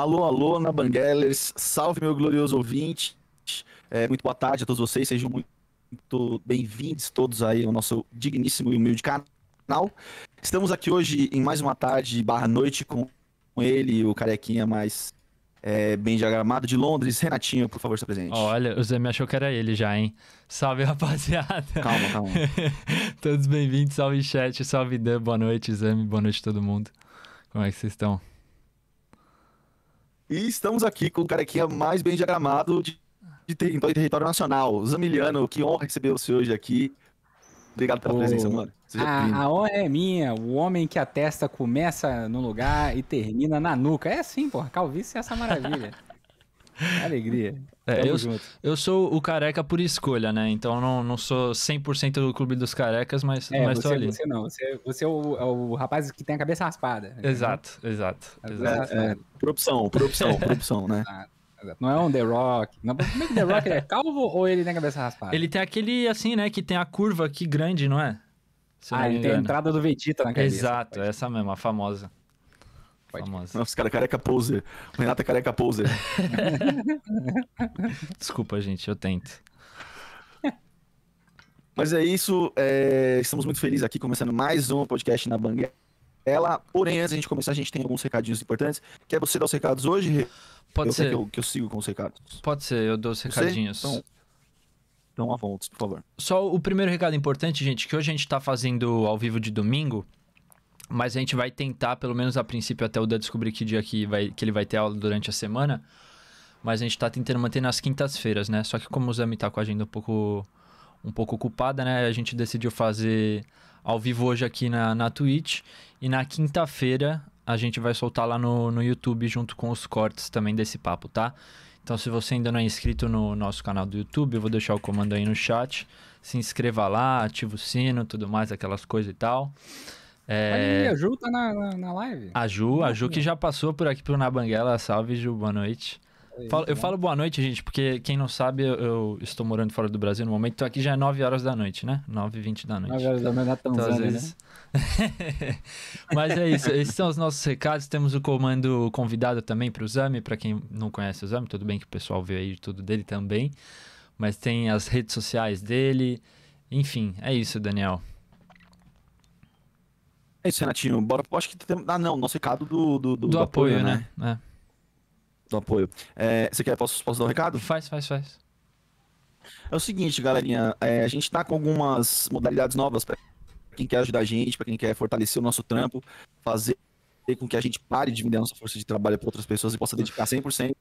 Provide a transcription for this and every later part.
Alô, alô, na Banguelers, salve meu glorioso ouvinte. É, muito boa tarde a todos vocês, sejam muito, bem-vindos todos aí ao nosso digníssimo e humilde canal. Estamos aqui hoje em mais uma tarde barra noite com ele, o carequinha mais é, bem diagramado de Londres. Renatinho, por favor, se presente. Olha, o Zé me achou que era ele já, hein? Salve, rapaziada. Calma, calma. todos bem-vindos, salve chat, salve Dan, boa noite, Zé, boa noite todo mundo. Como é que vocês estão? E estamos aqui com o carequinha é mais bem diagramado de, de, ter, de território nacional. Zamiliano, que honra receber você hoje aqui. Obrigado pela oh, presença, mano. A, a, honra é minha. O homem que a testa começa no lugar e termina na nuca. É assim, porra. Calvície é essa maravilha. Alegria. É, eu, eu, sou o careca por escolha, né? Então não, não sou 100% do clube dos carecas, mas, é, mas você, tô ali. Você não, você, você é, o, é o rapaz que tem a cabeça raspada. Exato, né? exato. exato. É, é, por opção, por opção, por opção, né? Não é um The Rock. Não, como é que The Rock é calvo ou ele tem a cabeça raspada? Ele tem aquele assim, né? Que tem a curva aqui grande, não é? Se ah, não ele tem a entrada do Vegeta na cabeça. Exato, essa mesmo, a famosa pode. Famosa. Nossa, cara, careca poser. Renata careca poser. Desculpa, gente, eu tento. Mas é isso. É... Estamos muito felizes aqui começando mais um podcast na Banguela. Ela, porém, antes de a gente começar, a gente tem alguns recadinhos importantes. Quer você dar os recados hoje? Pode eu ser. Que eu, que eu, sigo com os recados. Pode ser, eu dou os recadinhos. Você? Então, então, avontes, por favor. Só o primeiro recado importante, gente, que hoje a gente está fazendo ao vivo de domingo. Mas a gente vai tentar, pelo menos a princípio, até o Dan descobrir que dia que, vai, que ele vai ter aula durante a semana. Mas a gente tá tentando manter nas quintas-feiras, né? Só que como o Zami tá com a agenda um pouco, um pouco ocupada, né? A gente decidiu fazer ao vivo hoje aqui na, na Twitch. E na quinta-feira a gente vai soltar lá no, no YouTube junto com os cortes também desse papo, tá? Então, se você ainda não é inscrito no nosso canal do YouTube, eu vou deixar o comando aí no chat. Se inscreva lá, ativa o sino, tudo mais, aquelas coisas e tal. É... Aí, a Ju tá na, na, na, live. A Ju, a Ju que já passou por aqui pro Nabanguela. Salve, Ju, boa noite. falo, eu falo boa noite, gente, porque quem não sabe, eu, eu, estou morando fora do Brasil no momento. Então aqui já é 9 horas da noite, né? 9 e 20 da noite. 9 horas da manhã na então, Tanzânia, vezes... né? Mas é isso, esses são os nossos recados. Temos o comando convidado também para o Zami, para quem não conhece o Zami. Tudo bem que o pessoal vê aí tudo dele também. Mas tem as redes sociais dele. Enfim, é isso, Daniel. É isso, Renatinho. Bora, acho que tem... Ah, não, nosso recado do, do, do, do apoio, apoio, né? né? É. Do apoio. É, você quer, posso, posso dar o um recado? Faz, faz, faz. É o seguinte, galerinha, é, a gente está com algumas modalidades novas para quem quer ajudar a gente, para quem quer fortalecer o nosso trampo, fazer com que a gente pare de vender a nossa força de trabalho para outras pessoas e possa dedicar 100%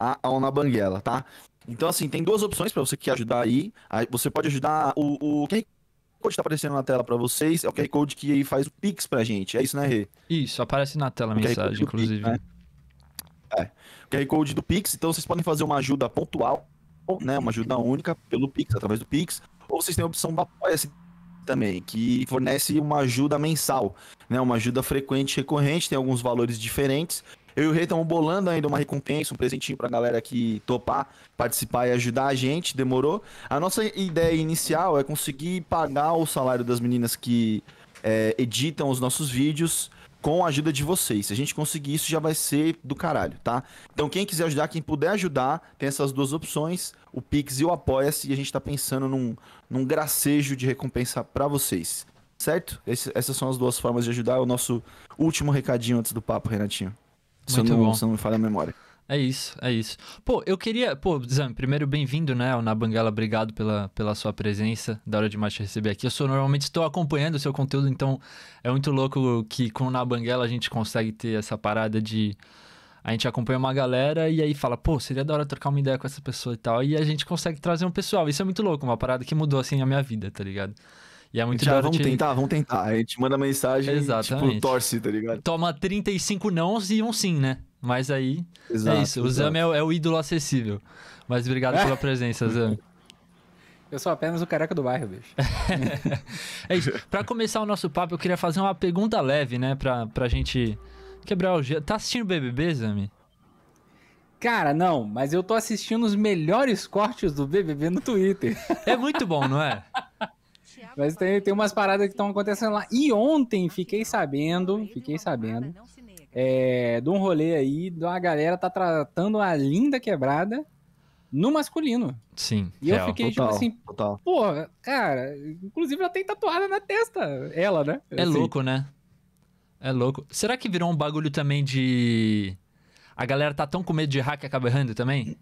a, a Ona Banguela, tá? Então, assim, tem duas opções para você que ajudar aí. Você pode ajudar o, o quem Code está aparecendo na tela para vocês, é o QR Code que aí faz o Pix pra gente. É isso, né, Rê? Isso, aparece na tela a mensagem, inclusive. né? É. O QR Code do Pix, então vocês podem fazer uma ajuda pontual, né? Uma ajuda única pelo Pix, através do Pix. Ou vocês têm a opção do Apoia-se também, que fornece uma ajuda mensal, né? Uma ajuda frequente, recorrente, tem alguns valores diferentes. Eu e o Rei estamos bolando ainda uma recompensa, um presentinho pra galera que topar, participar e ajudar a gente, demorou. A nossa ideia inicial é conseguir pagar o salário das meninas que é, editam os nossos vídeos com a ajuda de vocês. Se a gente conseguir isso, já vai ser do caralho, tá? Então, quem quiser ajudar, quem puder ajudar, tem essas duas opções, o Pix e o Apoia-se, e a gente tá pensando num, num gracejo de recompensa para vocês, certo? essas são as duas formas de ajudar. É o nosso último recadinho antes do papo, Renatinho. Se Muito eu não, bom. Se não me falha a memória. É isso, é isso. Pô, eu queria. Pô, Zami, primeiro bem-vindo, né, O Na Banguela. Obrigado pela, pela sua presença. Da hora demais te receber aqui. Eu sou, normalmente estou acompanhando o seu conteúdo, então é muito louco que com o Na Banguela a gente consegue ter essa parada de. A gente acompanha uma galera e aí fala, pô, seria da hora trocar uma ideia com essa pessoa e tal. E a gente consegue trazer um pessoal. Isso é muito louco, uma parada que mudou assim a minha vida, tá ligado? E é muito Já, divertido. vamos tentar, vamos tentar. A gente manda mensagem tipo, Exatamente. tipo, torce, tá ligado? Toma 35 nãos e um sim, né? Mas aí, é exato, é isso. O Zami é, é, o ídolo acessível. Mas obrigado pela é. presença, Zami. Eu sou apenas o careca do bairro, bicho. é isso. Pra começar o nosso papo, eu queria fazer uma pergunta leve, né? Pra, pra gente quebrar o gelo. Tá assistindo BBB, Zami? Cara, não, mas eu tô assistindo os melhores cortes do BBB no Twitter. É muito bom, não é? Mas tem, tem umas paradas que estão acontecendo lá. E ontem fiquei sabendo, fiquei sabendo, é, de um rolê aí, de uma galera tá tratando a linda quebrada no masculino. Sim. E real. eu fiquei tipo total, tipo assim, total. pô, cara, inclusive ela tem tatuada na testa, ela, né? É assim. louco, né? É louco. Será que virou um bagulho também de. A galera tá tão com medo de errar que acaba errando também?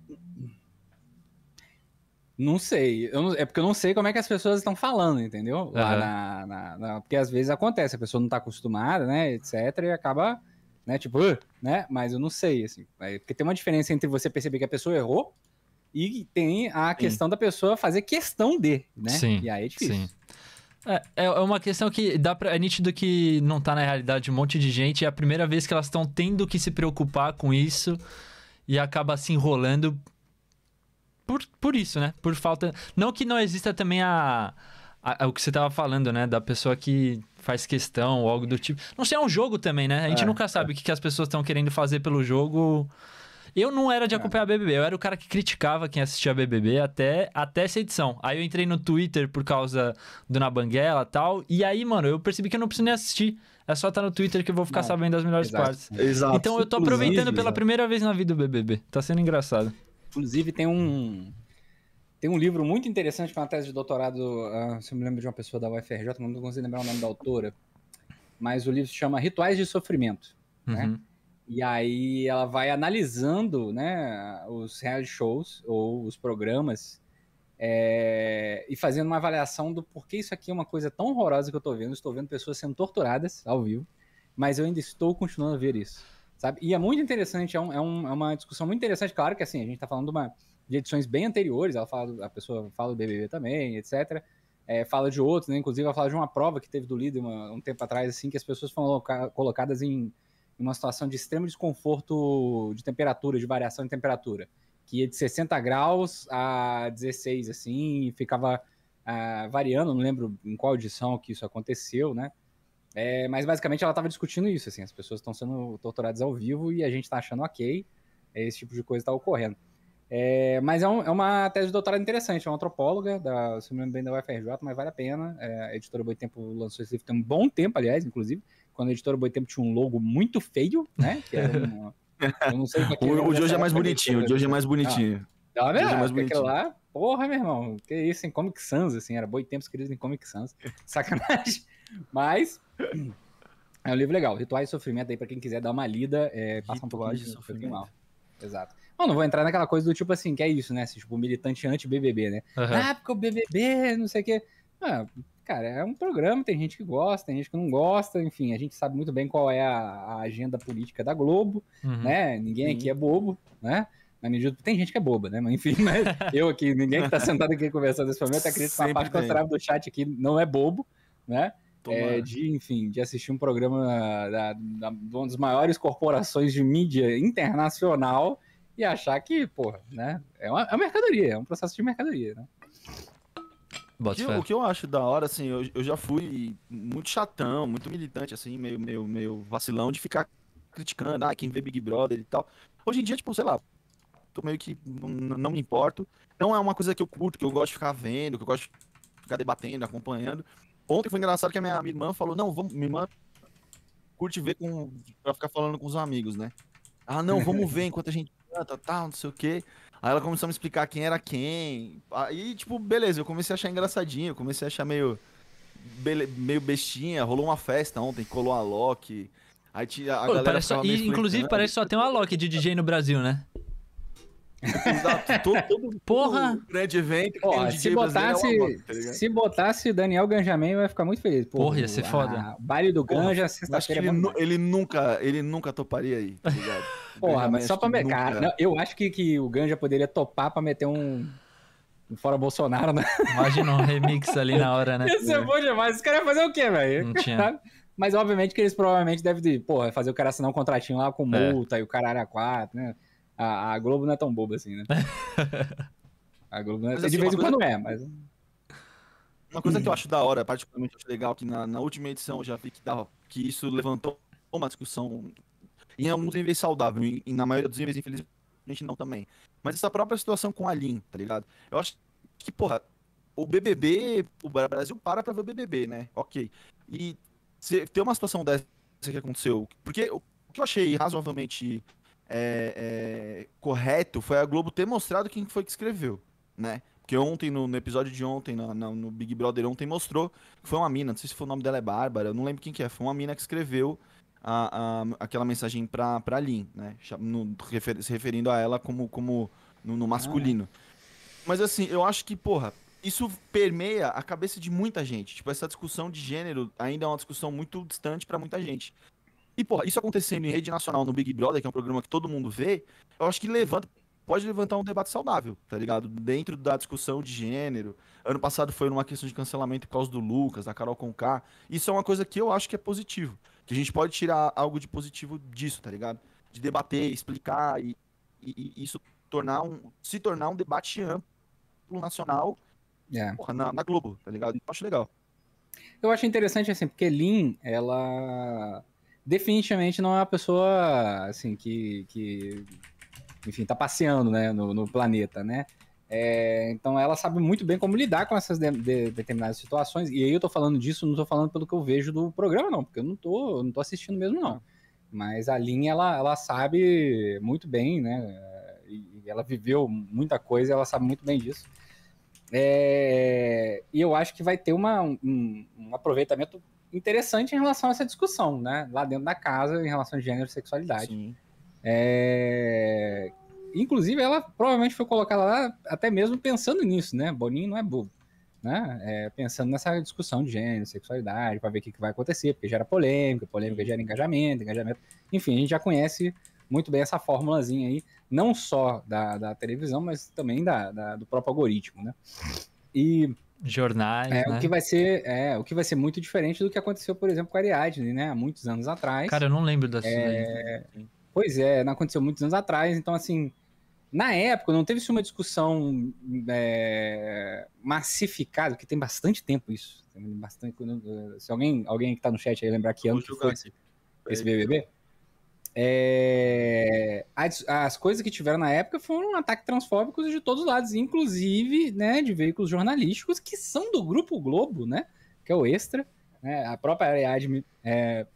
Não sei. Não, é porque eu não sei como é que as pessoas estão falando, entendeu? Uhum. Na, na, na, porque às vezes acontece, a pessoa não está acostumada, né, etc, e acaba, né, tipo, uh, né? Mas eu não sei, assim. Porque tem uma diferença entre você perceber que a pessoa errou e tem a questão sim. da pessoa fazer questão de, né? Sim. E aí é difícil. Sim. É, é, é uma questão que dá pra, é nítido que não tá na realidade um monte de gente. É a primeira vez que elas estão tendo que se preocupar com isso e acaba se enrolando por, por isso, né? Por falta. Não que não exista também a, a, a o que você estava falando, né? Da pessoa que faz questão ou algo do tipo. Não sei, é um jogo também, né? A gente é, nunca sabe é. o que, que as pessoas estão querendo fazer pelo jogo. Eu não era de é. acompanhar BBB, eu era o cara que criticava quem assistia BBB até, até essa edição. Aí eu entrei no Twitter por causa do Nabanguela e tal, e aí, mano, eu percebi que eu não preciso nem assistir. É só estar tá no Twitter que eu vou ficar não, é. sabendo das melhores exato, partes. Exato. Então eu tô aproveitando pela primeira vez na vida do BBB. Tá sendo engraçado. Inclusive, tem um, tem um livro muito interessante, uma tese de doutorado, uh, se eu me lembro de uma pessoa da UFRJ, não consigo lembrar o nome da autora, mas o livro se chama Rituais de Sofrimento, né? uhum. né? E aí ela vai analisando, né, os reality shows ou os programas é, e fazendo uma avaliação do porquê isso aqui é uma coisa tão horrorosa que eu estou vendo. Estou vendo pessoas sendo torturadas ao vivo, mas eu ainda estou continuando a ver isso. Sabe? E é muito interessante, é, um, é, um, é uma discussão muito interessante. Claro que assim, a gente está falando de, uma, de edições bem anteriores, ela fala, a pessoa fala do BBB também, etc. É, fala de outros, né? Inclusive, ela fala de uma prova que teve do líder uma, um tempo atrás, assim, que as pessoas foram colocadas em, em uma situação de extremo desconforto de temperatura, de variação de temperatura, que ia de 60 graus a 16, assim, e ficava ah, variando, não lembro em qual edição que isso aconteceu, né? É, mas basicamente ela estava discutindo isso, assim, as pessoas estão sendo torturadas ao vivo e a gente está achando ok, é, esse tipo de coisa está ocorrendo. É, mas é, um, é, uma tese de doutorado interessante, é uma antropóloga, da, se não me lembro bem, da UFRJ, mas vale a pena. É, a editora Boitempo lançou esse livro tem um bom tempo, aliás, inclusive, quando a editora Boitempo tinha um logo muito feio, né? Que era eu não sei o, que o de é né, hoje é mais bonitinho, ah, tá o de hoje é mais bonitinho. lá, porra, meu irmão, que isso, em Comic Sans, assim, era Boitempo queridos em Comic Sans, sacanagem. Mas é um livro legal, Rituais de Sofrimento aí, pra quem quiser dar uma lida, é, passa um pouco de sofrimento. Mal. Exato. Bom, não vou entrar naquela coisa do tipo assim, que é isso, né? tipo, militante anti-BBB, né? Uhum. Ah, porque o BBB, não sei o quê. Ah, cara, é um programa, tem gente que gosta, tem gente que não gosta, enfim, a gente sabe muito bem qual é a, a agenda política da Globo, uhum. né? Ninguém aqui é bobo, né? Na medida tem gente que é boba, né? Mas enfim, mas eu aqui, ninguém que tá sentado aqui conversando nesse momento, acredito que uma parte contrária do chat aqui não é bobo, né? é, de, enfim, de assistir um programa da, da, de uma das maiores corporações de mídia internacional e achar que, porra, né? É uma, é uma mercadoria, é um processo de mercadoria, né? Que, o que eu acho da hora, assim, eu, eu já fui muito chatão, muito militante, assim, meio, meio, meio vacilão de ficar criticando, ah, quem vê Big Brother e tal. Hoje em dia, tipo, sei lá, tô meio que não me importo. Não é uma coisa que eu curto, que eu gosto de ficar vendo, que eu gosto de ficar debatendo, acompanhando. Ontem foi engraçado que a minha, irmã falou: Não, vamos, minha irmã curte ver com, pra ficar falando com os amigos, né? Ah, não, vamos ver enquanto a gente canta, tá, não sei o quê. Aí ela começou a me explicar quem era quem. Aí, tipo, beleza, eu comecei a achar engraçadinho, comecei a achar meio, meio bestinha. Rolou uma festa ontem, colou a Loki. Aí a Pô, galera parece só, Inclusive, parece que só tem uma Loki de DJ no Brasil, né? Exato, todo, todo Porra. grande evento Ó, tá se botasse, é moto, tá se botasse Daniel Ganjamin, vai ficar muito feliz. Porra, Porra ia ser ah, foda. baile do Ganja, sexta-feira. É ele, é ele, nunca, ele nunca toparia aí, tá ligado? Porra, mas só pra meter. eu acho que, que o Ganja poderia topar pra meter um. Fora Bolsonaro, né? Imagina um remix ali na hora, né? Isso é bom demais. Os caras iam fazer o quê, velho? Não tinha. Mas obviamente que eles provavelmente devem, porra, fazer o cara assinar um contratinho lá com é. multa é. e o cara a quatro, né? A, a, Globo não é tão boba assim, né? a Globo não é... assim, de vez em quando é, mas. Uma coisa que eu acho da hora, particularmente acho legal, que na, na última edição eu já vi que, dava, que isso levantou uma discussão em alguns níveis saudável, e, na maioria dos níveis, infelizmente, não também. Mas essa própria situação com a Lin, tá ligado? Eu acho que, porra, o BBB, o Brasil para pra ver o BBB, né? Ok. E ter uma situação dessa que aconteceu, porque o que eu achei razoavelmente é, é, correto foi a Globo ter mostrado quem foi que escreveu, né? Porque ontem, no, no episódio de ontem, no, no, Big Brother ontem, mostrou que foi uma mina, não sei se foi o nome dela é Bárbara, eu não lembro quem que é, foi uma mina que escreveu a, a, aquela mensagem pra, pra Lin, né? No, refer, se referindo a ela como, como no, no masculino. Ah. Mas assim, eu acho que, porra, isso permeia a cabeça de muita gente. Tipo, essa discussão de gênero ainda é uma discussão muito distante para muita gente. E, pô isso acontecendo em rede nacional no Big Brother, que é um programa que todo mundo vê, eu acho que levanta, pode levantar um debate saudável, tá ligado? Dentro da discussão de gênero. Ano passado foi numa questão de cancelamento por causa do Lucas, da Carol Conká. Isso é uma coisa que eu acho que é positivo. Que a gente pode tirar algo de positivo disso, tá ligado? De debater, explicar e, e, e isso tornar um, se tornar um debate amplo nacional é. porra, na, na, Globo, tá ligado? Eu acho legal. Eu acho interessante, assim, porque Lin, ela definitivamente não é uma pessoa, assim, que, que enfim, tá passeando, né, no, no planeta, né? É, então ela sabe muito bem como lidar com essas de, de, determinadas situações. E aí eu tô falando disso, não tô falando pelo que eu vejo do programa, não, porque eu não tô, não tô assistindo mesmo, não. Mas a linha ela, ela sabe muito bem, né? E ela viveu muita coisa, ela sabe muito bem disso. É, e eu acho que vai ter uma, um, um aproveitamento interessante em relação a essa discussão, né? Lá dentro da casa, em relação a gênero e sexualidade. Sim. É... Inclusive, ela provavelmente foi colocada lá até mesmo pensando nisso, né? Boninho não é bobo. Né? É, pensando nessa discussão de gênero, sexualidade, para ver o que, que, vai acontecer, porque gera polêmica, polêmica gera engajamento, engajamento. Enfim, a gente já conhece muito bem essa formulazinha aí, não só da, da televisão, mas também da, da do próprio algoritmo, né? E jornais. É, né? o que vai ser, é, o que vai ser muito diferente do que aconteceu, por exemplo, com a Ariadne, né? Há muitos anos atrás. Cara, eu não lembro da É... Pois é, não aconteceu muitos anos atrás, então assim. Na época, não teve-se assim uma discussão é, massificada, porque tem bastante tempo isso. Bastante, se alguém, alguém que está no chat aí lembrar que ano que foi esse, esse BBB, é, as, as, coisas que tiveram na época foram ataques transfóbicos de todos os lados, inclusive né, de veículos jornalísticos que são do Grupo Globo, né, que é o Extra. Né, a própria Ariadne é,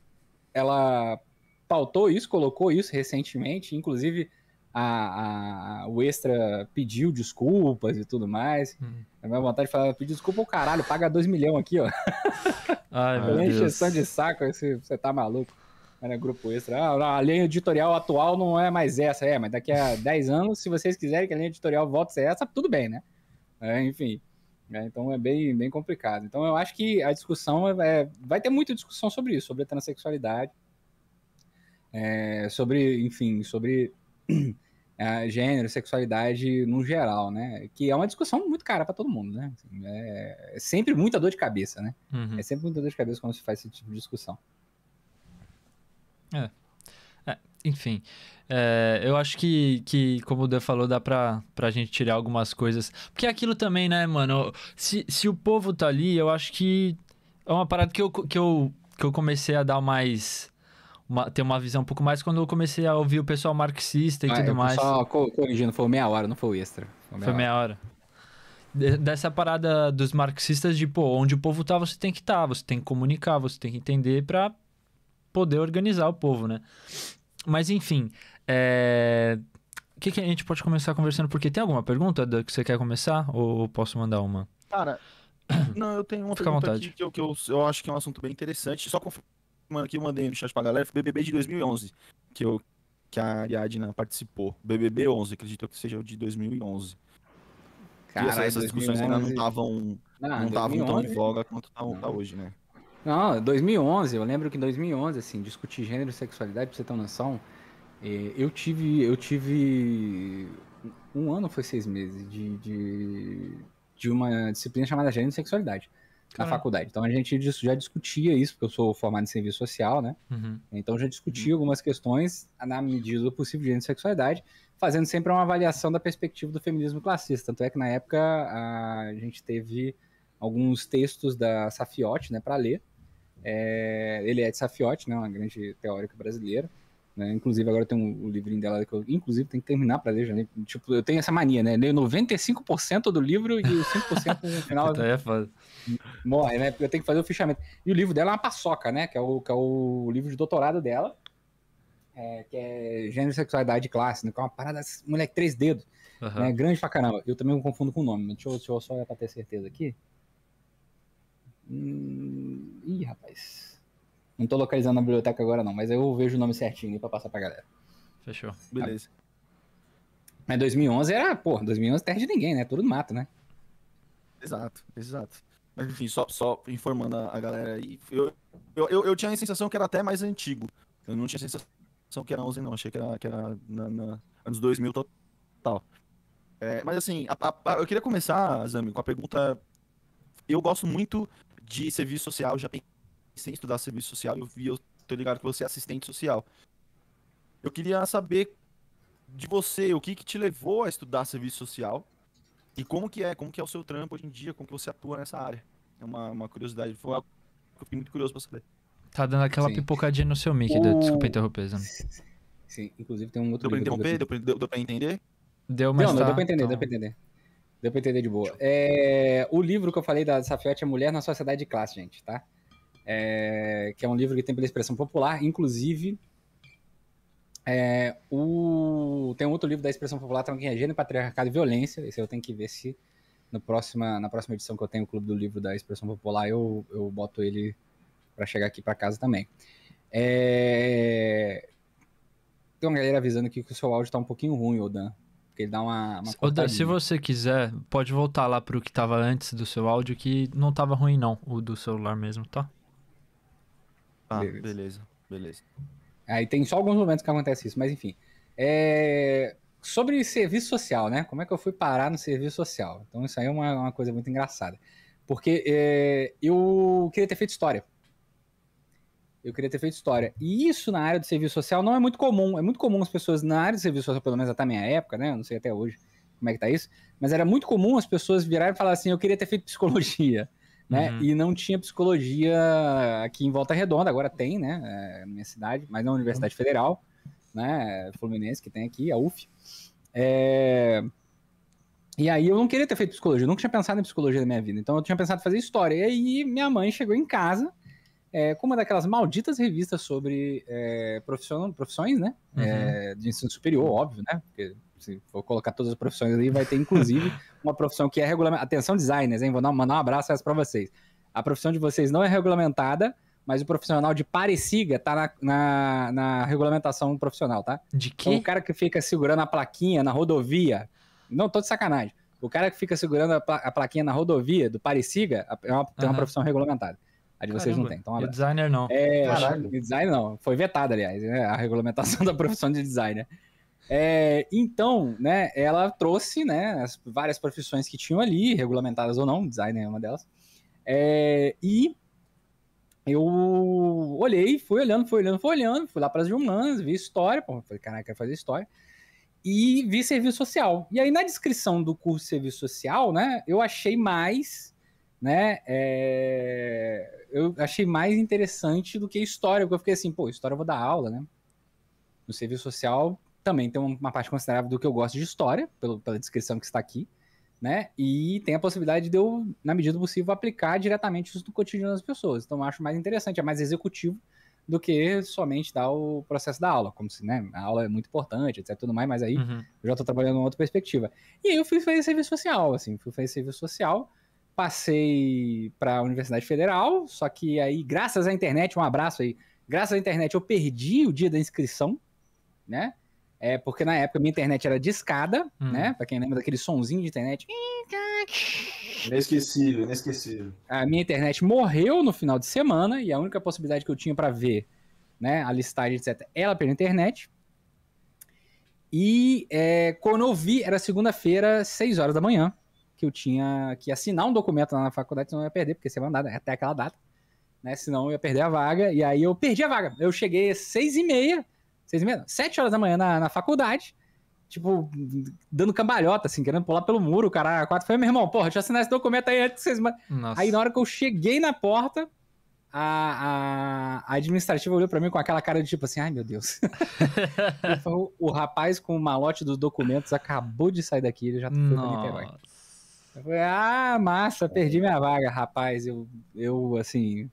ela pautou isso, colocou isso recentemente, inclusive a, a, o Extra pediu desculpas e tudo mais. Hum. A é minha vontade de falar, pedir desculpa o caralho, paga 2 milhões aqui, ó. Ai, meu Deus. de saco, você tá maluco. Era grupo extra. Ah, a linha editorial atual não é mais essa, é, mas daqui a 10 anos, se vocês quiserem que a linha editorial volte a ser essa, tudo bem, né? É, enfim. É, então é bem, bem complicado. Então eu acho que a discussão é, é vai ter muita discussão sobre isso, sobre a transexualidade, é, sobre, enfim, sobre gênero, sexualidade no geral, né? Que é uma discussão muito cara para todo mundo, né? Assim, é, é, sempre muita dor de cabeça, né? Uhum. É sempre muita dor de cabeça quando se faz esse tipo de discussão. É. é enfim, é, eu acho que, que, como o Dan falou, dá pra, pra gente tirar algumas coisas. Porque é aquilo também, né, mano? Se, se o povo tá ali, eu acho que é uma parada que eu, que eu, que eu comecei a dar mais. Uma, ter uma visão um pouco mais quando eu comecei a ouvir o pessoal marxista e ah, tudo é, mais. Só corrigindo, foi meia hora, não foi o extra. Foi meia, foi meia hora. hora dessa parada dos marxistas de, pô, onde o povo tá, você tem que estar, tá, você tem que comunicar, você tem que entender pra poder organizar o povo, né? Mas enfim, é... o que, que, a gente pode começar conversando? Porque tem alguma pergunta que você quer começar ou posso mandar uma? Cara, não, eu tenho uma Fica pergunta à vontade. que, eu, que eu, eu, acho que é um assunto bem interessante. Só confirmando aqui, eu mandei no chat pra galera, foi BBB de 2011, que, eu, que a Ariadna participou. BBB 11, acredito que seja o de 2011. Assim, Cara, essas 2011... discussões ainda não estavam ah, não, tão em voga quanto tá, tá hoje, né? Não, 2011, eu lembro que em 2011, assim, discutir gênero e sexualidade, pra você ter uma noção, é, eu tive, eu tive um ano, foi seis meses, de, de, de uma disciplina chamada gênero e sexualidade na faculdade. Então a gente já discutia isso, porque eu sou formado em serviço social, né? Uhum. Então já discutia uhum. algumas questões na medida do possível de gênero e sexualidade, fazendo sempre uma avaliação da perspectiva do feminismo classista. Tanto é que na época a gente teve alguns textos da Safiotti, né, para ler, é, ele é de Safiotti, né, uma grande teórica brasileira. Né? Inclusive, agora tem um, um, livrinho dela que eu, inclusive, tenho que terminar para ler. Já, né? Tipo, eu tenho essa mania, né? Leio 95% do livro e os 5% no final. Então é Morre, né? Porque eu tenho que fazer o fichamento. E o livro dela é uma paçoca, né? Que é o, que é o livro de doutorado dela, é, que é Gênero, Sexualidade e Classe, né? Que é uma parada, moleque, três dedos. Uhum. Né? Grande pra caramba. Eu também me confundo com o nome, mas deixa eu, deixa eu só olhar pra ter certeza aqui. Hum... Ih, rapaz. Não tô localizando a biblioteca agora não, mas eu vejo o nome certinho pra passar pra galera. Fechou. Beleza. Mas 2011 era, pô, 2011 terra de ninguém, né? Tudo no mato, né? Exato, exato. Mas enfim, só, só informando a galera aí. Eu, eu, eu, eu tinha a sensação que era até mais antigo. Eu não tinha a sensação que era 11, não. Achei que era, que era na, na, anos 2000 total. É, mas assim, a, a, eu queria começar, Zami, com a pergunta. Eu gosto muito de serviço social, já pensei em estudar serviço social, eu vi, eu tô ligado que você é assistente social. Eu queria saber de você, o que que te levou a estudar serviço social e como que é, como que é o seu trampo hoje em dia, como que você atua nessa área. É uma, uma curiosidade, foi algo que eu fiquei muito curioso pra saber. Tá dando aquela Sim. pipocadinha no seu mic, o... desculpa interromper, Sim, inclusive tem um outro... Deu pra interromper? Deu pra, deu, deu pra entender? Deu, mas não, tá, deu pra tá, entender, então... deu pra entender. Deu pra entender de boa. É, o livro que eu falei da Safiotti é Mulher na Sociedade de Classe, gente, tá? É, que é um livro que tem pela expressão popular, inclusive. É, o, tem um outro livro da expressão popular também que é Gênero, Patriarcado e Violência. Esse eu tenho que ver se no próxima, na próxima edição que eu tenho o Clube do Livro da Expressão Popular eu, eu boto ele para chegar aqui para casa também. É... Tem uma galera avisando aqui que o seu áudio tá um pouquinho ruim, Odan. Porque ele dá uma, uma Se você quiser, pode voltar lá pro que tava antes do seu áudio, que não tava ruim não, o do celular mesmo, tá? Ah, beleza, beleza. beleza. Aí tem só alguns momentos que acontece isso, mas enfim. É... Sobre serviço social, né? Como é que eu fui parar no serviço social? Então isso aí é uma, uma coisa muito engraçada. Porque é... eu queria ter feito história eu queria ter feito história. E isso na área do serviço social não é muito comum. É muito comum as pessoas na área do serviço social, pelo menos até a minha época, né? Eu não sei até hoje como é que tá isso. Mas era muito comum as pessoas virarem e falar assim: eu queria ter feito psicologia. Né? Uhum. E não tinha psicologia aqui em Volta Redonda, agora tem, né? É, na minha cidade, mas na Universidade uhum. Federal, né? Fluminense que tem aqui, a UF. É... E aí eu não queria ter feito psicologia, eu nunca tinha pensado em psicologia na minha vida, então eu tinha pensado em fazer história. E aí minha mãe chegou em casa é, com uma é daquelas malditas revistas sobre é, profissões, né? Uhum. É, de ensino superior, óbvio, né? Porque se for colocar todas as profissões ali, vai ter inclusive uma profissão que é regulamentada. Atenção, designers, hein? Vou mandar um abraço para vocês. A profissão de vocês não é regulamentada, mas o profissional de pareciga tá na, na, na regulamentação profissional, tá? De quê? Então, o cara que fica segurando a plaquinha na rodovia. Não, tô de sacanagem. O cara que fica segurando a, pla a plaquinha na rodovia do Pareciga é uma, uhum. tem uma profissão regulamentada. A de Caramba, vocês não tem. Então, designer não. É, Caralho. designer não. Foi vetada, aliás, né? a regulamentação da profissão de designer. É, então, né, ela trouxe né, as várias profissões que tinham ali, regulamentadas ou não, designer é uma delas. É, e eu olhei, fui olhando, fui olhando, fui olhando, fui lá para as humanas, vi história, pô, falei, caraca, quero fazer história. E vi serviço social. E aí, na descrição do curso de serviço social, né, eu achei mais né? É... Eu achei mais interessante do que história, porque eu fiquei assim, pô, história eu vou dar aula, né? No serviço social também tem uma parte considerável do que eu gosto de história, pelo, pela descrição que está aqui, né? E tem a possibilidade de eu, na medida do possível, aplicar diretamente isso no cotidiano das pessoas. Então eu acho mais interessante, é mais executivo do que somente dar o processo da aula, como se, né, a aula é muito importante, etc, tudo mais, mas aí uhum. eu já estou trabalhando em outra perspectiva. E aí eu fui fazer serviço social, assim, fui fazer serviço social, passei para a Universidade Federal, só que aí, graças à internet, um abraço aí, graças à internet eu perdi o dia da inscrição, né? É porque na época minha internet era discada, hum. né? Para quem lembra daquele sonzinho de internet. Inesquecível, inesquecível. A minha internet morreu no final de semana e a única possibilidade que eu tinha para ver, né, a listagem, etc, era pela internet. E é, quando eu vi, era segunda-feira, 6 horas da manhã que eu tinha que assinar um documento lá na faculdade, senão eu ia perder, porque ser é mandado até aquela data, né? Senão eu ia perder a vaga. E aí eu perdi a vaga. Eu cheguei às seis e meia, seis e meia, sete horas da manhã na, na faculdade, tipo, dando cambalhota, assim, querendo pular pelo muro, o cara quatro. foi meu irmão, porra, deixa eu assinar esse documento aí antes que vocês mandem. Aí na hora que eu cheguei na porta, a, a, a, administrativa olhou para mim com aquela cara de tipo assim, ai meu Deus. falou, o rapaz com o malote dos documentos acabou de sair daqui, ele já tá Nossa falei, ah, massa, é. perdi minha vaga, rapaz. Eu, eu assim,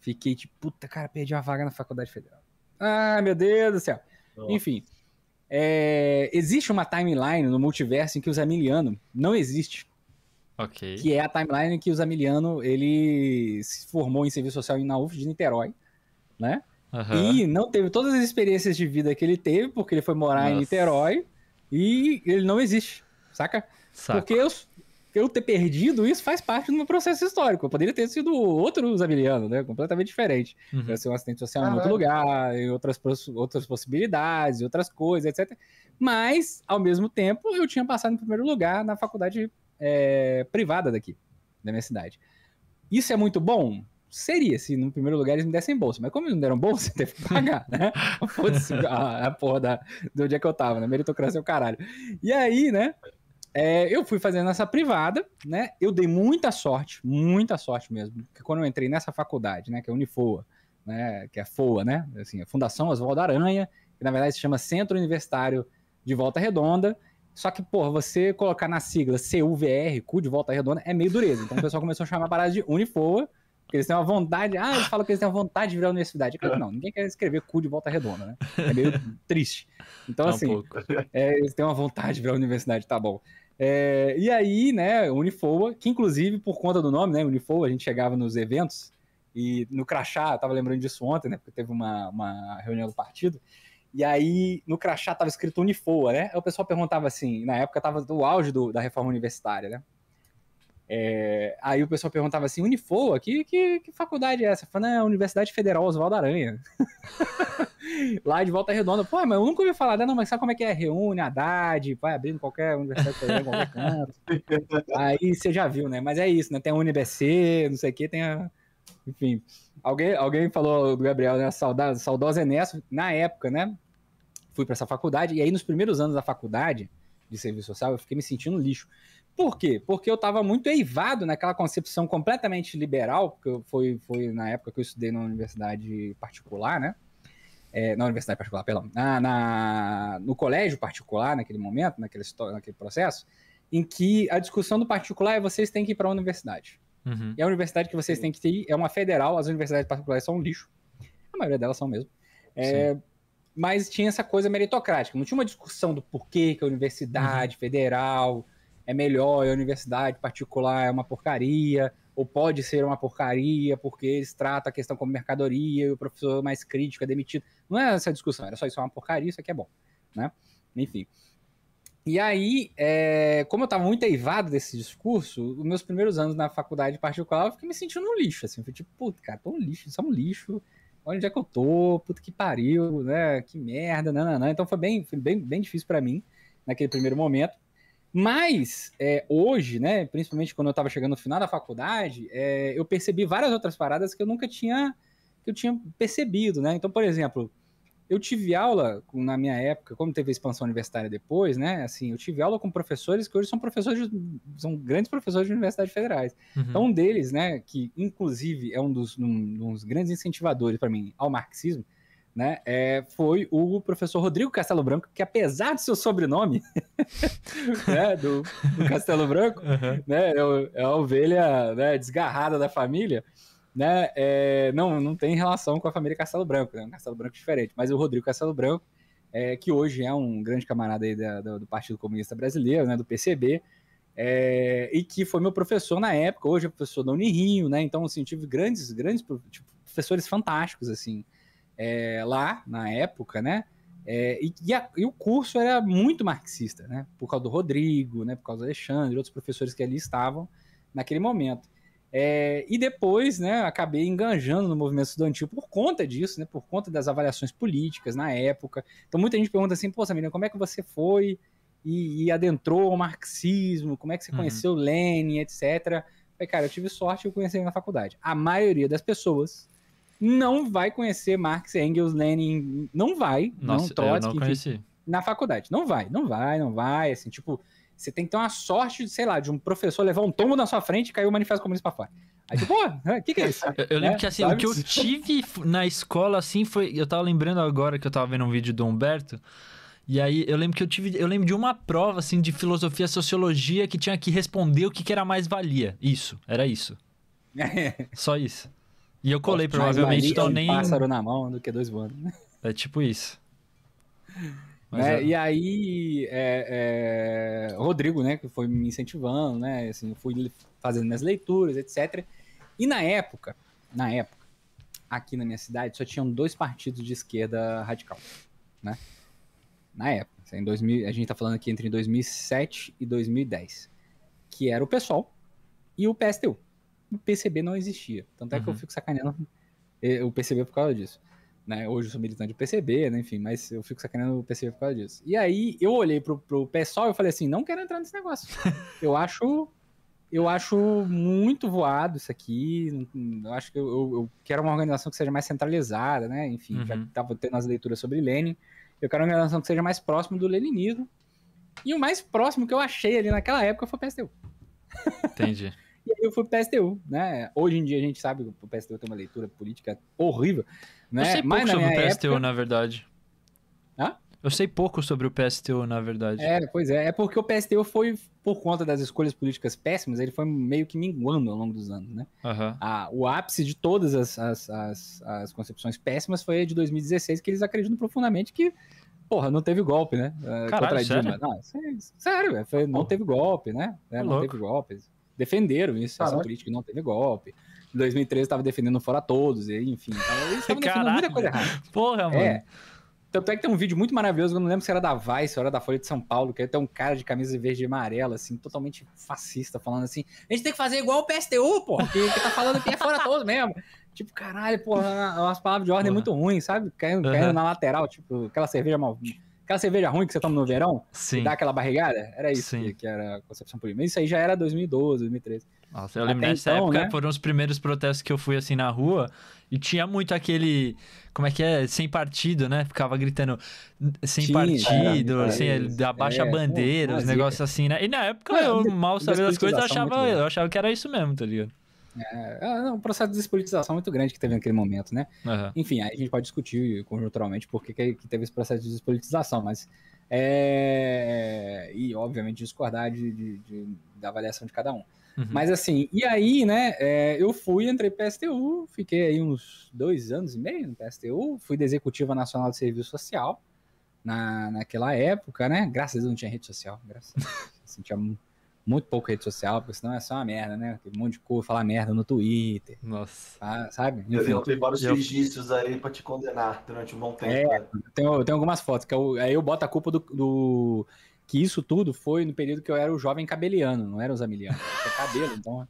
fiquei tipo, puta, cara, perdi uma vaga na Faculdade Federal. Ah, meu Deus do céu. Nossa. Enfim, é, existe uma timeline no multiverso em que o Zamiliano não existe. Que é a timeline em que o Zamiliano, ele se formou em serviço social na UF de Niterói, né? Uhum. E não teve todas as experiências de vida que ele teve, porque ele foi morar Nossa. em Niterói e ele não existe, saca? Saco. Porque os, eu ter perdido isso faz parte do meu processo histórico. Eu poderia ter sido outro Zabiliano, né? Completamente diferente. Uhum. Ia ser um acidente social em outro lugar, em outras, outras possibilidades, outras coisas, etc. Mas, ao mesmo tempo, eu tinha passado em primeiro lugar na faculdade é, privada daqui, da minha cidade. Isso é muito bom? Seria se, no primeiro lugar, eles me dessem bolsa. Mas como eles não deram bolsa, teve que pagar, né? Foda-se a, a porra da, de onde é que eu tava, né? Meritocracia é o caralho. E aí, né? é, eu fui fazendo essa privada, né? Eu dei muita sorte, muita sorte mesmo, porque quando eu entrei nessa faculdade, né, que é a Unifoa, né, que é a FOA, né, assim, a Fundação Oswaldo Aranha, que na verdade se chama Centro Universitário de Volta Redonda, só que, pô, você colocar na sigla CUVR, cu de volta redonda, é meio dureza. Então o pessoal começou a chamar a parada de Unifoa, porque eles têm uma vontade. Ah, eles falam que eles têm uma vontade de virar universidade. Claro que não, ninguém quer escrever cu de volta redonda, né? É meio triste. Então, é um assim, é, eles têm uma vontade de virar universidade, tá bom. É, e aí, né, Unifoa, que inclusive por conta do nome, né, Unifoa, a gente chegava nos eventos e no crachá, eu tava lembrando disso ontem, né, porque teve uma, uma reunião do partido, e aí no crachá tava escrito Unifoa, né, aí o pessoal perguntava assim, na época tava do auge do, da reforma universitária, né, é, aí o pessoal perguntava assim, Unifoa, que, que, que faculdade é essa? Eu falei, não, é Universidade Federal Oswaldo Aranha. Lá de Volta Redonda. Pô, mas eu nunca ouvi falar, né? não, mas sabe como é que é? Reúne, Haddad, vai abrindo qualquer universidade federal, qualquer canto. aí você já viu, né? Mas é isso, né? Tem a UNBC, não sei o que, tem a... Enfim, alguém, alguém falou do Gabriel, né? Saudosa, saudosa Enéas, na época, né? Fui para essa faculdade, e aí nos primeiros anos da faculdade de serviço social, eu fiquei me sentindo lixo por quê? Porque eu estava muito eivado naquela concepção completamente liberal, porque foi, foi na época que eu estudei na universidade particular, né? É, na universidade particular, perdão, na, na, no colégio particular, naquele momento, naquele, naquele processo, em que a discussão do particular é vocês têm que ir para a universidade. Uhum. E a universidade que vocês têm que ir é uma federal, as universidades particulares são um lixo. A maioria delas são mesmo. É, mas tinha essa coisa meritocrática, não tinha uma discussão do porquê que a universidade uhum. federal é melhor, e é a universidade particular é uma porcaria, ou pode ser uma porcaria, porque eles tratam a questão como mercadoria, e o professor mais crítico é demitido. Não é essa discussão, era só isso é uma porcaria, isso aqui é bom, né? Enfim. E aí, é, como eu estava muito eivado desse discurso, os meus primeiros anos na faculdade particular, eu fiquei me sentindo um lixo, assim. tipo, puta, cara, tô um lixo, isso é um lixo. Onde é que eu tô? Puta que pariu, né? Que merda, nananã. Então foi bem, foi bem, bem difícil para mim naquele primeiro momento. Mas é, hoje, né, principalmente quando eu estava chegando no final da faculdade, é, eu percebi várias outras paradas que eu nunca tinha que eu tinha percebido, né? Então, por exemplo, eu tive aula na minha época, como teve a expansão universitária depois, né? Assim, eu tive aula com professores que hoje são professores, são grandes professores de universidades federais. Uhum. Então, um deles, né, que inclusive é um dos, um, um dos grandes incentivadores para mim ao marxismo, né, é, foi o professor Rodrigo Castelo Branco, que apesar do seu sobrenome, né, do, do, Castelo Branco, uhum. né, é, é a ovelha né, desgarrada da família, né, é, não, não tem relação com a família Castelo Branco, né, um Castelo Branco diferente, mas o Rodrigo Castelo Branco, é, que hoje é um grande camarada aí da, do, do Partido Comunista Brasileiro, né, do PCB, é, e que foi meu professor na época, hoje é professor da Unirio, né? Então, assim, tive grandes, grandes tipo, professores fantásticos, assim, é, lá na época, né? É, e, e, a, e, o curso era muito marxista, né? Por causa do Rodrigo, né? Por causa do Alexandre, outros professores que ali estavam naquele momento. É, e depois, né? Acabei enganjando no movimento estudantil por conta disso, né? Por conta das avaliações políticas na época. Então muita gente pergunta assim: Pô, Samir, como é que você foi e, e, adentrou o marxismo? Como é que você uhum. conheceu Lenin, etc? falei, cara, eu tive sorte, eu conheci ele na faculdade. A maioria das pessoas não vai conhecer Marx, Engels, Lenin, não vai. Nossa, não, Trotsky, eu não conheci. Enfim, na faculdade, não vai, não vai, não vai, assim, tipo, você tem que ter uma sorte, sei lá, de um professor levar um tombo na sua frente e cair o Manifesto Comunista pra fora. Aí, tipo, pô, o né, que, que é isso? Eu, eu lembro né, que, assim, sabe? o que eu tive na escola, assim, foi... Eu tava lembrando agora que eu tava vendo um vídeo do Humberto... E aí eu lembro que eu tive, eu lembro de uma prova assim de filosofia sociologia que tinha que responder o que, que era mais valia. Isso, era isso. Só isso. E eu colei, provavelmente, então nem. Um pássaro na mão do que dois voando. É tipo isso. Né? É... E aí, é, é... Rodrigo, né, que foi me incentivando, né, assim, eu fui fazendo minhas leituras, etc. E na época, na época, aqui na minha cidade só tinham dois partidos de esquerda radical, né? Na época, assim, em 2000, a gente tá falando aqui entre 2007 e 2010, que era o PSOL e o PSTU o PCB não existia. Tanto é uhum. que eu uhum. fico sacaneando eh, o PCB por causa disso. Né? Hoje eu sou militante do PCB, né? enfim, mas eu fico sacaneando o PCB por causa disso. E aí eu olhei pro, pro pessoal e falei assim, não quero entrar nesse negócio. eu acho eu acho muito voado isso aqui. Eu acho que eu, eu, quero uma organização que seja mais centralizada, né? Enfim, uhum. já estava tendo as leituras sobre Lenin. Eu quero uma organização que seja mais próximo do leninismo. E o mais próximo que eu achei ali naquela época foi o PSTU. Entendi. E aí eu fui pro PSTU, né? Hoje em dia a gente sabe que o PSTU tem uma leitura política horrível, né? Eu sei pouco sobre o PSTU, época... na verdade. Hã? Eu sei pouco sobre o PSTU, na verdade. É, pois é. É porque o PSTU foi, por conta das escolhas políticas péssimas, ele foi meio que minguando ao longo dos anos, né? Uhum. o ápice de todas as, as, as, as concepções péssimas foi a de 2016, que eles acreditam profundamente que porra, não teve golpe, né? Ah, Caralho, contra a Dilma. Sério? Não, é sério, é, não teve golpe, né? É não louco. teve golpe defenderam isso, essa política não teve golpe. Em 2013 estava defendendo fora todos, e, enfim. Tava, defendendo muita coisa errada. Porra, é. mano. É. Tanto é que tem um vídeo muito maravilhoso, eu não lembro se era da Vice ou era da Folha de São Paulo, que é tem um cara de camisa verde e amarela, assim, totalmente fascista, falando assim: a gente tem que fazer igual o PSTU, pô, que, que tá falando que é fora todos mesmo. Tipo, caralho, porra, umas palavras de ordem porra. muito ruins, sabe? Caindo, caindo uhum. na lateral, tipo, aquela cerveja mal Aquela cerveja ruim que você toma no verão, Sim. dá aquela barrigada, era isso que, que, era a concepção política. Mas isso aí já era 2012, 2013. Nossa, eu lembro Até dessa então, época, né? foram os primeiros protestos que eu fui assim na rua e tinha muito aquele. Como é que é? Sem partido, né? Ficava gritando sem tinha, partido, cara, assim, é, abaixa é, a bandeira, é, os negócios assim, né? E na época eu mal sabia das coisas, eu achava, eu achava que era isso mesmo, tá ligado? É, é um processo de despolitização muito grande que teve naquele momento, né? Uhum. Enfim, aí a gente pode discutir conjunturalmente por que, que teve esse processo de despolitização, mas. É, e, obviamente, discordar de, de, de, da avaliação de cada um. Uhum. Mas, assim, e aí, né? É, eu fui, entrei PSTU, fiquei aí uns dois anos e meio no PSTU, fui da Executiva Nacional de Serviço Social na, naquela época, né? Graças a Deus não tinha rede social, graças a Deus. Sentia muito muito pouco rede social, porque senão é só uma merda, né? Tem um monte de coisa, falar merda no Twitter. Nossa. Tá? sabe? eu tenho vários eu... registros aí pra te condenar durante um bom tempo. É, né? eu tenho, tenho algumas fotos, que eu, é aí eu boto a culpa do, do, que isso tudo foi no período que eu era o jovem cabeliano, não era o zamiliano. É cabelo, então...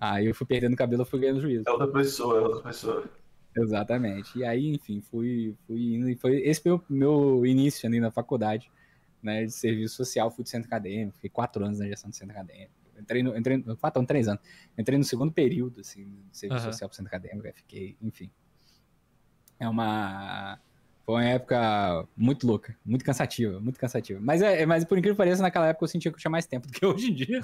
Aí eu fui perdendo cabelo, eu fui ganhando juízo. É outra pessoa, é outra pessoa. Exatamente. E aí, enfim, fui, fui indo, e foi esse o meu início ali na faculdade né, de serviço social, fui do centro acadêmico, fiquei quatro anos na gestão do centro acadêmico. Entrei no, entrei no, quatro anos, três anos. Entrei no segundo período, assim, de serviço uhum. social pro centro acadêmico, fiquei, enfim. É uma... Foi uma época muito louca, muito cansativa, muito cansativa. Mas, é, é, mas por incrível que pareça, naquela época eu sentia que eu tinha mais tempo do que hoje em dia.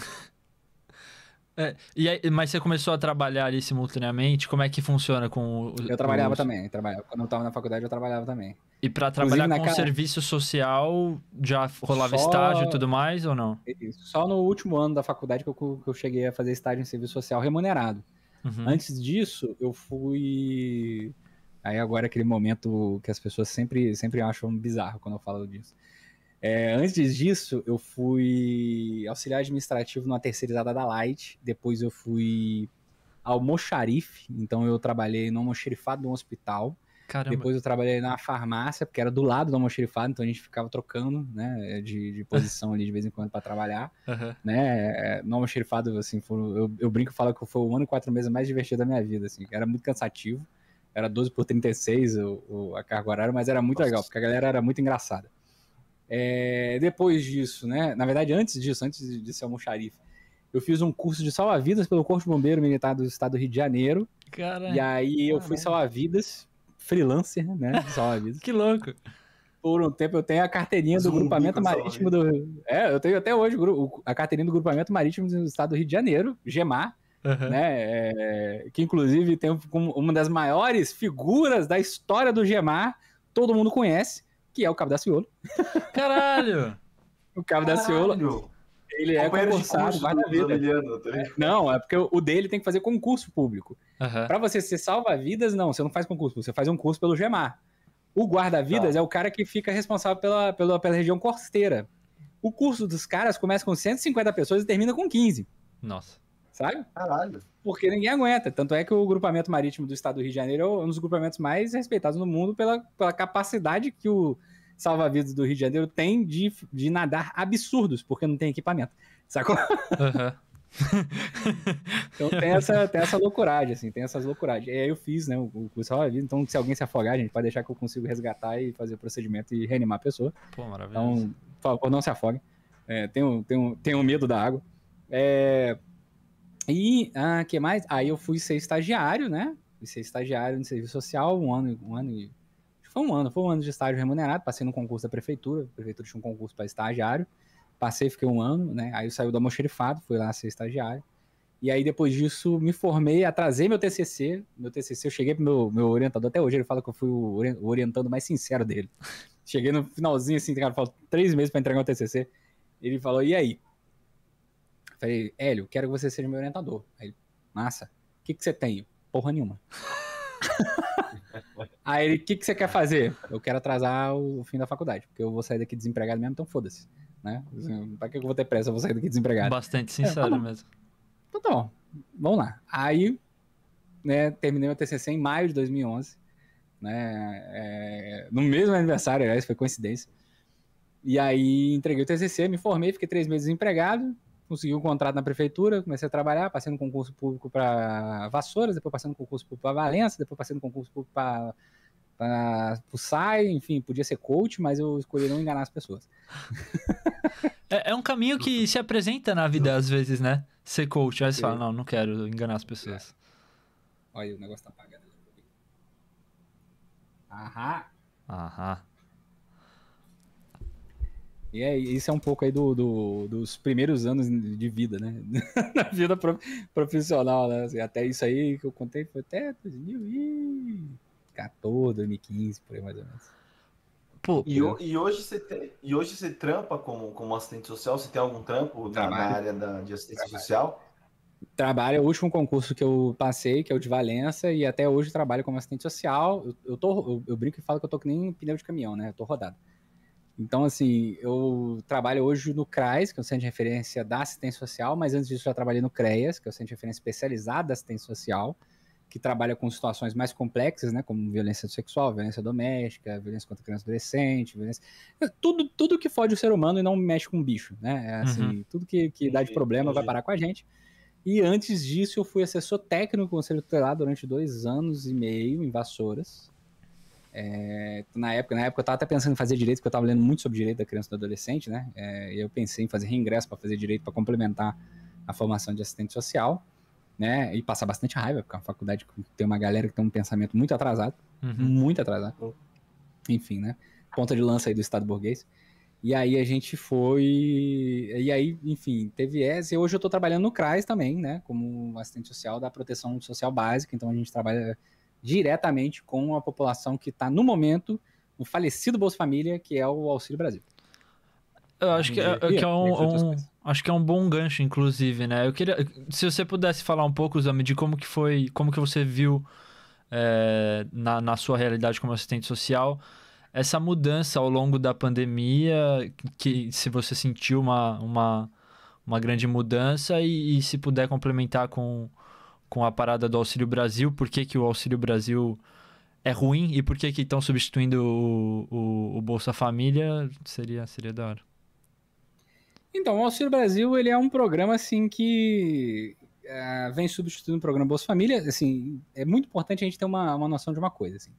É, e aí, mas você começou a trabalhar ali simultaneamente? Como é que funciona com o. Eu trabalhava os... também, trabalhava. Quando eu estava na faculdade, eu trabalhava também. E para trabalhar com cara... serviço social, já rolava Só... estágio e tudo mais, ou não? Só no último ano da faculdade que eu, que eu cheguei a fazer estágio em serviço social remunerado. Uhum. Antes disso, eu fui... Aí agora é aquele momento que as pessoas sempre, sempre acham bizarro quando eu falo disso. É, antes disso, eu fui auxiliar administrativo numa terceirizada da Light. Depois eu fui almoxarife, então eu trabalhei no almoxarifado de um hospital. Caramba. Depois eu trabalhei na farmácia, porque era do lado do almoxerifado, então a gente ficava trocando, né, de, de posição ali de vez em quando para trabalhar, uhum. né, é, no almoxerifado, assim, eu, eu brinco e falo que foi o ano e quatro meses mais divertido da minha vida, assim, era muito cansativo, era 12 por 36 o, o, a carga horária, mas era muito Nossa. legal, porque a galera era muito engraçada. É, depois disso, né, na verdade antes disso, antes de ser almoxarife, eu fiz um curso de salva-vidas pelo Corpo de Bombeiro Militar do Estado do Rio de Janeiro, Caramba. e aí eu fui salva-vidas freelancer, né? Só que louco! Por um tempo eu tenho a carteirinha do grupamento marítimo do. Né? É, eu tenho até hoje a carteirinha do grupamento marítimo do estado do Rio de Janeiro, GEMAR. Uhum. Né? É, que inclusive tem uma das maiores figuras da história do Gemar, todo mundo conhece, que é o Cabo da Ciolo. Caralho! o Cabo Caralho. da Ciolo ele é concursado, vai na vida. É, não, é porque o dele tem que fazer concurso público. Uhum. Para você ser salva-vidas, não, você não faz concurso, você faz um curso pelo GEMAR. O guarda-vidas tá. é o cara que fica responsável pela, pela, pela região costeira. O curso dos caras começa com 150 pessoas e termina com 15. Nossa. Sabe? Caralho. Porque ninguém aguenta. Tanto é que o grupamento marítimo do estado do Rio de Janeiro é um dos grupamentos mais respeitados no mundo pela, pela capacidade que o salva-vidas do Rio de Janeiro tem de, de nadar absurdos, porque não tem equipamento. Sacou? Uhum. então tem essa, tem essa loucuragem, assim, tem essas loucuragens. E aí eu fiz, né, o curso salva-vidas. Então, se alguém se afogar, a gente, pode deixar que eu consigo resgatar e fazer o procedimento e reanimar a pessoa. Pô, maravilha. Então, por favor, não se afoguem. É, tenho, tenho, tenho medo da água. É, e ah, que mais? Aí eu fui ser estagiário, né? Fui ser estagiário no serviço social, um ano, um ano e foi um ano, foi um ano de estágio remunerado, passei no concurso da prefeitura, a prefeitura tinha um concurso para estagiário, passei, fiquei um ano, né? Aí eu saí do almoxerifado, fui lá ser estagiário. E aí depois disso me formei, atrasei meu TCC, meu TCC eu cheguei pro meu, meu orientador, até hoje ele fala que eu fui o orientando mais sincero dele. Cheguei no finalzinho assim, cara, falta três meses para entregar o TCC, ele falou, e aí? falei, Hélio, quero que você seja meu orientador. Aí ele, massa, o que que você tem? Porra nenhuma. Aí ele, o que, que você quer fazer? Eu quero atrasar o fim da faculdade, porque eu vou sair daqui desempregado mesmo, então foda-se. Né? pra que eu vou ter pressa? Eu vou sair daqui desempregado. Bastante sincero é, tá mesmo. Então tá bom, vamos lá. Aí, né, terminei meu TCC em maio de 2011, né, é, no mesmo aniversário, aliás, foi coincidência. E aí entreguei o TCC, me formei, fiquei três meses desempregado, consegui um contrato na prefeitura, comecei a trabalhar, passei no concurso público para Vassouras, depois passei no concurso público para Valença, depois passei no concurso público para para o SAI, enfim, podia ser coach, mas eu escolhi não enganar as pessoas. é, é, um caminho que se apresenta na vida às vezes, né? Ser coach. Aí você fala, não, não quero enganar as pessoas. É. Olha Olha, o negócio tá apagado. Aham. Aham. E é, isso é um pouco aí do, do, dos primeiros anos de vida, né? Na vida profissional, né? Assim, até isso aí que eu contei foi até 2000 e... 2014, 2015, por aí mais ou menos. Pô, e, e, hoje você tem, e hoje você trampa como, como assistente social? Você tem algum trampo na, na área da, de assistência trabalho. social? Trabalho, o último concurso que eu passei, que é o de Valença, e até hoje trabalho como assistente social. Eu, eu, tô, eu, eu brinco e falo que eu tô que nem pneu de caminhão, né? Eu tô rodado. Então, assim, eu trabalho hoje no CRAS, que é o Centro de Referência da Assistência Social, mas antes disso já trabalhei no CREAS, que é o Centro de Referência Especializado da Assistência Social que trabalha com situações mais complexas, né, como violência sexual, violência doméstica, violência contra criança e adolescente, violência... É, tudo, tudo que fode o ser humano e não mexe com o bicho, né, é uhum. assim, uhum. tudo que, que dá de problema vai parar com a gente. E antes disso eu fui assessor técnico do Conselho Tutelar durante dois anos e meio em Vassouras. É, na época, na época eu estava até pensando em fazer direito, porque eu estava lendo muito sobre direito da criança e do adolescente, né, é, e eu pensei em fazer reingresso para fazer direito para complementar a formação de assistente social né? E passar bastante raiva, porque é uma faculdade que tem uma galera que tem um pensamento muito atrasado, uhum. muito atrasado. Uhum. Enfim, né? Ponta de lança aí do Estado burguês. E aí a gente foi. E aí, enfim, teve essa. E hoje eu tô trabalhando no CRAS também, né? Como assistente social da proteção social básica. Então a gente trabalha diretamente com a população que está no momento no falecido Bolsa Família, que é o Auxílio Brasil. Eu acho que, é, que é um, Acho que é um bom gancho, inclusive, né? Eu queria, se você pudesse falar um pouco, Zami, de como que foi, como que você viu é, na, na sua realidade como assistente social essa mudança ao longo da pandemia, que se você sentiu uma, uma, uma grande mudança e, e se puder complementar com, com a parada do Auxílio Brasil, por que, que o Auxílio Brasil é ruim e por que, que estão substituindo o, o, o Bolsa Família, seria, seria da hora. Então, o Auxílio Brasil ele é um programa assim que uh, vem substituindo o programa Bolsa Família. Assim, é muito importante a gente ter uma, uma noção de uma coisa. Assim.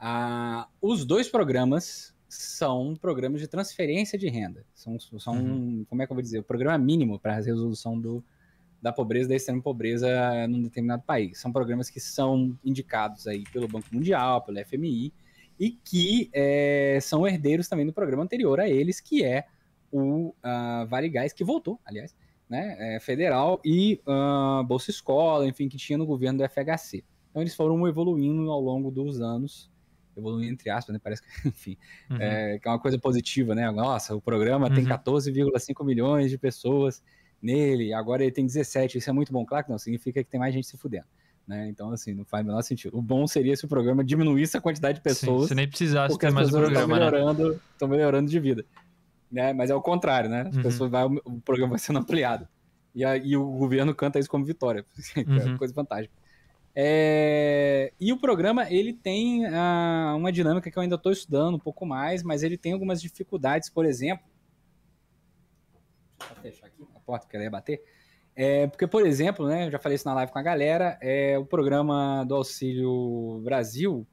Uh, os dois programas são programas de transferência de renda. São, são uhum. como é que eu vou dizer, o programa mínimo para a resolução do, da pobreza, da extrema pobreza num determinado país. São programas que são indicados aí pelo Banco Mundial, pelo FMI, e que é, são herdeiros também do programa anterior a eles, que é o uh, Vale Gás, que voltou, aliás, né, é, federal, e uh, Bolsa Escola, enfim, que tinha no governo do FHC. Então eles foram evoluindo ao longo dos anos, evoluindo entre aspas, né, parece que, enfim, uhum. é, que é uma coisa positiva, né, nossa, o programa uhum. tem 14,5 milhões de pessoas nele, agora ele tem 17, isso é muito bom, claro que não, significa que tem mais gente se fudendo. Né? Então, assim, não faz o menor sentido. O bom seria se o programa diminuísse a quantidade de pessoas. Sim, você nem precisasse ter mais um programa. Né. Estão melhorando, né? melhorando de vida né? Mas é o contrário, né? As uhum. pessoas vai, o programa vai sendo ampliado. E, a, e o governo canta isso como vitória, é uhum. coisa fantástica. É... E o programa ele tem ah, uma dinâmica que eu ainda estou estudando um pouco mais, mas ele tem algumas dificuldades, por exemplo. Deixa eu fechar aqui a porta que ela ia bater. É, porque, por exemplo, né, eu já falei isso na live com a galera, é, o programa do Auxílio Brasil,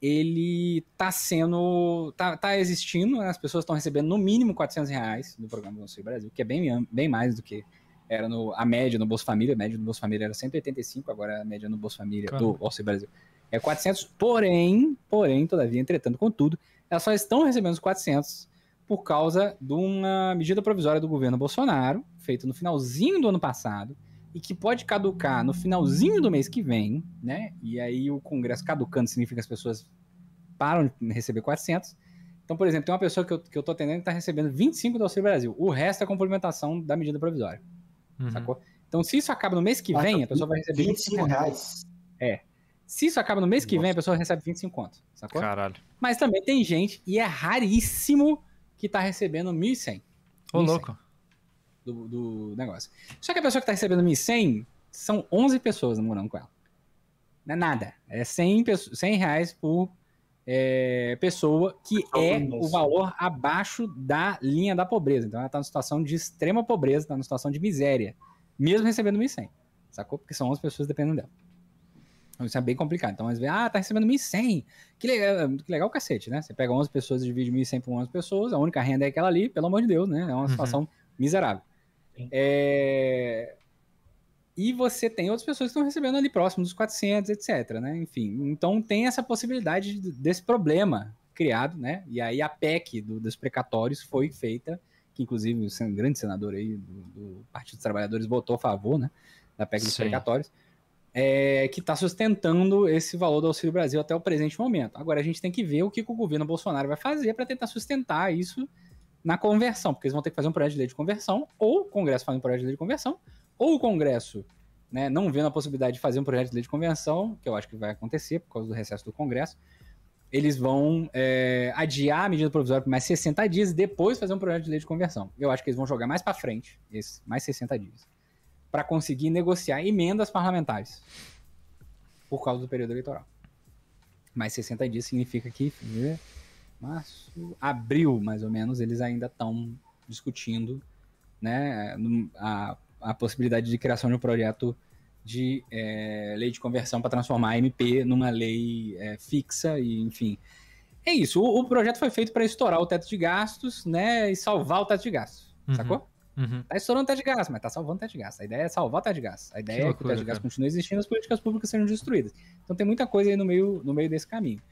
ele tá sendo. tá, tá existindo, né? as pessoas estão recebendo no mínimo 400 reais do programa Auxílio Brasil, que é bem, bem mais do que era no, a média no Bolsa Família, a média do Bolsa Família era 185, agora a média no Bolsa Família claro. do Auxílio Brasil é 400, porém, porém, todavia, entretanto, contudo, elas só estão recebendo os 400 por causa de uma medida provisória do governo Bolsonaro, feita no finalzinho do ano passado, e que pode caducar no finalzinho do mês que vem, né? E aí o Congresso caducando significa que as pessoas param de receber 400. Então, por exemplo, tem uma pessoa que eu, que eu tô atendendo que está recebendo 25 do Auxílio Brasil. O resto é complementação da medida provisória. Uhum. Sacou? Então, se isso acaba no mês que vem, a pessoa vai receber 25 reais. É. Se isso acaba no mês que Nossa. vem, a pessoa recebe 25 conto, sacou? Caralho. Mas também tem gente, e é raríssimo, que tá recebendo 1.100. Ô, louco do, do negócio. Só que a pessoa que está recebendo 1.100 são 11 pessoas namorando com ela. Não é nada. É 100, 100 reais por é, pessoa, que é o valor abaixo da linha da pobreza. Então ela está numa situação de extrema pobreza, está numa situação de miséria, mesmo recebendo 1.100. Sacou? Porque são 11 pessoas dependendo dela. Então, isso é bem complicado. Então, às vezes, ah, tá recebendo 1.100. Que legal, é, que legal o cacete, né? Você pega 11 pessoas e divide 1.100 por 11 pessoas, a única renda é aquela ali, pelo amor de Deus, né? É uma uhum. situação uhum. miserável. É... E você tem outras pessoas que estão recebendo ali próximo dos 400, etc. Né? Enfim, então tem essa possibilidade desse problema criado, né? E aí a PEC do, dos precatórios foi feita, que inclusive o um grande senador aí do, do, Partido dos Trabalhadores votou a favor, né? Da PEC dos Sim. precatórios. É, que está sustentando esse valor do Auxílio Brasil até o presente momento. Agora a gente tem que ver o que, que o governo Bolsonaro vai fazer para tentar sustentar isso na conversão, porque eles vão ter que fazer um projeto de lei de conversão, ou o Congresso faz um projeto de lei de conversão, ou o Congresso né, não vendo a possibilidade de fazer um projeto de lei de convenção, que eu acho que vai acontecer por causa do recesso do Congresso, eles vão é, adiar a medida provisória por mais 60 dias e depois fazer um projeto de lei de conversão. Eu acho que eles vão jogar mais para frente, esses mais 60 dias, para conseguir negociar emendas parlamentares por causa do período eleitoral. Mais 60 dias significa que né, março, abril, mais ou menos, eles ainda estão discutindo né, a, a possibilidade de criação de um projeto de é, lei de conversão para transformar a MP numa lei é, fixa e, enfim. É isso. O, o projeto foi feito para estourar o teto de gastos, né, e salvar o teto de gastos. Uhum. Sacou? Uhum. Tá estourando o teto de gastos, mas tá salvando o teto de gastos. A ideia é salvar o teto de gastos. A ideia que é loucura, que o teto de gastos continue existindo e as políticas públicas sejam destruídas. Então tem muita coisa aí no meio, no meio desse caminho.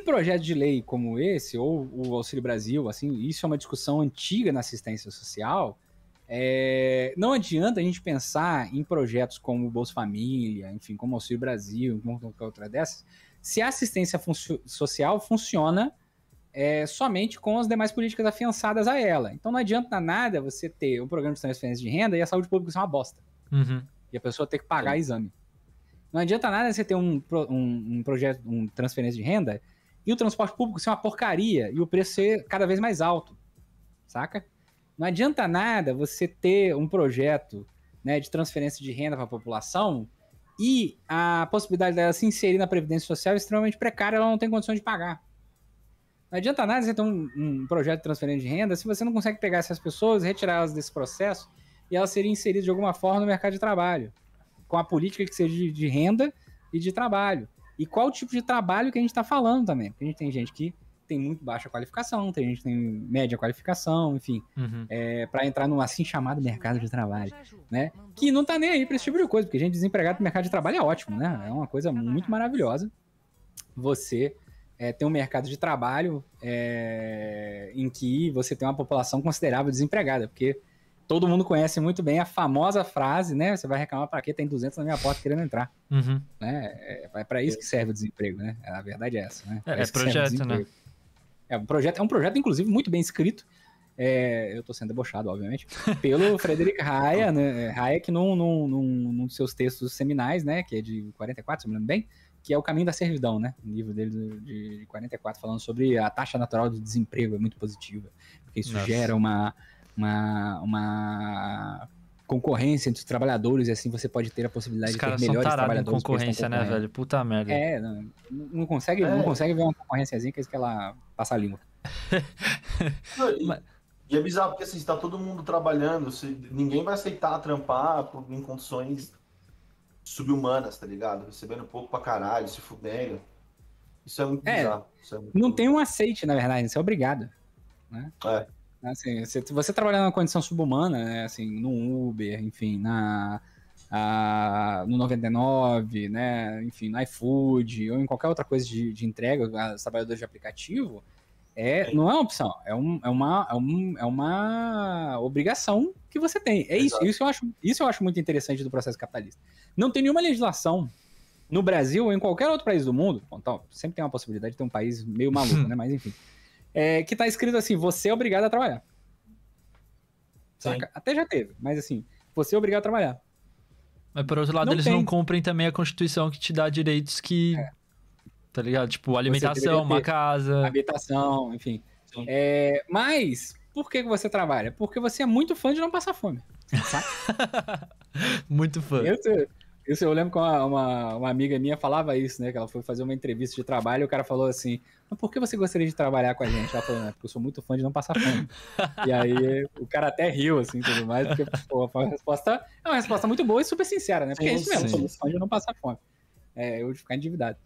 Um projeto de lei como esse, ou o Auxílio Brasil, assim, isso é uma discussão antiga na assistência social. É, não adianta a gente pensar em projetos como o Bolsa Família, enfim, como o Auxílio Brasil, como qualquer outra dessas, se a assistência funcio social funciona é, somente com as demais políticas afiançadas a ela. Então não adianta nada você ter um programa de transferência de renda e a saúde pública ser uma bosta. Uhum. E a pessoa ter que pagar Sim. exame. Não adianta nada você ter um, um, um projeto, um transferência de renda e o transporte público ser uma porcaria e o preço ser cada vez mais alto, saca? Não adianta nada você ter um projeto né, de transferência de renda para a população e a possibilidade dela se inserir na Previdência Social é extremamente precária, ela não tem condições de pagar. Não adianta nada você ter um, um projeto de transferência de renda se você não consegue pegar essas pessoas, retirá-las desse processo e elas serem inseridas de alguma forma no mercado de trabalho, com a política que seja de, de renda e de trabalho. E qual o tipo de trabalho que a gente está falando também. Porque a gente tem gente que tem muito baixa qualificação, tem gente que tem média qualificação, enfim, uhum. é, para entrar no assim chamado mercado de trabalho, né? Que não tá nem aí para esse tipo de coisa, porque gente desempregado no mercado de trabalho é ótimo, né? É uma coisa muito maravilhosa. Você é, um mercado de trabalho é, em que você tem uma população considerável desempregada, porque todo mundo conhece muito bem a famosa frase, né? Você vai reclamar para quê? Tem 200 na minha porta querendo entrar. Uhum. Né? É, é para isso que serve o desemprego, né? A verdade é essa, né? É, é projeto, né? É um projeto, é um projeto, inclusive, muito bem escrito. É, eu estou sendo debochado, obviamente, pelo Frederic Raya, né? É, Raya que num, num, num, num, dos seus textos seminais, né? Que é de 44, se me lembro bem, que é O Caminho da Servidão, né? O livro dele de 44, falando sobre a taxa natural de desemprego, é muito positiva, porque isso Nossa. gera uma uma, uma concorrência entre os trabalhadores, e assim você pode ter a possibilidade os de ter melhores são trabalhadores. Em concorrência, né, velho? Puta merda. É, não, não consegue, é. não consegue ver uma concorrênciazinha que é que ela passa a língua. e, é bizarro, porque assim, está todo mundo trabalhando, se, ninguém vai aceitar trampar por, em condições subhumanas, tá ligado? Recebendo pouco pra caralho, se fudendo. Isso é muito é, bizarro. É muito não tem um aceite, na verdade, isso é obrigado. Né? É. Assim, você, você trabalhando numa condição subhumana, né, assim, no Uber, enfim, na a, no 99, né, enfim, no iFood ou em qualquer outra coisa de, de entrega, os trabalhadores de aplicativo, é, é, não é uma opção, é, um, é, uma, é, um, é uma obrigação que você tem. É isso, isso eu, acho, isso eu acho muito interessante do processo capitalista. Não tem nenhuma legislação no Brasil ou em qualquer outro país do mundo, bom, então, sempre tem uma possibilidade de ter um país meio maluco, né, mas enfim é, que tá escrito assim: você é obrigado a trabalhar. Saca? Até já teve, mas assim, você é obrigado a trabalhar. Mas por outro lado, não eles tem. não cumprem também a Constituição que te dá direitos que. É. Tá ligado? Tipo, alimentação, uma casa. Habitação, enfim. É, mas, por que você trabalha? Porque você é muito fã de não passar fome. Saca? muito fã. Eu, isso eu lembro que uma, uma, uma, amiga minha falava isso, né? Que ela foi fazer uma entrevista de trabalho e o cara falou assim: Mas por que você gostaria de trabalhar com a gente? Ela falou, é porque eu sou muito fã de não passar fome. e aí o cara até riu, assim, tudo mais, porque pô, foi uma resposta. É uma resposta muito boa e super sincera, né? Porque é isso mesmo, sou eu sou fã de não passar fome. É, eu de ficar endividado.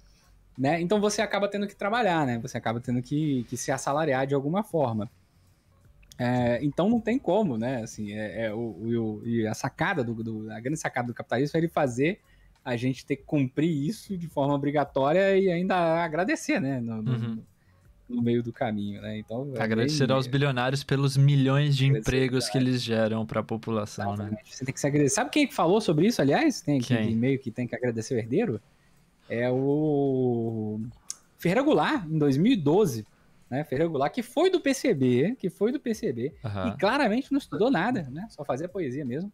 Né? Então você acaba tendo que trabalhar, né? Você acaba tendo que, que se assalariar de alguma forma. É, então não tem como, né? Assim, é, é o, o, e a sacada do, do, a grande sacada do capitalismo é ele fazer a gente ter que cumprir isso de forma obrigatória e ainda agradecer, né? No, uhum. no, meio do caminho, né? Então é agradecer bem, aos bilionários pelos milhões de empregos que é. eles geram para a população, né? Exatamente. né? Você tem que se agradecer. Sabe quem é falou sobre isso, aliás? Tem aqui quem? que tem que agradecer o herdeiro. É o Ferreira Goulart, em 2012 né, Goulart, que foi do PCB, que foi do PCB, uhum. e claramente não estudou nada, né, só fazia poesia mesmo.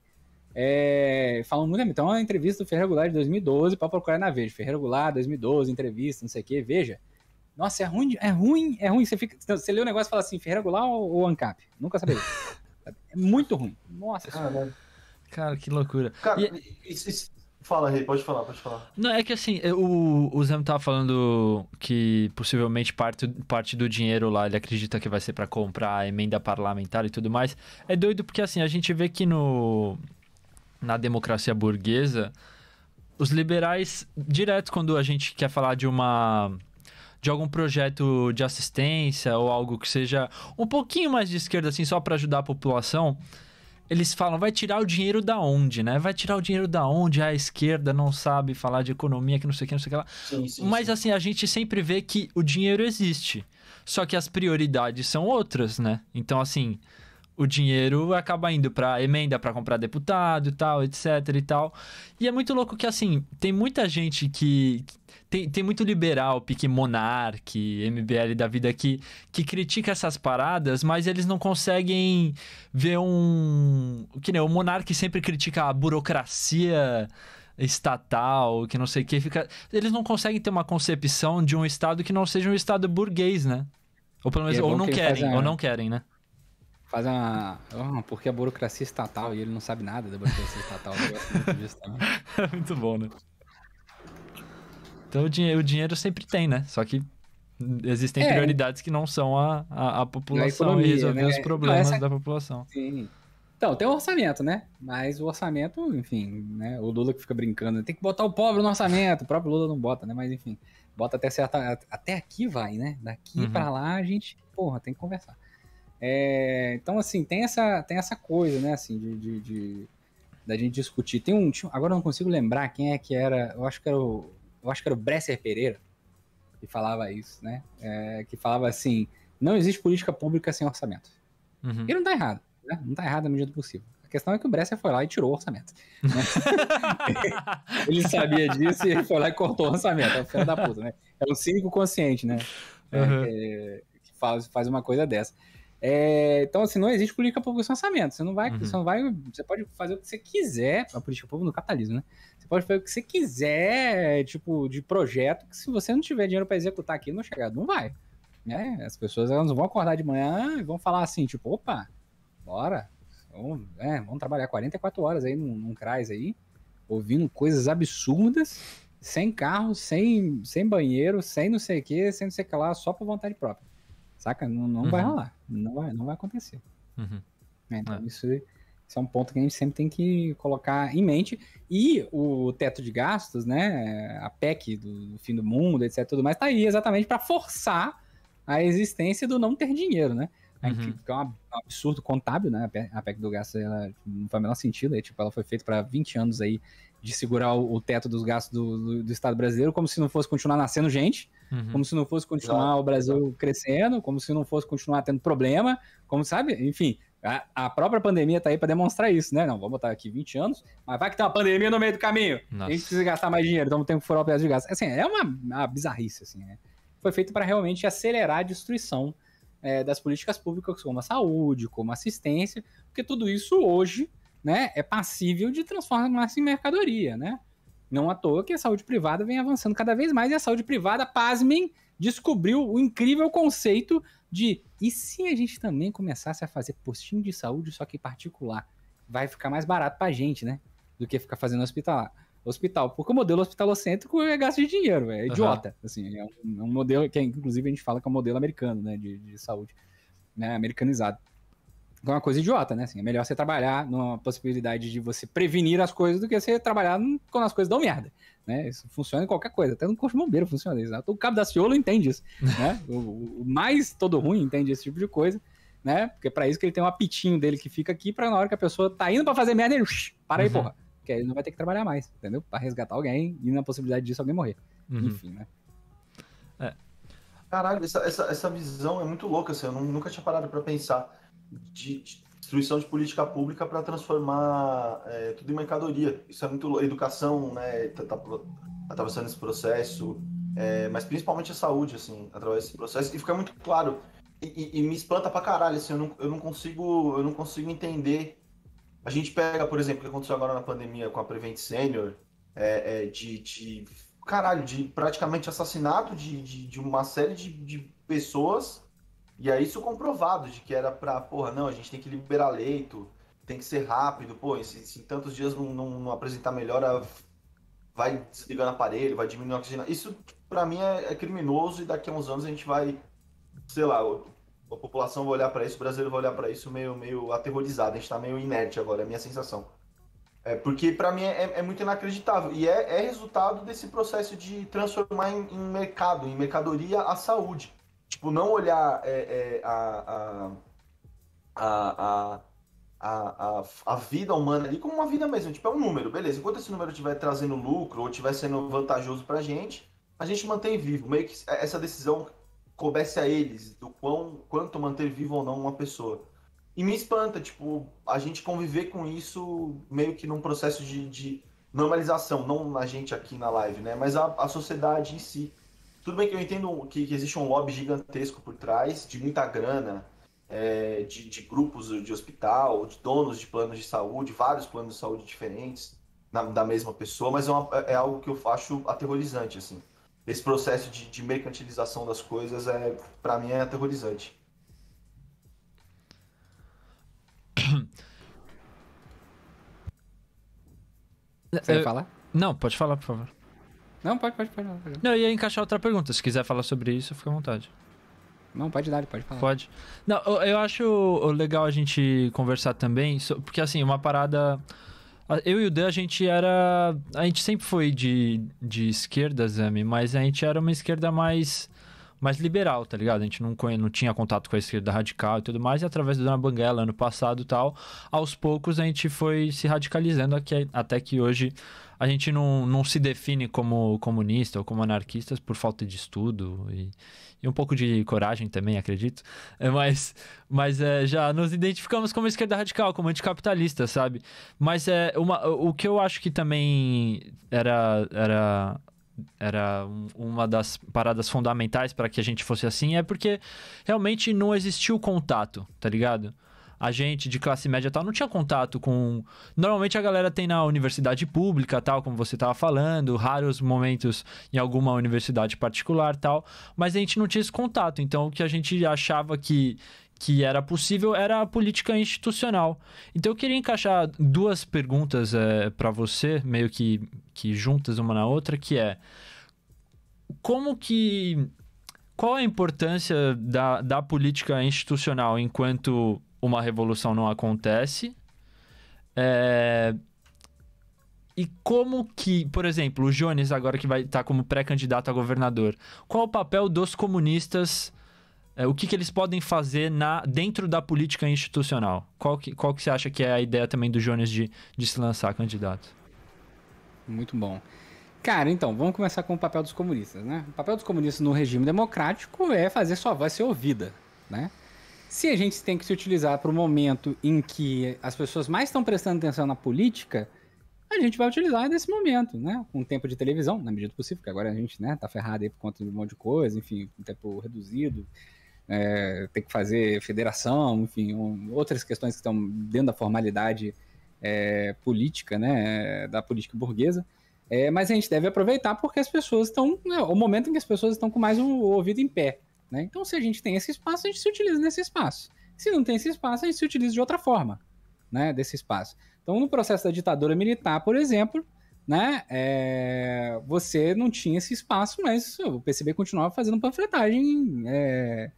É, falam muito, então, a entrevista do Ferreira Goulart de 2012, para procurar na Veja, Ferreira Goulart, 2012, entrevista, não sei o que, veja. Nossa, é ruim, é ruim, é ruim, você, fica, você lê o um negócio e fala assim, Ferreira Goulart ou, ANCAP? Nunca saberia. é muito ruim, nossa Cara, cara que loucura. Cara, e, é isso, isso Fala, Rei, pode falar, pode falar. Não, é que assim, o, o Zemo tava falando que possivelmente parte, parte do dinheiro lá ele acredita que vai ser para comprar emenda parlamentar e tudo mais. É doido porque assim, a gente vê que no na democracia burguesa, os liberais, direto quando a gente quer falar de uma de algum projeto de assistência ou algo que seja um pouquinho mais de esquerda assim, só para ajudar a população, eles falam, vai tirar o dinheiro da onde, né? Vai tirar o dinheiro da onde? Ah, a esquerda não sabe falar de economia, que não sei o que, não sei o que lá. Sim, sim, Mas sim. assim, a gente sempre vê que o dinheiro existe. Só que as prioridades são outras, né? Então, assim, o dinheiro acaba indo para emenda para comprar deputado e tal, etc e tal. E é muito louco que, assim, tem muita gente que, tem, tem muito liberal, pique monarque, MBL da vida que, que critica essas paradas, mas eles não conseguem ver um. Que nem o monarque sempre critica a burocracia estatal, que não sei o que, fica. Eles não conseguem ter uma concepção de um Estado que não seja um Estado burguês, né? Ou pelo menos, é ou não que querem, ou não querem, né? Faz uma. Oh, porque a é burocracia estatal e ele não sabe nada da burocracia estatal. Eu gosto muito disso é muito bom, né? Então o, dinhe o dinheiro sempre tem, né? Só que existem é. prioridades que não são a, a, a população economia, e resolver né? os então, problemas essa... da população. Sim. Então, tem o um orçamento, né? Mas o orçamento, enfim, né? O Lula que fica brincando, tem que botar o pobre no orçamento. O próprio Lula não bota, né? Mas enfim, bota até certa. Até aqui vai, né? Daqui uhum. para lá a gente, porra, tem que conversar. É... então, assim, tem essa, tem essa coisa, né? Assim, de, de, de da gente discutir. Tem um. Agora eu não consigo lembrar quem é que era. Eu acho que era o eu acho que era o Bresser Pereira, que falava isso, né? É, que falava assim: não existe política pública sem orçamento. Uhum. E não tá errado, né? Não tá errado na é medida do possível. A questão é que o Bresser foi lá e tirou o orçamento. Né? ele sabia disso e ele foi lá e cortou o orçamento. É da puta, né? É um cínico consciente, né? É, uhum. É, que faz, faz uma coisa dessa. É, então, assim, não existe política pública sem orçamento. Você não vai, uhum. você não vai. Você pode fazer o que você quiser. A política pública no capitalismo, né? pode fazer o que você quiser, tipo, de projeto, que se você não tiver dinheiro para executar aquilo, não chegar, não vai. Né? As pessoas elas não vão acordar de manhã e vão falar assim, tipo, opa, bora, vamos, é, vamos trabalhar 44 horas aí num, num CRAS aí, ouvindo coisas absurdas, sem carro, sem, sem banheiro, sem não sei o que, sem não sei o que lá, só por vontade própria. Saca? Não, não uhum. vai rolar. Não vai, não vai acontecer. Uhum. Então, é. isso isso é um ponto que a gente sempre tem que colocar em mente. E o teto de gastos, né, a PEC do, do fim do mundo, etc, tudo mais, tá aí exatamente para forçar a existência do não ter dinheiro, né? É uhum. Que é um absurdo contábil, né? A PEC do gasto ela tipo, não faz o menor sentido. Aí, é, tipo, ela foi feita para 20 anos aí de segurar o, o teto dos gastos do, do, do, Estado brasileiro, como se não fosse continuar nascendo gente, uhum. como se não fosse continuar Exato. o Brasil crescendo, como se não fosse continuar tendo problema, como sabe? Enfim, a, a própria pandemia tá aí para demonstrar isso, né? Não, vamos botar aqui 20 anos, mas vai que tem uma pandemia no meio do caminho. Nossa. A gente precisa gastar mais dinheiro, então tem que furar o pedaço de gasto. Assim, é uma, uma bizarrice, assim, né? Foi feito para realmente acelerar a destruição é, das políticas públicas, como a saúde, como a assistência, porque tudo isso hoje, né, é passível de transformar-se em mercadoria, né? Não à toa que a saúde privada vem avançando cada vez mais e a saúde privada, pasmem, descobriu o incrível conceito de e se a gente também começasse a fazer postinho de saúde, só que particular? Vai ficar mais barato pra gente, né? Do que ficar fazendo hospital Hospital, porque o modelo hospitalocêntrico é gasto de dinheiro, é idiota. Uhum. Assim, é um, é um, modelo que, inclusive, a gente fala que é um modelo americano, né? De, de saúde, né? Americanizado. Então é uma coisa idiota, né? Assim, é melhor você trabalhar numa possibilidade de você prevenir as coisas do que você trabalhar quando as coisas dão merda. Né? Isso funciona em qualquer coisa, até no corpo de bombeiro funciona isso. Né? O cabo da Ciolo entende isso. né? o, o, mais todo ruim entende esse tipo de coisa. Né? Porque é pra isso que ele tem um apitinho dele que fica aqui, pra na hora que a pessoa tá indo pra fazer merda, ele para aí, uhum. porra. Porque aí ele não vai ter que trabalhar mais, entendeu? Pra resgatar alguém e na possibilidade disso alguém morrer. Uhum. Enfim, né? É. Caralho, essa, essa, essa visão é muito louca, assim, eu nunca tinha parado pra pensar. de, de Destruição de política pública para transformar é, tudo em mercadoria. Isso é muito. Educação, né? Tá, tá atravessando esse processo. É, mas principalmente a saúde, assim, através desse processo. E fica muito claro. E, e, e me espanta pra caralho, assim, eu não, eu não consigo. Eu não consigo entender. A gente pega, por exemplo, o que aconteceu agora na pandemia com a Prevent Senior, é, é, de, de, Caralho, de praticamente assassinato de, de, de uma série de, de pessoas e é isso comprovado de que era pra, porra, não, a gente tem que liberar leito, tem que ser rápido, pô, se, se em tantos dias não, não, não, apresentar melhora, vai desligando aparelho, vai diminuir a oxigênio. Isso, para mim, é, é, criminoso e daqui a uns anos a gente vai, sei lá, a população vai olhar para isso, o brasileiro vai olhar para isso meio, meio aterrorizado, a gente tá meio inerte agora, é a minha sensação. É, porque para mim é, é, muito inacreditável. E é, é resultado desse processo de transformar em, em mercado, em mercadoria, a saúde tipo, não olhar é, é, a, a, a, a, vida humana ali como uma vida mesmo, tipo, é um número, beleza. Enquanto esse número estiver trazendo lucro ou estiver sendo vantajoso pra gente, a gente mantém vivo. Meio que é, essa decisão coubesse a eles do quão, quanto manter vivo ou não uma pessoa. E me espanta, tipo, a gente conviver com isso meio que num processo de, de normalização, não a gente aqui na live, né? Mas a, a sociedade em si tudo bem que eu entendo que, que existe um lobby gigantesco por trás, de muita grana, é, de, de, grupos de hospital, de donos de planos de saúde, vários planos de saúde diferentes na, da mesma pessoa, mas é, uma, é, algo que eu acho aterrorizante, assim. Esse processo de, de mercantilização das coisas, é, para mim, é aterrorizante. Você falar? Não, pode falar, por favor. Não, pode, pode, pode. Não, eu ia encaixar outra pergunta. Se quiser falar sobre isso, fica à vontade. Não, pode dar, pode falar. Pode. Não, eu acho legal a gente conversar também, porque assim, uma parada. Eu e o Dan, a gente era. A gente sempre foi de, de esquerda, Zami, mas a gente era uma esquerda mais, mais liberal, tá ligado? A gente não, não tinha contato com a esquerda radical e tudo mais, e através do Dona Banguela, ano passado e tal, aos poucos a gente foi se radicalizando aqui, até que hoje a gente não, não se define como comunista ou como anarquistas por falta de estudo e, e um pouco de coragem também, acredito. É, mas mas é, já nos identificamos como esquerda radical, como anticapitalista, sabe? Mas é uma, o que eu acho que também era, era era uma das paradas fundamentais para que a gente fosse assim é porque realmente não existiu contato, tá ligado? a gente de classe média tal não tinha contato com. Normalmente a galera tem na universidade pública, tal, como você estava falando, raros momentos em alguma universidade particular, tal, mas a gente não tinha esse contato. Então o que a gente achava que que era possível era a política institucional. Então eu queria encaixar duas perguntas é, eh, para você, meio que, que juntas uma na outra, que é como que qual a importância da, da política institucional enquanto uma revolução não acontece. É... E como que, por exemplo, o Jones, agora que vai estar tá como pré-candidato a governador, qual o papel dos comunistas? É, o que, que eles podem fazer na, dentro da política institucional? Qual que, qual que você acha que é a ideia também do Jones de, de se lançar candidato? Muito bom. Cara, então, vamos começar com o papel dos comunistas, né? O papel dos comunistas no regime democrático é fazer sua voz ser ouvida, né? se a gente tem que se utilizar para o momento em que as pessoas mais estão prestando atenção na política, a gente vai utilizar nesse momento, né? Um tempo de televisão, na medida do possível, porque agora a gente, né, tá ferrado aí por conta de um monte de coisa, enfim, um tempo reduzido, é, tem que fazer federação, enfim, um, outras questões que estão dentro da formalidade é, política, né, da política burguesa. É, mas a gente deve aproveitar porque as pessoas estão. Né, o momento em que as pessoas estão com mais o ouvido em pé. Né? Então, se a gente tem esse espaço, a gente se utiliza nesse espaço. Se não tem esse espaço, a gente se utiliza de outra forma né, desse espaço. Então, no processo da ditadura militar, por exemplo, né, é, você não tinha esse espaço, mas o PCB continuava fazendo panfletagem é,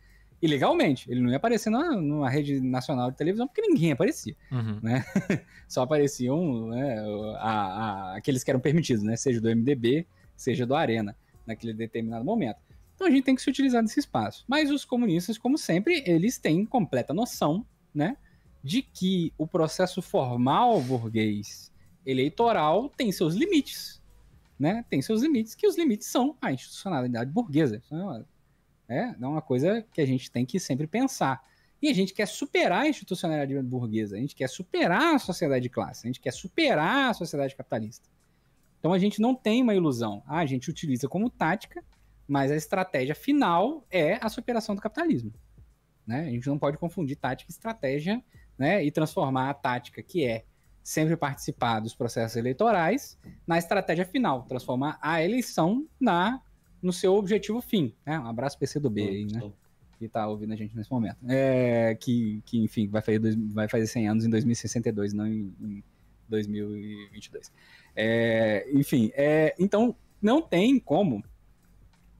ilegalmente. Ele não ia aparecer na, numa rede nacional de televisão porque ninguém aparecia. Uhum. Né? Só apareciam né, a, a, aqueles que eram permitidos, né, seja do MDB, seja do Arena, naquele determinado momento. Então a gente tem que se utilizar desse espaço. Mas os comunistas, como sempre, eles têm completa noção, né, de que o processo formal burguês eleitoral tem seus limites, né? Tem seus limites, que os limites são a institucionalidade burguesa. É, né, é uma coisa que a gente tem que sempre pensar. E a gente quer superar a institucionalidade burguesa, a gente quer superar a sociedade de classe, a gente quer superar a sociedade capitalista. Então a gente não tem uma ilusão. Ah, a gente utiliza como tática mas a estratégia final é a superação do capitalismo. Né? A gente não pode confundir tática e estratégia né? e transformar a tática, que é sempre participar dos processos eleitorais, na estratégia final, transformar a eleição na no seu objetivo fim. Né? Um abraço PCdoB B aí, né? Que está ouvindo a gente nesse momento. É, que, que, enfim, vai fazer, dois, vai fazer 100 anos em 2062, não em, em 2022. É, enfim, é, então não tem como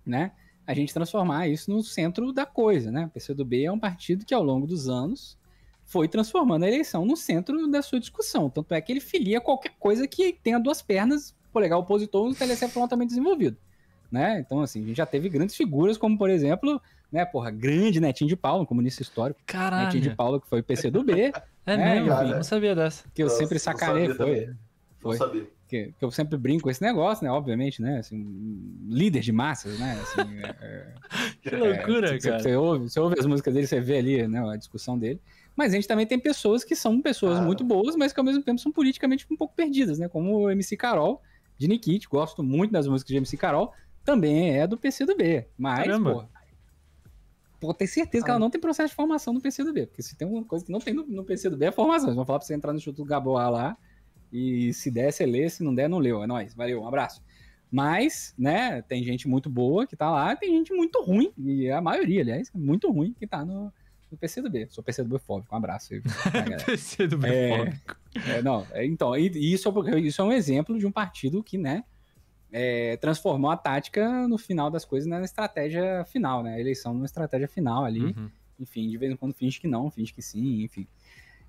né? A gente transformar isso no centro da coisa, né? O PCdoB é um partido que ao longo dos anos foi transformando a eleição no centro da sua discussão. Tanto é que ele filia qualquer coisa que tenha duas pernas, polegar opositor no telecefalon também desenvolvido. Né? Então, assim, a gente já teve grandes figuras, como, por exemplo, né, porra, grande Netinho de Paulo, comunista histórico. Caralho. Netinho de Paulo, que foi o PC do B. é né, mesmo, enfim, não sabia dessa. Que eu, sempre sacarei, foi. Também. Foi. Não sabia que, que eu sempre brinco esse negócio, né? Obviamente, né? Assim, líder de massas, né? Assim, é, é, que é, loucura, é, tipo, você, cara. Você ouve, você ouve as músicas dele, você vê ali né, a discussão dele. Mas a gente também tem pessoas que são pessoas ah. muito boas, mas que ao mesmo tempo são politicamente um pouco perdidas, né? Como o MC Carol, de Nikit, gosto muito das músicas de MC Carol, também é do PCdoB. Mas, Caramba. pô, pô, certeza ah. que ela ah. não tem processo de formação do PCdoB, porque se tem uma coisa que não tem no, no PCdoB é formação. Eles vão falar pra você entrar no Instituto Gaboá lá e se der, você lê, se não der, não leu. É nóis. Valeu, um abraço. Mas, né, tem gente muito boa que tá lá, tem gente muito ruim, e a maioria, aliás, muito ruim que tá no, no PCdoB. Sou PCdoB fóbico, um abraço. PCdoB é, fóbico. É, não, é, então, isso, é isso é um exemplo de um partido que, né, é, transformou a tática no final das coisas na estratégia final, né, a eleição numa estratégia final ali. Uhum. Enfim, de vez em quando finge que não, finge que sim, enfim.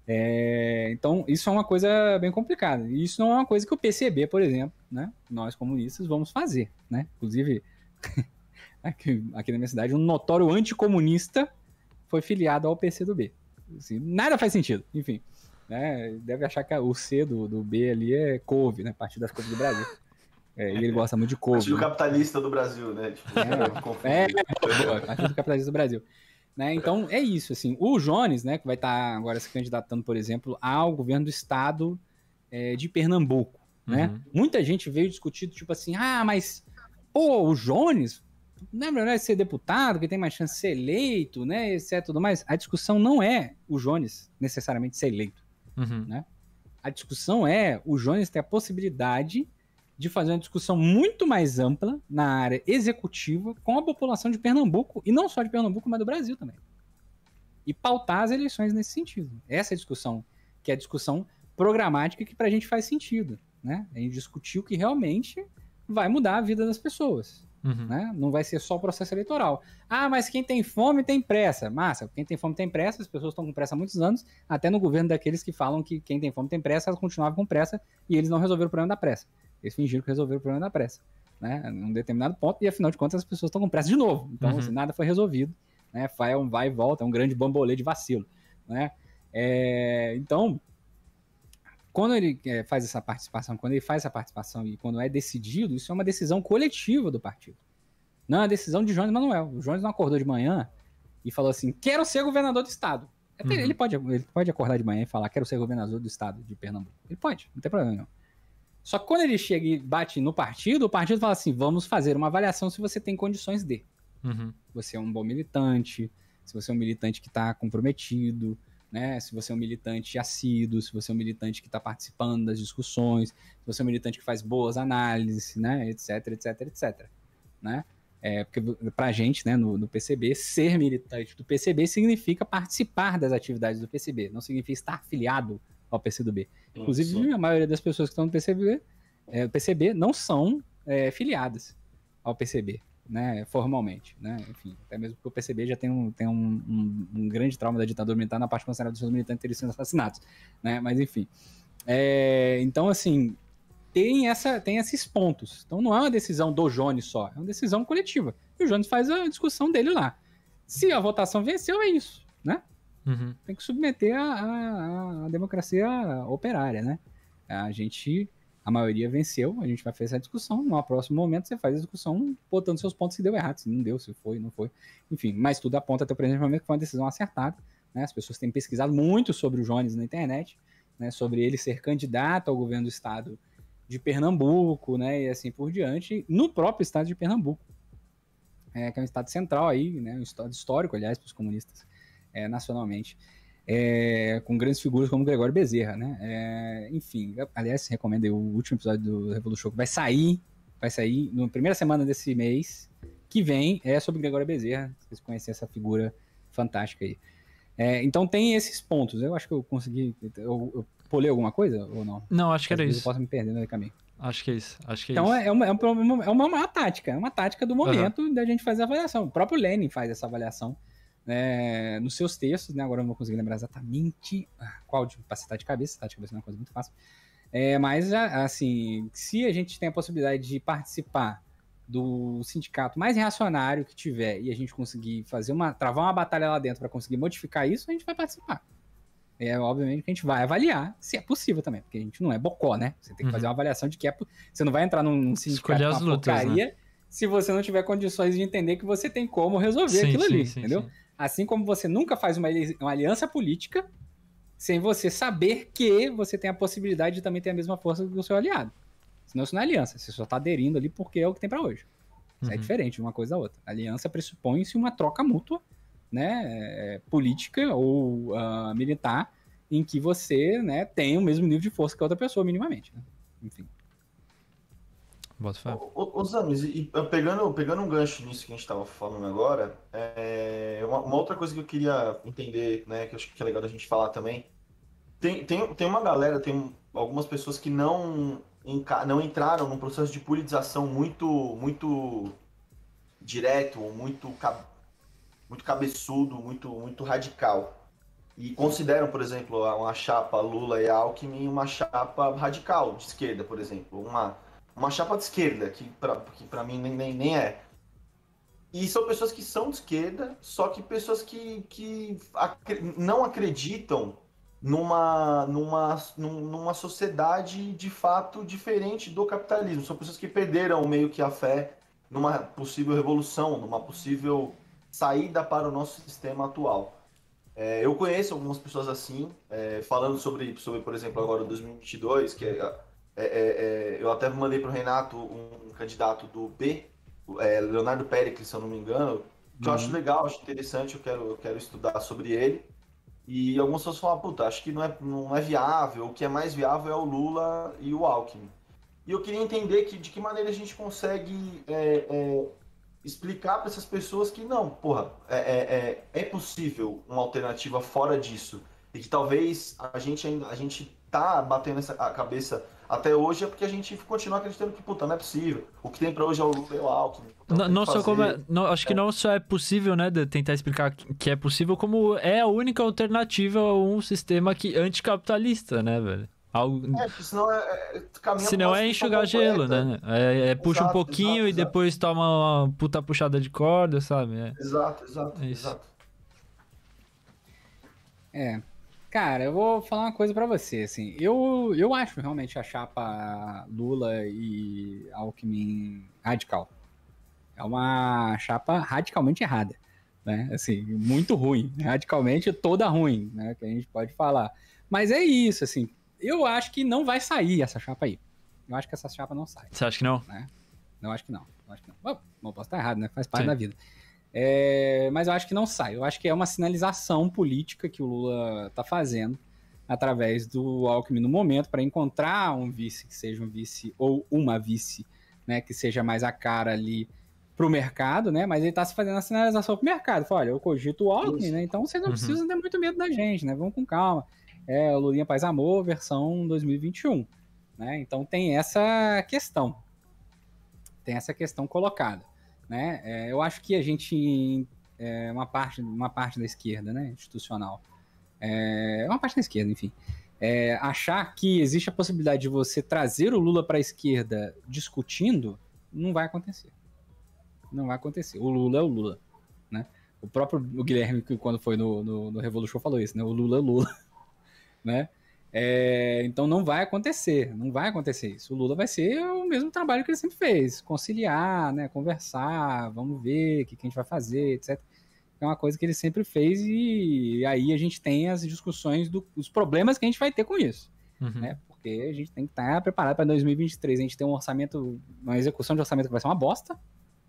É, então, isso é uma coisa bem complicada. E isso não é uma coisa que o PCB, por exemplo, né, nós comunistas vamos fazer. Né? Inclusive, aqui, aqui na minha cidade, um notório anticomunista foi filiado ao PCdoB. Assim, nada faz sentido, enfim. Né, deve achar que o C do, do B ali é couve, né? Partido das coisas do Brasil. É, e ele gosta muito de couve. Partido né? capitalista do Brasil, né? Tipo, é, é, é partido capitalista do Brasil. Né? Então é isso, assim. O Jones, né, que vai estar tá agora se candidatando, por exemplo, ao governo do estado é, de Pernambuco, né? uhum. né? Muita gente veio discutindo, tipo assim, ah, mas pô, o Jones não é melhor ser deputado, que tem mais chance de ser eleito, né, etc. Tudo mais. A discussão não é o Jones necessariamente ser eleito, uhum. né? A discussão é o Jones ter a possibilidade de fazer uma discussão muito mais ampla na área executiva com a população de Pernambuco, e não só de Pernambuco, mas do Brasil também. E pautar as eleições nesse sentido. Essa é a discussão, que é a discussão programática que para a gente faz sentido. Né? A gente discutiu que realmente vai mudar a vida das pessoas. Uhum. Né? Não vai ser só o processo eleitoral. Ah, mas quem tem fome tem pressa. Massa, quem tem fome tem pressa, as pessoas estão com pressa há muitos anos, até no governo daqueles que falam que quem tem fome tem pressa, elas continuavam com pressa e eles não resolveram o problema da pressa. Eles fingiram que resolveram o problema na pressa, né? Num determinado ponto, e afinal de contas as pessoas estão com pressa de novo. Então, uhum. assim, nada foi resolvido, né? Vai, é um vai e volta, é um grande bambolê de vacilo, né? É, então, quando ele é, faz essa participação, quando ele faz essa participação e quando é decidido, isso é uma decisão coletiva do partido. Não é uma decisão de Jones Manuel. O Jones não acordou de manhã e falou assim: quero ser governador do estado. É, uhum. Ele, pode, ele pode acordar de manhã e falar: quero ser governador do estado de Pernambuco. Ele pode, não tem problema nenhum. Só que quando ele chega e bate no partido, o partido fala assim: vamos fazer uma avaliação se você tem condições de. Uhum. Você é um bom militante, se você é um militante que está comprometido, né? Se você é um militante assíduo, se você é um militante que está participando das discussões, se você é um militante que faz boas análises, né? Etc, etc, etc. Né? É, porque pra gente, né, no, no, PCB, ser militante do PCB significa participar das atividades do PCB, não significa estar afiliado ao PCdoB. Inclusive, Nossa. a maioria das pessoas que estão no PCB, é, PCB não são é, filiadas ao PCB, né, formalmente, né, enfim, até mesmo porque o PCB já tem um, tem um, um, um grande trauma da ditadura militar na parte considerada dos seus militantes terem sido assassinados, né, mas enfim. É, então, assim, tem, essa, tem esses pontos. Então não é uma decisão do Jones só, é uma decisão coletiva. E o Jones faz a discussão dele lá. Se a votação venceu, é isso, né? Uhum. Tem que submeter a, a, a, democracia operária, né? A gente, a maioria venceu, a gente vai fazer essa discussão. No próximo momento você faz a discussão botando seus pontos se deu errado, se não deu, se foi, não foi. Enfim, mas tudo aponta até o presente momento que foi uma decisão acertada. Né? As pessoas têm pesquisado muito sobre o Jones na internet, né? sobre ele ser candidato ao governo do estado de Pernambuco, né, e assim por diante, no próprio estado de Pernambuco, é, que é um estado central aí, né, um estado histórico, aliás, para os comunistas é, nacionalmente, é, com grandes figuras como Gregório Bezerra, né? É, enfim, aliás, recomendo o último episódio do Revolution que vai sair, vai sair na primeira semana desse mês que vem, é sobre Gregório Bezerra, vocês conhecem essa figura fantástica aí. É, então tem esses pontos, eu acho que eu consegui, eu, eu pulei alguma coisa ou não? Não, acho que era isso. Eu posso me perder no caminho. Acho que é isso. Acho que é então isso. É, é uma, é, uma, é uma, uma tática, é uma tática do momento uhum. da gente fazer a avaliação. O próprio Lenin faz essa avaliação é, nos seus textos, né? Agora eu não vou conseguir lembrar exatamente ah, qual de citar de cabeça, citar tá, de cabeça é uma coisa muito fácil. É, mas, assim, se a gente tem a possibilidade de participar do sindicato mais reacionário que tiver e a gente conseguir fazer uma travar uma batalha lá dentro para conseguir modificar isso, a gente vai participar. É obviamente que a gente vai avaliar se é possível também, porque a gente não é bocó, né? Você tem que uhum. fazer uma avaliação de que é, você não vai entrar num sindicato Escolher as né? se você não tiver condições de entender que você tem como resolver sim, aquilo sim, ali, sim, entendeu? Assim como você nunca faz uma, uma aliança política sem você saber que você tem a possibilidade de também ter a mesma força do seu aliado. Senão isso não é aliança, você só está aderindo ali porque é o que tem para hoje. Isso é uhum. é diferente uma coisa da outra. aliança pressupõe-se uma troca mútua, né, é, é, política ou uh, militar, em que você, né, tem o mesmo nível de força que a outra pessoa minimamente, né? Enfim. Bota fé. os amigos e pegando, pegando um gancho nisso que a gente estava falando agora, é, uma, uma, outra coisa que eu queria entender, né, que acho que é legal a gente falar também, tem, tem, tem uma galera, tem algumas pessoas que não, não entraram num processo de politização muito, muito direto, muito, muito cabeçudo, muito, muito radical. E consideram, por exemplo, uma chapa Lula e Alckmin uma chapa radical de esquerda, por exemplo, uma uma chapa de esquerda, que pra, que pra mim nem, nem, nem é. E são pessoas que são de esquerda, só que pessoas que, que ac não acreditam numa, numa, numa sociedade de fato diferente do capitalismo. São pessoas que perderam meio que a fé numa possível revolução, numa possível saída para o nosso sistema atual. É, eu conheço algumas pessoas assim, é, falando sobre, sobre, por exemplo, agora 2022, que é é, é, é, eu até mandei para o Renato um candidato do B, é, Leonardo Pericles, se eu não me engano, que uhum. eu acho uhum. legal, acho interessante, eu quero, eu quero estudar sobre ele. E algumas pessoas falam, puta, acho que não é, não é viável, o que é mais viável é o Lula e o Alckmin. E eu queria entender que, de que maneira a gente consegue é, é, explicar para essas pessoas que não, porra, é, é, é, é possível uma alternativa fora disso. E que talvez a gente ainda a gente tá batendo essa, a cabeça até hoje é porque a gente continua acreditando que, puta, não é possível. O que tem para hoje é o Rubel Alckmin. Não, não só como é, não, acho é. que né? não só é possível, né, de tentar explicar que é possível, como é a única alternativa a um sistema que anticapitalista, né, velho? Algo... É, senão é, é, é senão é enxugar gelo, né? É, é, é puxa exato, um pouquinho exato, e exato. depois toma uma puta puxada de corda, sabe? É. Exato, exato, é isso. exato. É. Cara, eu vou falar uma coisa para você, assim, eu, eu acho realmente a chapa Lula e Alckmin radical. É uma chapa radicalmente errada, né, assim, muito ruim, radicalmente toda ruim, né, que a gente pode falar. Mas é isso, assim, eu acho que não vai sair essa chapa aí. Eu acho que essa chapa não sai. Você acha que não? Né? acho que não, acho que não. Bom, posso estar errado, né, faz parte Sim. da vida. É, mas eu acho que não sai. Eu acho que é uma sinalização política que o Lula está fazendo através do Alckmin no momento para encontrar um vice que seja um vice ou uma vice, né, que seja mais a cara ali pro mercado, né? Mas ele está se fazendo a sinalização pro mercado. Fala, olha, eu cogito o Alckmin, né? Então vocês não uhum. precisam ter muito medo da gente, né? Vamos com calma. É o Lulinha Paz Amor, versão 2021, né? Então tem essa questão. Tem essa questão colocada. Né? É, eu acho que a gente é uma parte, uma parte da esquerda, né, institucional, é uma parte da esquerda, enfim, é, achar que existe a possibilidade de você trazer o Lula para a esquerda discutindo, não vai acontecer. Não vai acontecer. O Lula é o Lula, né? O próprio Guilherme, quando foi no, no, no Revolution, falou isso, né? O Lula é Lula, né? É, então não vai acontecer, não vai acontecer isso. O Lula vai ser o mesmo trabalho que ele sempre fez, conciliar, né, conversar, vamos ver o que, que a gente vai fazer, etc. É uma coisa que ele sempre fez e aí a gente tem as discussões dos do, problemas que a gente vai ter com isso, uhum. né? Porque a gente tem que estar tá preparado para 2023, a gente tem um orçamento, uma execução de orçamento que vai ser uma bosta,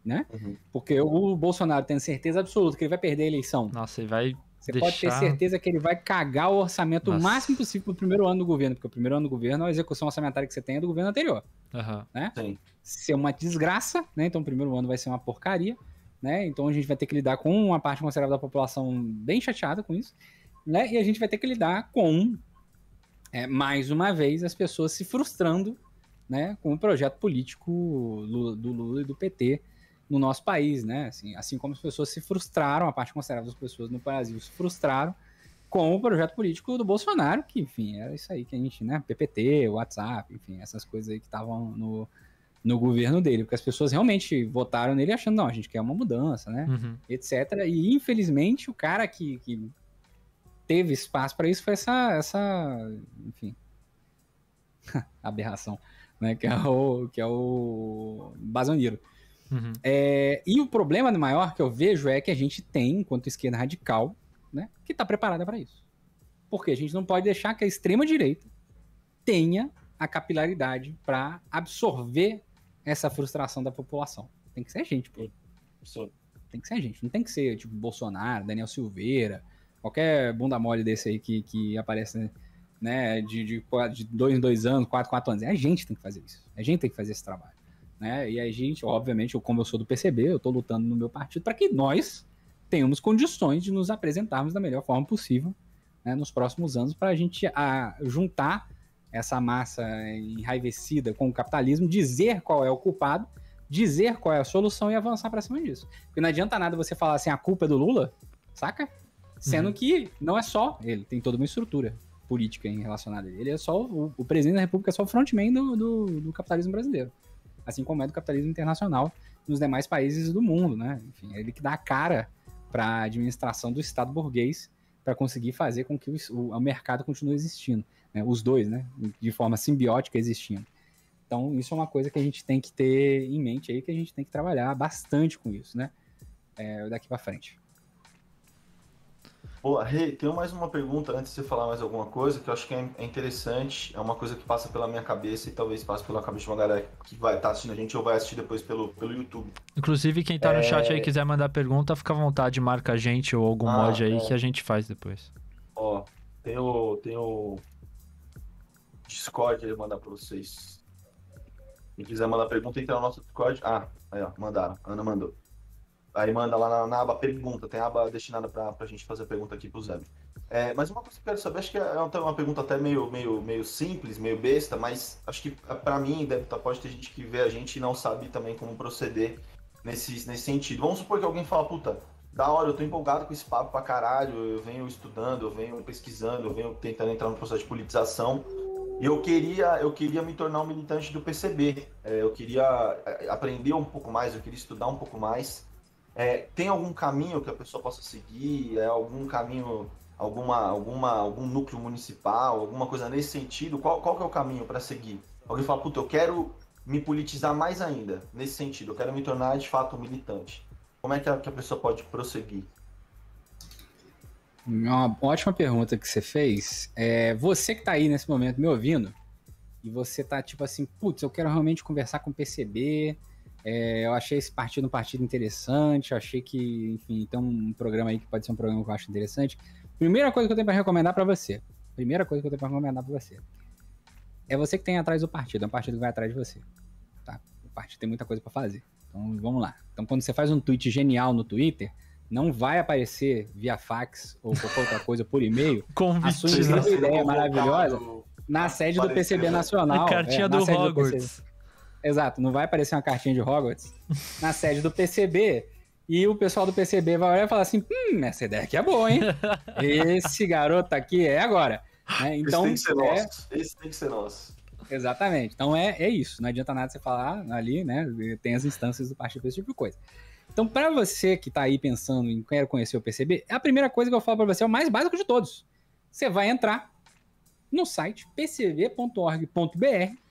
né? Uhum. Porque o Bolsonaro tem certeza absoluta que ele vai perder a eleição. Nossa, ele vai você deixar... pode ter certeza que ele vai cagar o orçamento Nossa. o máximo possível pro primeiro ano do governo, porque o primeiro ano do governo, é a execução orçamentária que você tem é do governo anterior. Uhum. Né? Sim. Ser uma desgraça, né? Então o primeiro ano vai ser uma porcaria, né? Então a gente vai ter que lidar com uma parte considerável da população bem chateada com isso, né? E a gente vai ter que lidar com, é, mais uma vez, as pessoas se frustrando, né? Com o projeto político do Lula e do PT, no nosso país, né? Assim, assim como as pessoas se frustraram, a parte considerável das pessoas no Brasil se frustraram com o projeto político do Bolsonaro, que, enfim, era isso aí que a gente, né? PPT, WhatsApp, enfim, essas coisas aí que estavam no, no governo dele, porque as pessoas realmente votaram nele achando, não, a gente quer uma mudança, né? Uhum. Etc. E, infelizmente, o cara que, que teve espaço para isso foi essa, essa enfim, aberração, né? Que é o, que é o Bazaneiro. Uhum. É, e o problema maior que eu vejo é que a gente tem, enquanto esquerda radical, né, que está preparada para isso. Porque a gente não pode deixar que a extrema-direita tenha a capilaridade para absorver essa frustração da população. Tem que ser a gente, pô. Tem que ser a gente. Não tem que ser, tipo, Bolsonaro, Daniel Silveira, qualquer bunda mole desse aí que, que aparece, né, de, de, de dois em dois anos, quatro, quatro anos. É a gente que tem que fazer isso. A gente tem que fazer esse trabalho. Né? E a gente, obviamente, como eu sou do PCB, eu estou lutando no meu partido para que nós tenhamos condições de nos apresentarmos da melhor forma possível né, nos próximos anos para a gente juntar essa massa enraivecida com o capitalismo, dizer qual é o culpado, dizer qual é a solução e avançar para cima disso. Porque não adianta nada você falar assim, a culpa é do Lula, saca? Sendo uhum. que não é só ele, tem toda uma estrutura política em relacionada a ele. Ele é só o, o presidente da República, é só o frontman do, do, do capitalismo brasileiro assim como é do capitalismo internacional nos demais países do mundo, né? Enfim, é ele que dá a cara para a administração do Estado burguês para conseguir fazer com que o, o, o mercado continue existindo, né? os dois, né? De forma simbiótica existindo. Então, isso é uma coisa que a gente tem que ter em mente aí, que a gente tem que trabalhar bastante com isso, né? É, daqui para frente. Boa, Rei, hey, tenho mais uma pergunta antes de você falar mais alguma coisa que eu acho que é, é interessante, é uma coisa que passa pela minha cabeça e talvez passe pela cabeça de uma galera que vai estar tá assistindo a gente ou vai assistir depois pelo, pelo YouTube. Inclusive, quem tá é... no chat aí quiser mandar pergunta, fica à vontade, marca a gente ou algum ah, mod aí é... que a gente faz depois. Ó, tem o, tem o Discord aí mandar pra vocês. Quem quiser mandar pergunta, entra no nosso Discord. Ah, aí ó, mandaram. Ana mandou. Aí manda lá na, na aba pergunta, tem a aba destinada para a gente fazer pergunta aqui para o Zeb. É, mas uma coisa que eu quero saber, acho que é uma pergunta até meio, meio, meio simples, meio besta, mas acho que é, para mim deve, tá, pode ter gente que vê a gente e não sabe também como proceder nesse, nesse sentido. Vamos supor que alguém fala, puta, da hora, eu tô empolgado com esse papo pra caralho, eu venho estudando, eu venho pesquisando, eu venho tentando entrar no processo de politização. E eu queria, eu queria me tornar um militante do PCB. É, eu queria é, aprender um pouco mais, eu queria estudar um pouco mais. É, tem algum caminho que a pessoa possa seguir? É algum caminho, alguma, alguma, algum núcleo municipal, alguma coisa nesse sentido? Qual, qual que é o caminho para seguir? Alguém fala, puta, eu quero me politizar mais ainda, nesse sentido, eu quero me tornar de fato um militante. Como é que a, que a pessoa pode prosseguir? Uma ótima pergunta que você fez. É, você que está aí nesse momento me ouvindo, e você tá tipo assim, putz, eu quero realmente conversar com o PCB, é, eu achei esse partido um partido interessante, eu achei que, enfim, tem um programa aí que pode ser um programa que eu acho interessante. Primeira coisa que eu tenho para recomendar para você, primeira coisa que eu tenho para recomendar para você, é você que tem atrás do partido, é um partido que vai atrás de você, tá? O partido tem muita coisa para fazer. Então, vamos lá. Então, quando você faz um tweet genial no Twitter, não vai aparecer via fax ou qualquer outra coisa por e-mail a sua ideia maravilhosa na sede do PCB né? Nacional. A cartinha é, do Hogwarts. Exato, não vai aparecer uma cartinha de Hogwarts na sede do PCB. E o pessoal do PCB vai olhar e falar assim: hum, essa ideia aqui é boa, hein? Esse garoto aqui é agora. Né? Então, Esse tem que ser é... nosso. Esse tem que ser nosso. Exatamente. Então é, é isso. Não adianta nada você falar ali, né? Tem as instâncias do partido, esse tipo de coisa. Então, para você que tá aí pensando em quero conhecer o PCB, a primeira coisa que eu falo para você é o mais básico de todos. Você vai entrar no site pcb.org.br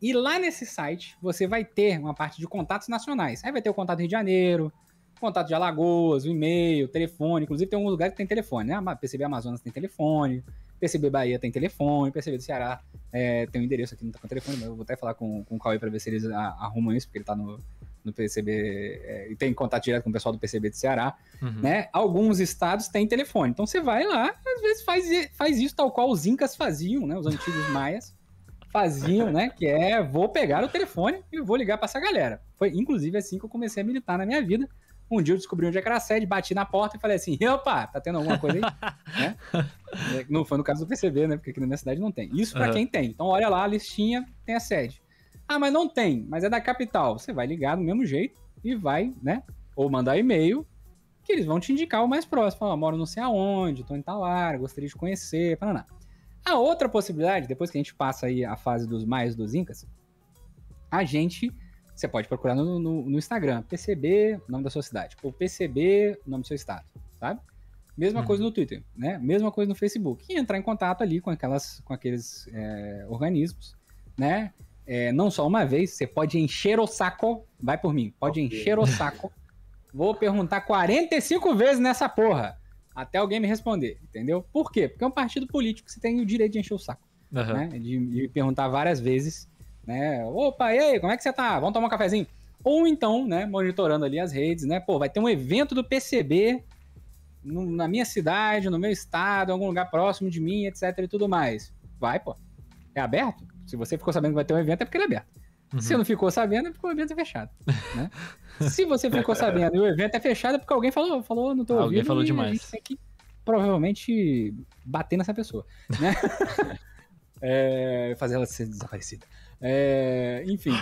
e lá nesse site você vai ter uma parte de contatos nacionais. Aí vai ter o contato Rio de Janeiro, contato de Alagoas, o e-mail, o telefone. Inclusive tem alguns lugares que tem telefone, né? PCB Amazonas tem telefone, PCB Bahia tem telefone, PCB do Ceará é, tem um endereço aqui, não tá com telefone, mas eu vou até falar com, com o Cauê pra ver se eles arrumam isso, porque ele tá no, no PCB é, e tem contato direto com o pessoal do PCB do Ceará, uhum. né? Alguns estados têm telefone, então você vai lá, às vezes faz, faz isso tal qual os incas faziam, né? Os antigos maias faziam, né? Que é vou pegar o telefone e vou ligar para essa galera. Foi inclusive assim que eu comecei a militar na minha vida. Um dia eu descobri onde é que era a sede, bati na porta e falei assim: opa, tá tendo alguma coisa aí? né? Não foi no caso do PCB, né? Porque aqui na minha cidade não tem. Isso para uhum. quem tem. Então olha lá, a listinha tem a sede. Ah, mas não tem, mas é da capital. Você vai ligar do mesmo jeito e vai, né? Ou mandar e-mail, que eles vão te indicar o mais próximo. Fala, moro não sei aonde, tô em tal área, gostaria de conhecer, paraná. A outra possibilidade, depois que a gente passa aí a fase dos mais dos Incas, a gente. Você pode procurar no, no, no Instagram, PCB, nome da sua cidade, ou PCB, nome do seu estado, sabe? Mesma uhum. coisa no Twitter, né? Mesma coisa no Facebook. E entrar em contato ali com, aquelas, com aqueles é, organismos, né? É, não só uma vez, você pode encher o saco, vai por mim, pode okay. encher o saco. Vou perguntar 45 vezes nessa porra até alguém me responder, entendeu? Por quê? Porque é um partido político que você tem o direito de encher o saco, uhum. né? De, de, perguntar várias vezes, né? Opa, e aí, como é que você tá? Vamos tomar um cafezinho? Ou então, né, monitorando ali as redes, né? Pô, vai ter um evento do PCB no, na minha cidade, no meu estado, em algum lugar próximo de mim, etc e tudo mais. Vai, pô. É aberto? Se você ficou sabendo que vai ter um evento, é porque ele é aberto. Uhum. Se não ficou sabendo, é porque o evento é fechado. Né? Se você ficou sabendo e o evento é fechado, é porque alguém falou, falou não tô ouvindo. Alguém falou demais. tem que provavelmente bater nessa pessoa, né? é, fazer ela ser desaparecida. É, enfim.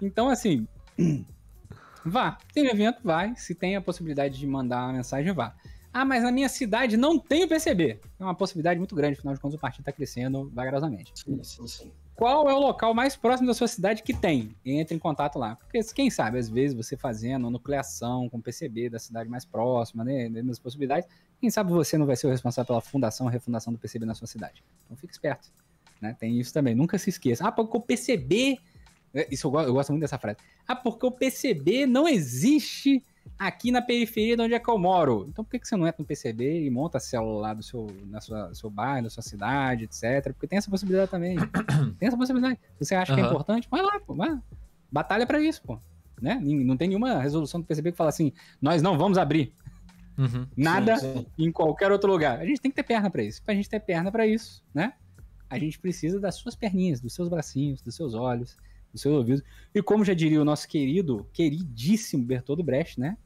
Então, assim. Vá. Tem evento, vai. Se tem a possibilidade de mandar uma mensagem, vá. Ah, mas na minha cidade não tem o PCB. É uma possibilidade muito grande, afinal de contas o partido está crescendo vagarosamente. Sim, sim, sim qual é o local mais próximo da sua cidade que tem. entre em contato lá. Porque quem sabe, às vezes você fazendo a nucleação com PCB da cidade mais próxima, né, das possibilidades, quem sabe você não vai ser o responsável pela fundação, refundação do PCB na sua cidade. Então fique esperto. Né? Tem isso também. Nunca se esqueça. Ah, porque o PCB. É, isso eu gosto, eu gosto muito dessa frase. Ah, porque o PCB não existe aqui na periferia de onde é que eu moro. Então por que, que você não entra no PCB e monta a célula lá do seu, na sua, seu bairro, da sua cidade, etc? Porque tem essa possibilidade também. tem essa possibilidade. Se você acha uhum. que é importante, vai lá, pô, vai. Batalha para isso, pô. Né? Não tem nenhuma resolução do PCB que fala assim, nós não vamos abrir. Uhum. Nada sim, sim. em qualquer outro lugar. A gente tem que ter perna para isso. Pra gente ter perna para isso, né? A gente precisa das suas perninhas, dos seus bracinhos, dos seus olhos, nos seus ouvidos. E como já diria o nosso querido, queridíssimo Bertoldo Brecht, né?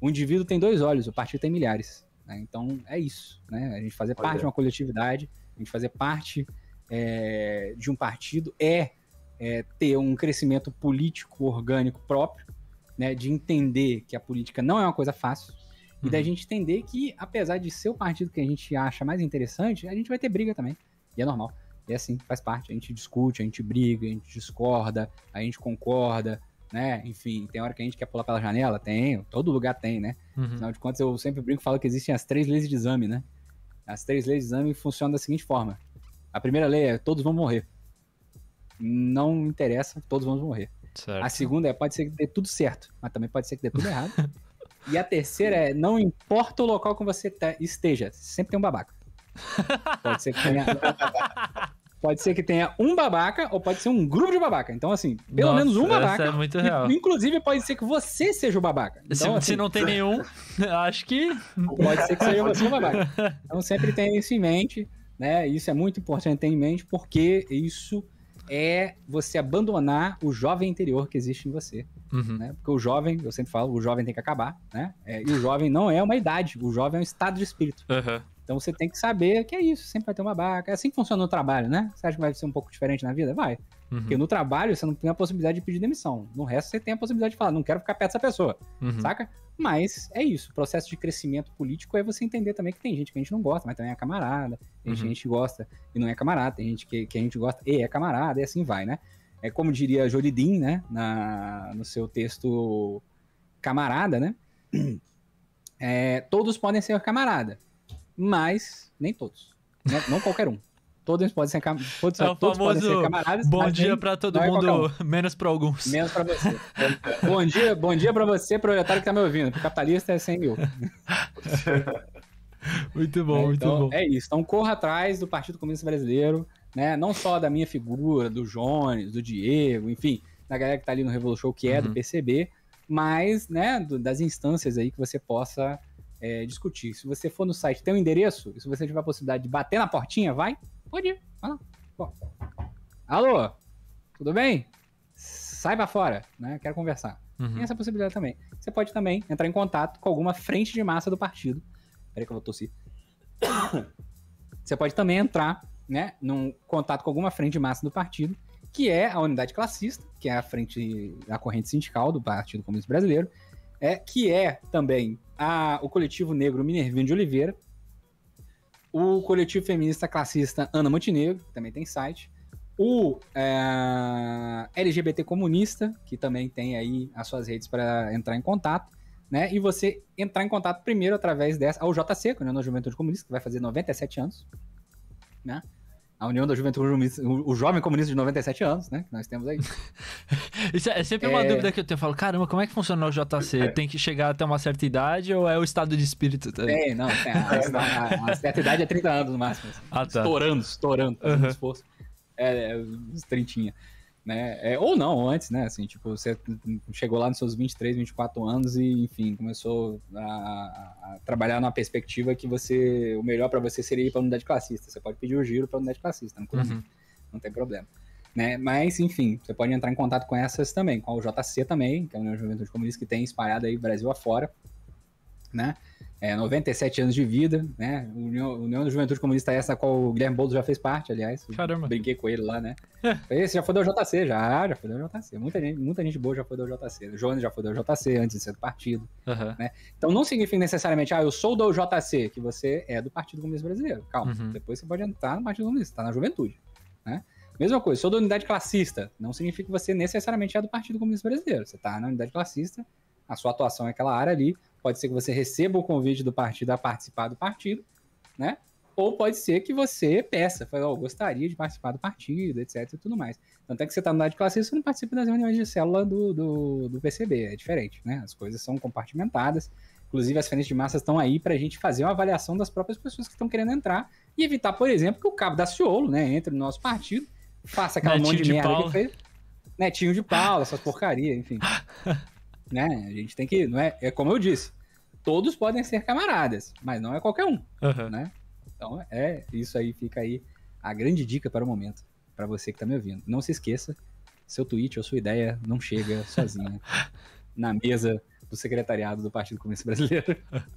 O indivíduo tem dois olhos, o partido tem milhares. Né? Então é isso, né? A gente fazer Olha. parte de uma coletividade, a gente fazer parte é, de um partido é, é ter um crescimento político orgânico próprio, né? De entender que a política não é uma coisa fácil, e da uhum. gente entender que, apesar de ser o partido que a gente acha mais interessante, a gente vai ter briga também. E é normal. E é assim faz parte. A gente discute, a gente briga, a gente discorda, a gente concorda, né? Enfim, tem hora que a gente quer pular pela janela? Tem, todo lugar tem, né? Uhum. Afinal de contas, eu sempre brinco e falo que existem as três leis de exame, né? As três leis de exame funcionam da seguinte forma: a primeira lei é todos vão morrer. Não interessa, todos vão morrer. Certo. A segunda é pode ser que dê tudo certo, mas também pode ser que dê tudo errado. e a terceira é não importa o local que você esteja, sempre tem um babaca. Pode ser que tenha. pode ser que tenha um babaca ou pode ser um grupo de babaca. Então, assim, pelo Nossa, menos um é babaca. é muito real. Inclusive, pode ser que você seja o babaca. Então, se, assim, se não tem nenhum, acho que. Pode ser que seja você o babaca. Então, sempre tenha isso em mente, né? Isso é muito importante ter em mente, porque isso é você abandonar o jovem interior que existe em você. Uhum. Né? Porque o jovem, eu sempre falo, o jovem tem que acabar, né? É, e o jovem não é uma idade, o jovem é um estado de espírito. Uhum. Então você tem que saber que é isso, sempre vai ter uma barca. É assim que funciona no trabalho, né? Você acha que vai ser um pouco diferente na vida? Vai. Uhum. Porque no trabalho você não tem a possibilidade de pedir demissão. No resto você tem a possibilidade de falar, não quero ficar perto dessa pessoa, uhum. saca? Mas é isso, o processo de crescimento político é você entender também que tem gente que a gente não gosta, mas também é camarada, tem uhum. gente que a gente gosta e não é camarada, tem gente que, que a gente gosta e é camarada, e assim vai, né? É como diria Jolidin, né, na, no seu texto Camarada, né? É, todos podem ser camarada, mas nem todos. Não, né? não qualquer um. Todos podem ser, cam... todos, é todos podem ser camaradas. Bom dia para todo é mundo, um. menos para alguns. Menos para você. bom dia, bom dia para você, proletário que tá me ouvindo. Capitalista é 100 mil. muito bom, é, então, muito bom. É isso. Então corra atrás do Partido Comunista Brasileiro, né? Não só da minha figura, do Jones, do Diego, enfim, da galera que tá ali no Revolution, que é do uhum. PCB, mas, né, do, das instâncias aí que você possa é, discutir. Se você for no site, tem um endereço, e se você tiver a possibilidade de bater na portinha, vai, pode ir. Alô, tudo bem? Sai pra fora, né? Quero conversar. Uhum. Tem essa possibilidade também. Você pode também entrar em contato com alguma frente de massa do partido. Peraí que eu vou tossir. Você pode também entrar, né, num contato com alguma frente de massa do partido, que é a unidade classista, que é a frente, a corrente sindical do Partido Comunista Brasileiro, é, que é também a, o coletivo negro Minervinho de Oliveira, o coletivo feminista classista Ana Montenegro, que também tem site, o é, eh, LGBT comunista, que também tem aí as suas redes para entrar em contato, né? E você entrar em contato primeiro através dessa, ao JC, que é o Juventude Comunista, que vai fazer 97 anos, né? a União da Juventude, o Jovem Comunista de 97 anos, né? Que nós temos aí. Isso é, é sempre uma é. dúvida que eu tenho. Eu falo, caramba, como é que funciona o JC? É. Tem que chegar até uma certa idade ou é o estado de espírito? Tá? É, não, a, a, a, certa idade é 30 anos no máximo. Assim. Ah, tá. Estourando, estourando, uhum. esforço. É, é, uns trintinha né? É, ou não, antes, né? Assim, tipo, você chegou lá nos seus 23, 24 anos e, enfim, começou a, a, trabalhar numa perspectiva que você, o melhor para você seria ir para a unidade classista. Você pode pedir o giro para a unidade classista, não, uhum. não tem problema. Né? Mas, enfim, você pode entrar em contato com essas também, com a UJC também, que é a União Juventude Comunista, que tem espalhado aí Brasil afora, né? é, 97 anos de vida, né? União, União da Juventude Comunista é essa a qual o Guilherme Boulos já fez parte, aliás. Caramba. Brinquei com ele lá, né? É. Esse já foi do JC, já, ah, já foi do JC. Muita gente, muita gente boa já foi do JC. O né? Jones já foi do JC antes de ser do partido. Uhum. Né? Então não significa necessariamente, ah, eu sou do JC, que você é do Partido Comunista Brasileiro. Calma, uhum. depois você pode entrar no Partido Comunista, tá na juventude, né? Mesma coisa, sou da unidade classista, não significa que você necessariamente é do Partido Comunista Brasileiro. Você tá na unidade classista, a sua atuação é aquela área ali, Pode ser que você receba o convite do partido a participar do partido, né? Ou pode ser que você peça, fala, oh, gostaria de participar do partido, etc e tudo mais. Tanto é que você está no lado de classe, você não participa das reuniões de célula do, do, do PCB, é diferente, né? As coisas são compartimentadas, Inclusive, as frentes de massa estão aí para a gente fazer uma avaliação das próprias pessoas que estão querendo entrar e evitar, por exemplo, que o cabo da Ciolo, né, entre no nosso partido, faça aquela Netinho de, de merda Paula. que fez. Netinho de Paula, essas porcaria, enfim. né, a gente tem que, não é, é como eu disse, todos podem ser camaradas, mas não é qualquer um, uhum. né? Então é isso aí, fica aí a grande dica para o momento, para você que está me ouvindo. Não se esqueça, seu tweet ou sua ideia não chega sozinha na mesa do secretariado do Partido Comunista Brasileiro.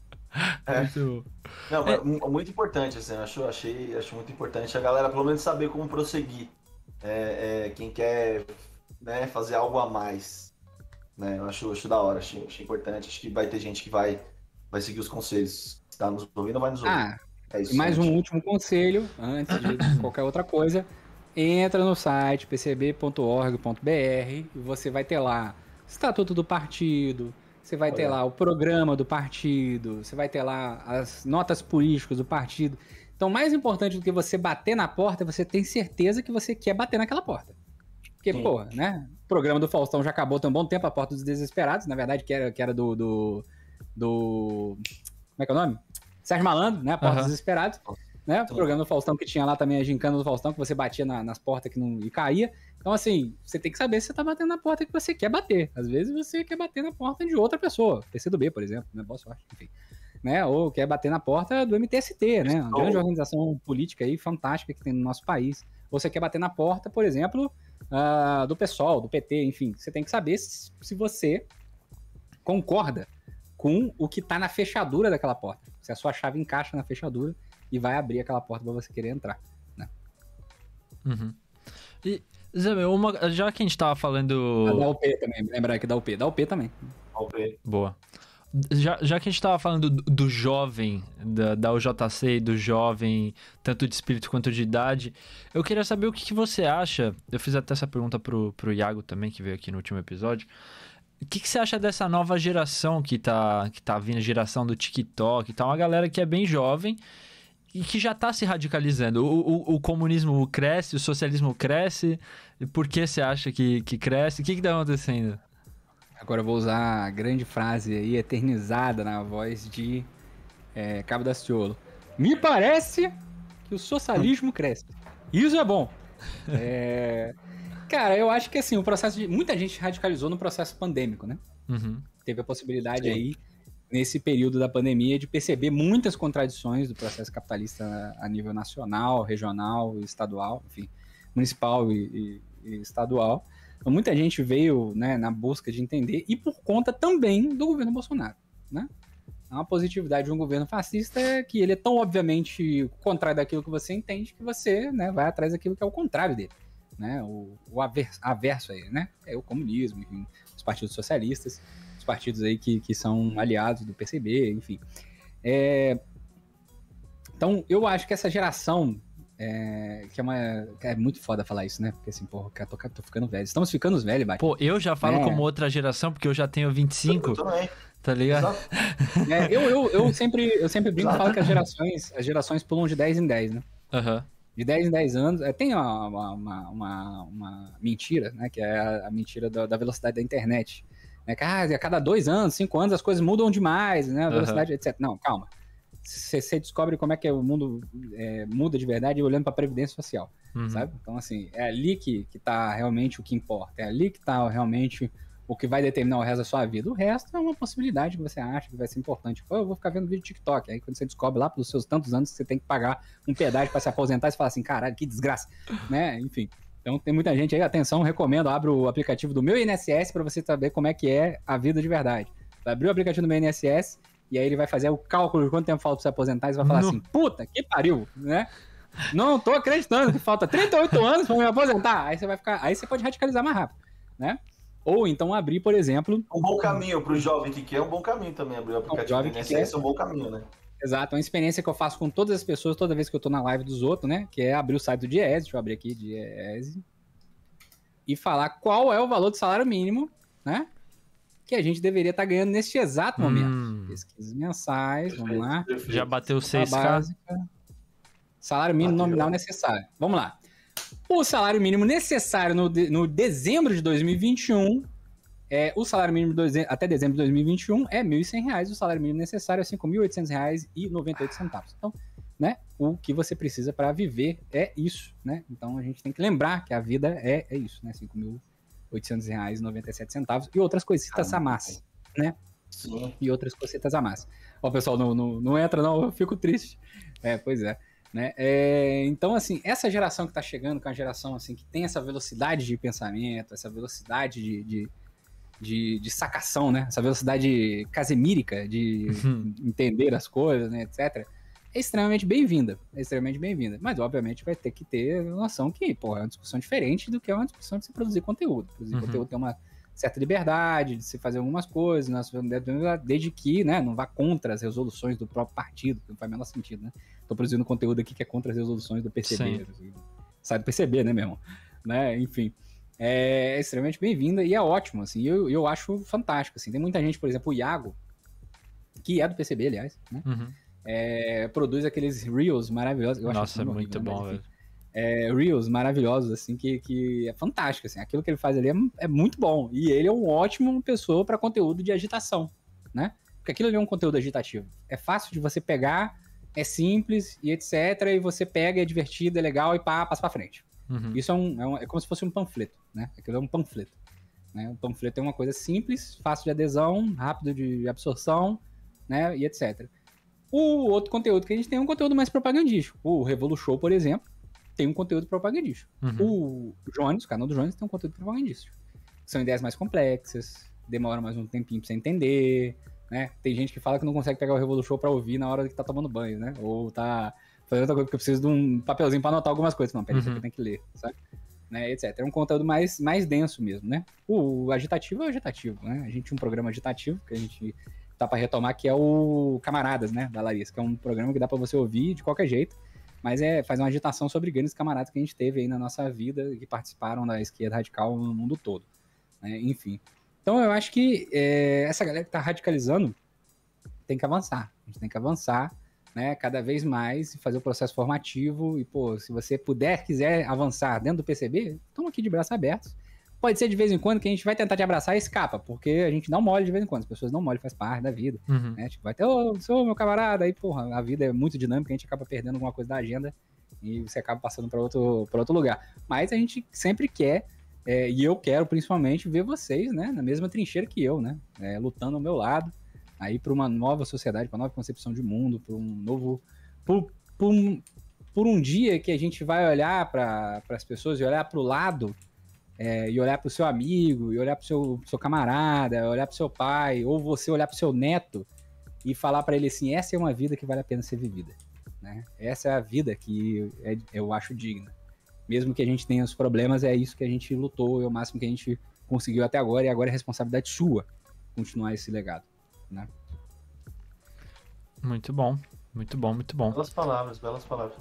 É. Muito... Não, é. muito importante, assim, acho, achei, acho muito importante a galera pelo menos saber como prosseguir. É, é, quem quer né, fazer algo a mais. Né? Eu acho, acho da hora, acho, acho importante, acho que vai ter gente que vai vai seguir os conselhos. Está nos ouvindo, vai nos ouvir. Ah, é isso, mais gente. um último conselho, antes de qualquer outra coisa. Entra no site pcb.org.br e você vai ter lá estatuto do partido, você vai Olha. ter lá o programa do partido, você vai ter lá as notas políticas do partido. Então, mais importante do que você bater na porta, você tem certeza que você quer bater naquela porta. Porque, Sim. porra, né? O programa do Faustão já acabou tão bom tempo, a porta dos desesperados, na verdade, que era, que era do, do do. Como é que é o nome? Sérgio Malandro, né? Porta uhum. Desesperado. Né? O programa do Faustão que tinha lá também a gincana do Faustão, que você batia na, nas portas que não, e caía. Então, assim, você tem que saber se você tá batendo na porta que você quer bater. Às vezes você quer bater na porta de outra pessoa, do B, por exemplo, né? Boa sorte, enfim. Né? Ou quer bater na porta do MTST, né? Uma grande organização política aí, fantástica que tem no nosso país. Ou você quer bater na porta, por exemplo, uh, do PSOL, do PT, enfim. Você tem que saber se, se você concorda com o que tá na fechadura daquela porta. Se a sua chave encaixa na fechadura e vai abrir aquela porta para você querer entrar, né? Uhum. E, uma, já que a gente tava falando... Ah, dá o P também, lembrar que dá o P. Dá o P também. Dá o P. Boa. Já, já que a gente estava falando do, do, jovem, da, da UJC, do jovem, tanto de espírito quanto de idade, eu queria saber o que, que você acha. Eu fiz até essa pergunta pro, pro Iago também, que veio aqui no último episódio. O que, que, você acha dessa nova geração que tá, que tá vindo, geração do TikTok e tal? Uma galera que é bem jovem e que já tá se radicalizando. O, o, o comunismo cresce, o socialismo cresce. Por que você acha que, que cresce? O que, que tá acontecendo? Agora eu vou usar a grande frase aí, eternizada na voz de é, Cabo da Ciolo. Me parece que o socialismo cresce. Isso é bom. É. Cara, eu acho que assim, o processo de. Muita gente radicalizou no processo pandêmico, né? Uhum. Teve a possibilidade Sim. aí, nesse período da pandemia, de perceber muitas contradições do processo capitalista a nível nacional, regional, estadual, enfim, municipal e, e, e estadual. Então, muita gente veio né, na busca de entender, e por conta também do governo Bolsonaro, né? uma positividade de um governo fascista é que ele é tão obviamente o contrário daquilo que você entende que você né, vai atrás daquilo que é o contrário dele né? O, o averso, averso aí, né? É o comunismo, enfim, os partidos socialistas, os partidos aí que, que são aliados do PCB, enfim. É, então, eu acho que essa geração é, que é uma. É muito foda falar isso, né? Porque assim, porra, tô, tô ficando velho. Estamos ficando velhos, vai. Pô, eu já falo é. como outra geração, porque eu já tenho 25. Eu também. Tá ligado? É, eu, eu, eu, sempre, eu sempre brinco e falo que as gerações, as gerações pulam de 10 em 10, né? Aham. Uhum de 10 em 10 anos, é, tem uma, uma, uma, uma, mentira, né? Que é a, a mentira da, da, velocidade da internet. Né, que, ah, a cada dois anos, cinco anos, as coisas mudam demais, né? A velocidade, uhum. etc. Não, calma. Você descobre como é que é o mundo é, muda de verdade olhando para a Previdência Social, uhum. sabe? Então, assim, é ali que, que tá realmente o que importa. É ali que está realmente o que vai determinar o resto da sua vida. O resto é uma possibilidade que você acha que vai ser importante. Pô, eu vou ficar vendo vídeo TikTok. Aí quando você descobre lá pelos seus tantos anos que você tem que pagar um pedágio para se aposentar, você fala assim, caralho, que desgraça, né? Enfim. Então tem muita gente aí, atenção, recomendo, abra o aplicativo do meu INSS para você saber como é que é a vida de verdade. Vai abrir o aplicativo do meu INSS e aí ele vai fazer o cálculo de quanto tempo falta para se aposentar e você vai falar assim, puta, que pariu, né? Não tô acreditando que falta 38 anos para me aposentar. Aí você vai ficar, aí você pode radicalizar mais rápido, né? Ou então abrir, por exemplo. Um bom caminho para o jovem que quer, um bom caminho também abrir o aplicativo. Jovem que né? quer. Esse é um bom caminho, né? Exato, é uma experiência que eu faço com todas as pessoas toda vez que eu tô na live dos outros, né? Que é abrir o site do Diese, deixa eu abrir aqui, Diese, e falar qual é o valor do salário mínimo, né? Que a gente deveria estar tá ganhando neste exato momento. Hum. Pesquisas mensais, vamos lá. Já bateu 6K. Salário mínimo bateu. nominal necessário. Vamos lá o salário mínimo necessário no, de, no dezembro de 2021 é, o salário mínimo de, até dezembro de 2021 é R$ reais o salário mínimo necessário é R$ 5.800,98. Então, né, o que você precisa para viver é isso, né? Então a gente tem que lembrar que a vida é, é isso, né? R$ 5.800,97 e outras coisitas a mais, né? Sim. E outras coisitas a mais. Ó, pessoal, não, não, não entra não, eu fico triste. É, pois é. Né? É, então, assim, essa geração que está chegando, com é geração assim, que tem essa velocidade de pensamento, essa velocidade de, de, de, de sacação, né? essa velocidade casemírica de uhum. entender as coisas, né, etc., é extremamente bem-vinda. É extremamente bem-vinda. Mas, obviamente, vai ter que ter noção que, é uma discussão diferente do que é uma discussão de se produzir conteúdo. Produzir uhum. conteúdo tem uma certa liberdade de se fazer algumas coisas, né? desde que né, não vá contra as resoluções do próprio partido, que não faz o menor sentido, né? Estou produzindo conteúdo aqui que é contra as resoluções do PCB. Assim. Sai do PCB, né, meu irmão? Né? Enfim. É extremamente bem-vinda e é ótimo, assim, eu, eu acho fantástico, assim, tem muita gente, por exemplo, o Iago, que é do PCB, aliás, né? Uhum. É, produz aqueles reels maravilhosos. Eu Nossa, é muito horrível, né? bom, né? velho é, reels maravilhosos, assim, que, que é fantástico, assim. Aquilo que ele faz ali é, é muito bom. E ele é um ótimo pessoa para conteúdo de agitação, né? Porque aquilo ali é um conteúdo agitativo. É fácil de você pegar, é simples e etc. E você pega, é divertido, é legal e pá, passa pra frente. Uhum. Isso é, um, é, um, é como se fosse um panfleto, né? Aquilo é um panfleto. Né? O panfleto é uma coisa simples, fácil de adesão, rápido de absorção, né? E etc. O outro conteúdo que a gente tem é um conteúdo mais propagandístico. O Revolu Show, por exemplo, tem um conteúdo propagandístico. Uhum. O Jones, o canal do Jones, tem um conteúdo propagandístico. São ideias mais complexas, demora mais um tempinho pra você entender, né? Tem gente que fala que não consegue pegar o Revolution pra ouvir na hora que tá tomando banho, né? Ou tá fazendo outra coisa, porque eu preciso de um papelzinho pra anotar algumas coisas. Não, peraí, uhum. isso aqui uhum. que ler, sabe? Né, etc. É um conteúdo mais, mais denso mesmo, né? O agitativo é o agitativo, né? A gente tinha um programa agitativo que a gente tá para retomar, que é o Camaradas, né, da Larissa, que é um programa que dá para você ouvir de qualquer jeito. Mas é faz uma agitação sobre grandes camaradas que a gente teve aí na nossa vida, que participaram da esquerda radical no mundo todo. Né? Enfim. Então eu acho que é, essa galera que está radicalizando tem que avançar. A gente tem que avançar né, cada vez mais e fazer o processo formativo. E, pô, se você puder, quiser avançar dentro do PCB, estamos aqui de braços abertos. Pode ser de vez em quando que a gente vai tentar te abraçar e escapa, porque a gente não mole de vez em quando, as pessoas não mole, faz parte da vida, uhum. né? Tipo, vai ter, ô, oh, sou meu camarada, aí, porra, a vida é muito dinâmica, a gente acaba perdendo alguma coisa da agenda e você acaba passando para outro, outro lugar. Mas a gente sempre quer, é, e eu quero principalmente, ver vocês, né, na mesma trincheira que eu, né, é, lutando ao meu lado, aí para uma nova sociedade, para uma nova concepção de mundo, para um novo. Por, por, um, por um dia que a gente vai olhar para as pessoas e olhar para o lado é, e olhar para o seu amigo, e olhar para o seu, seu camarada, olhar para o seu pai, ou você olhar para o seu neto e falar para ele assim: essa é uma vida que vale a pena ser vivida. Né? Essa é a vida que é, eu acho digna. Mesmo que a gente tenha os problemas, é isso que a gente lutou, é o máximo que a gente conseguiu até agora, e agora é responsabilidade sua continuar esse legado. Né? Muito bom, muito bom, muito bom. Belas palavras, belas palavras.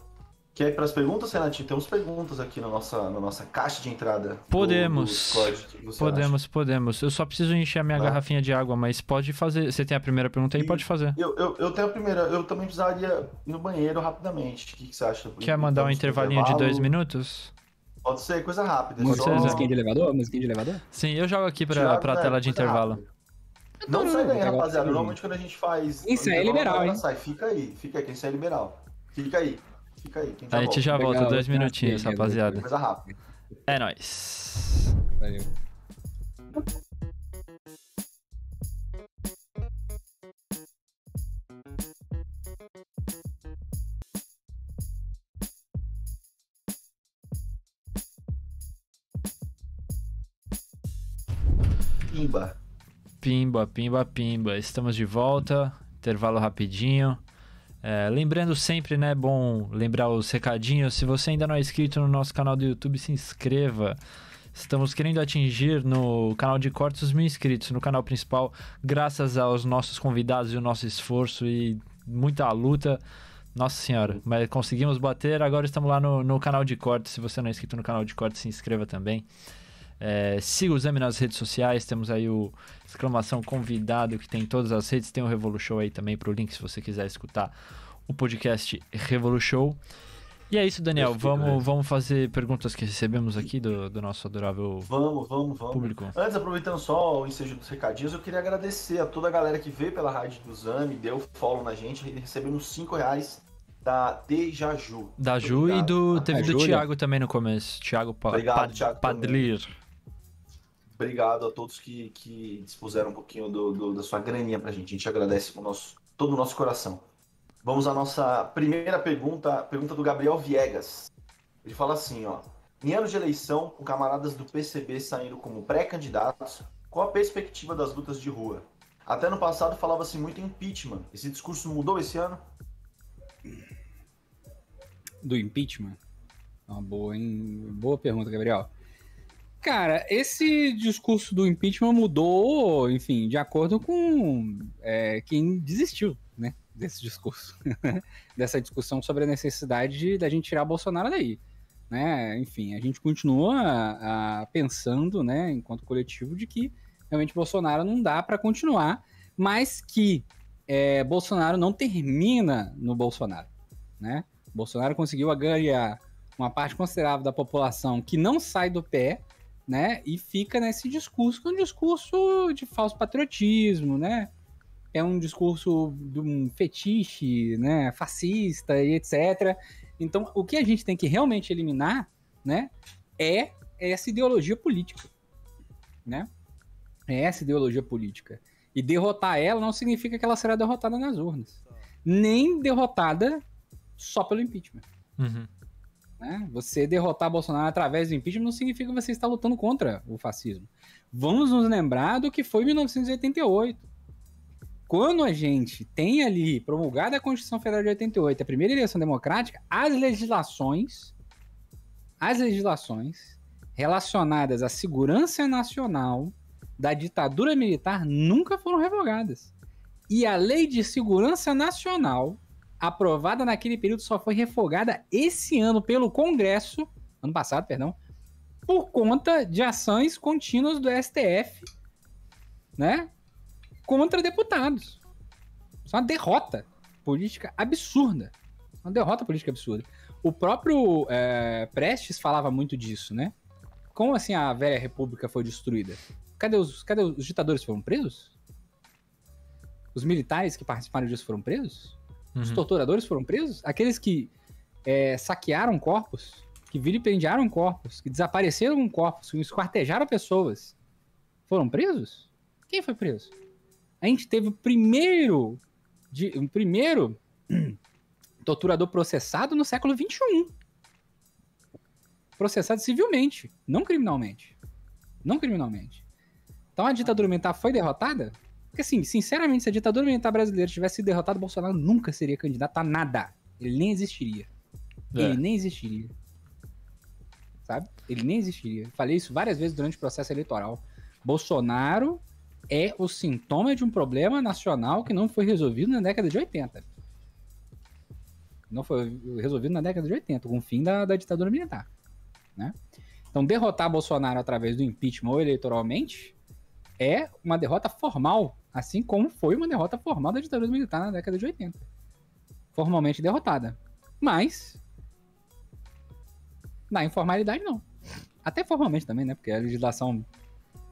Quer ir para as perguntas, Renatinho? Temos perguntas aqui na nossa, na nossa caixa de entrada. Podemos. Do, do podemos, acha? podemos. Eu só preciso encher a minha tá. garrafinha de água, mas pode fazer. Você tem a primeira pergunta aí? E pode fazer. Eu, eu, eu, tenho a primeira. Eu também precisaria ir no banheiro rapidamente. O que, que você acha? Quer mandar um então, intervalinho de dois minutos? Pode ser, coisa rápida. Pode ser, né? musiquinha de elevador? Musiquinha de elevador? Sim, eu jogo aqui para a é, tela de intervalo. Não sai daí, rapaziada. Normalmente quando a gente faz. Isso é liberal, hein? Sai. Fica aí, fica aí, quem sai é liberal. Fica aí fica aí. Quem a tá gente já volta, Legal, dois minutinhos, rapaziada. Coisa rápida. É nóis. Valeu. Pimba. Pimba, pimba, pimba. Estamos de volta. Intervalo rapidinho. É, lembrando sempre, né? Bom lembrar os recadinhos. Se você ainda não é inscrito no nosso canal do YouTube, se inscreva. Estamos querendo atingir no canal de cortes os mil inscritos no canal principal, graças aos nossos convidados e o nosso esforço e muita luta. Nossa senhora, mas conseguimos bater, agora estamos lá no, no canal de cortes. Se você não é inscrito no canal de cortes, se inscreva também. É, siga o Exame nas redes sociais, temos aí o exclamação convidado que tem em todas as redes, tem o Revolu Show aí também para o link se você quiser escutar o podcast Revolu Show. E é isso, Daniel. Vamos, né? vamos fazer perguntas que recebemos aqui do, do nosso adorável vamos, vamos, vamos. público. Antes, aproveitando só o ensejo dos recadinhos, eu queria agradecer a toda a galera que veio pela rádio do Zami, deu follow na gente, recebemos 5 reais da Dejaju. Da Ju e do, ah, teve é, do Tiago Thiago também no começo. Thiago pa Obrigado, Thiago Padlir. Também. Obrigado a todos que, que dispuseram um pouquinho do, do, da sua graninha pra gente. A gente agradece com nosso, todo o nosso coração. Vamos à nossa primeira pergunta, pergunta do Gabriel Viegas. Ele fala assim, ó. Em anos de eleição, com camaradas do PCB saindo como pré-candidatos, qual a perspectiva das lutas de rua? Até no passado falava-se muito em impeachment. Esse discurso mudou esse ano? Do impeachment? Uma boa, hein? boa pergunta, Gabriel. Cara, esse discurso do impeachment mudou, enfim, de acordo com é, quem desistiu, né, desse discurso, dessa discussão sobre a necessidade da gente tirar Bolsonaro daí, né? Enfim, a gente continua a, a pensando, né, enquanto coletivo, de que realmente Bolsonaro não dá para continuar, mas que é, Bolsonaro não termina no Bolsonaro, né? Bolsonaro conseguiu agarrar uma parte considerável da população que não sai do pé né? E fica nesse discurso, que é um discurso de falso patriotismo, né? É um discurso de um fetiche, né? Fascista e etc. Então, o que a gente tem que realmente eliminar, né? É essa ideologia política, né? É essa ideologia política. E derrotar ela não significa que ela será derrotada nas urnas. Nem derrotada só pelo impeachment. Uhum. Né? Você derrotar Bolsonaro através do impeachment não significa que você está lutando contra o fascismo. Vamos nos lembrar do que foi 1988. Quando a gente tem ali promulgada a Constituição Federal de 88, a primeira eleição democrática, as legislações, as legislações relacionadas à segurança nacional da ditadura militar nunca foram revogadas. E a Lei de Segurança Nacional aprovada naquele período, só foi refogada esse ano pelo Congresso, ano passado, perdão, por conta de ações contínuas do STF, né? Contra deputados. Isso é uma derrota política absurda. Uma derrota política absurda. O próprio é, Prestes falava muito disso, né? Como assim a velha república foi destruída? Cadê os, cadê os ditadores foram presos? Os militares que participaram disso foram presos? Uhum. Os torturadores foram presos? Aqueles que é, saquearam corpos, que vilipendiaram corpos, que desapareceram corpos, que esquartejaram pessoas, foram presos? Quem foi preso? A gente teve o primeiro, de, o primeiro torturador processado no século XXI. Processado civilmente, não criminalmente. Não criminalmente. Então a ditadura ah. militar foi derrotada? Porque, assim, sinceramente, se a ditadura militar brasileira tivesse sido derrotada, Bolsonaro nunca seria candidato a nada. Ele nem existiria. É. Ele nem existiria. Sabe? Ele nem existiria. Falei isso várias vezes durante o processo eleitoral. Bolsonaro é o sintoma de um problema nacional que não foi resolvido na década de 80. Não foi resolvido na década de 80, com o fim da, da ditadura militar. Né? Então, derrotar Bolsonaro através do impeachment ou eleitoralmente é uma derrota formal, assim como foi uma derrota formal da ditadura militar na década de 80. Formalmente derrotada. Mas, na informalidade, não. Até formalmente também, né? Porque a legislação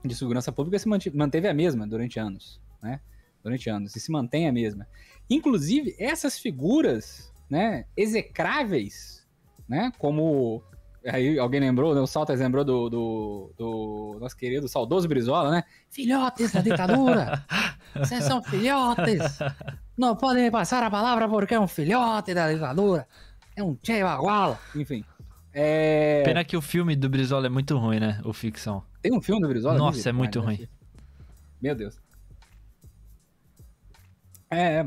de segurança pública se manteve a mesma durante anos, né? Durante anos, e se mantém a mesma. Inclusive, essas figuras, né, execráveis, né, como Aí alguém lembrou, né? O Saltas lembrou do, do, do nosso querido saudoso Brizola, né? Filhotes da ditadura! Vocês são filhotes! Não podem passar a palavra porque é um filhote da ditadura! É um Che Baguala! Enfim. É... Pena que o filme do Brizola é muito ruim, né? O ficção. Tem um filme do Brizola? Nossa, é muito Ai, ruim. Meu Deus. É, é.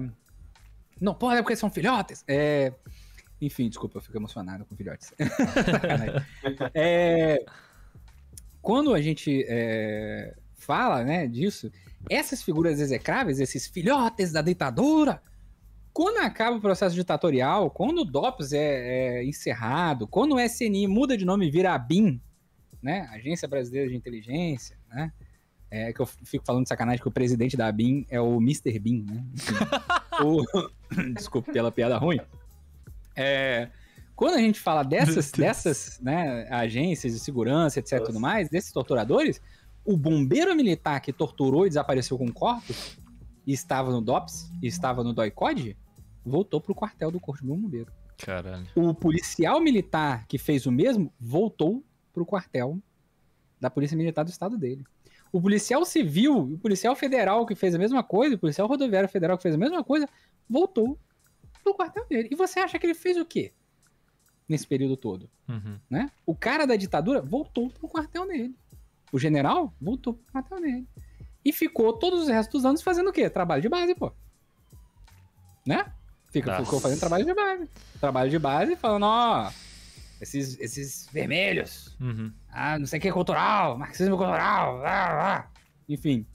Não pode porque são filhotes! É. Enfim, desculpa, eu fico emocionado com filhotes. é, quando a gente é, fala né, disso, essas figuras execráveis, esses filhotes da ditadura, quando acaba o processo ditatorial, quando o DOPS é, é encerrado, quando o SNI muda de nome e vira a BIM, né, Agência Brasileira de Inteligência, né? É que eu fico falando de sacanagem que o presidente da BIM é o Mr. Bean, né? o... Desculpa pela piada ruim. É, quando a gente fala dessas, dessas né, agências de segurança, etc, tudo mais, desses torturadores, o bombeiro militar que torturou e desapareceu com corpo, e estava no DOPS, e estava no DOICOD, voltou para o quartel do Corpo de Bombeiro. Caralho. O policial militar que fez o mesmo voltou para o quartel da Polícia Militar do estado dele. O policial civil, o policial federal que fez a mesma coisa, o policial rodoviário federal que fez a mesma coisa, voltou do quartel dele. E você acha que ele fez o quê? Nesse período todo, uhum. né? O cara da ditadura voltou pro quartel dele. O general voltou pro quartel dele. E ficou todos os restos dos anos fazendo o quê? Trabalho de base, pô. Né? Fica, ficou fazendo trabalho de base. Trabalho de base falando, ó, esses, esses vermelhos, uhum. ah, não sei o que, é cultural, marxismo cultural, blá, blá. enfim.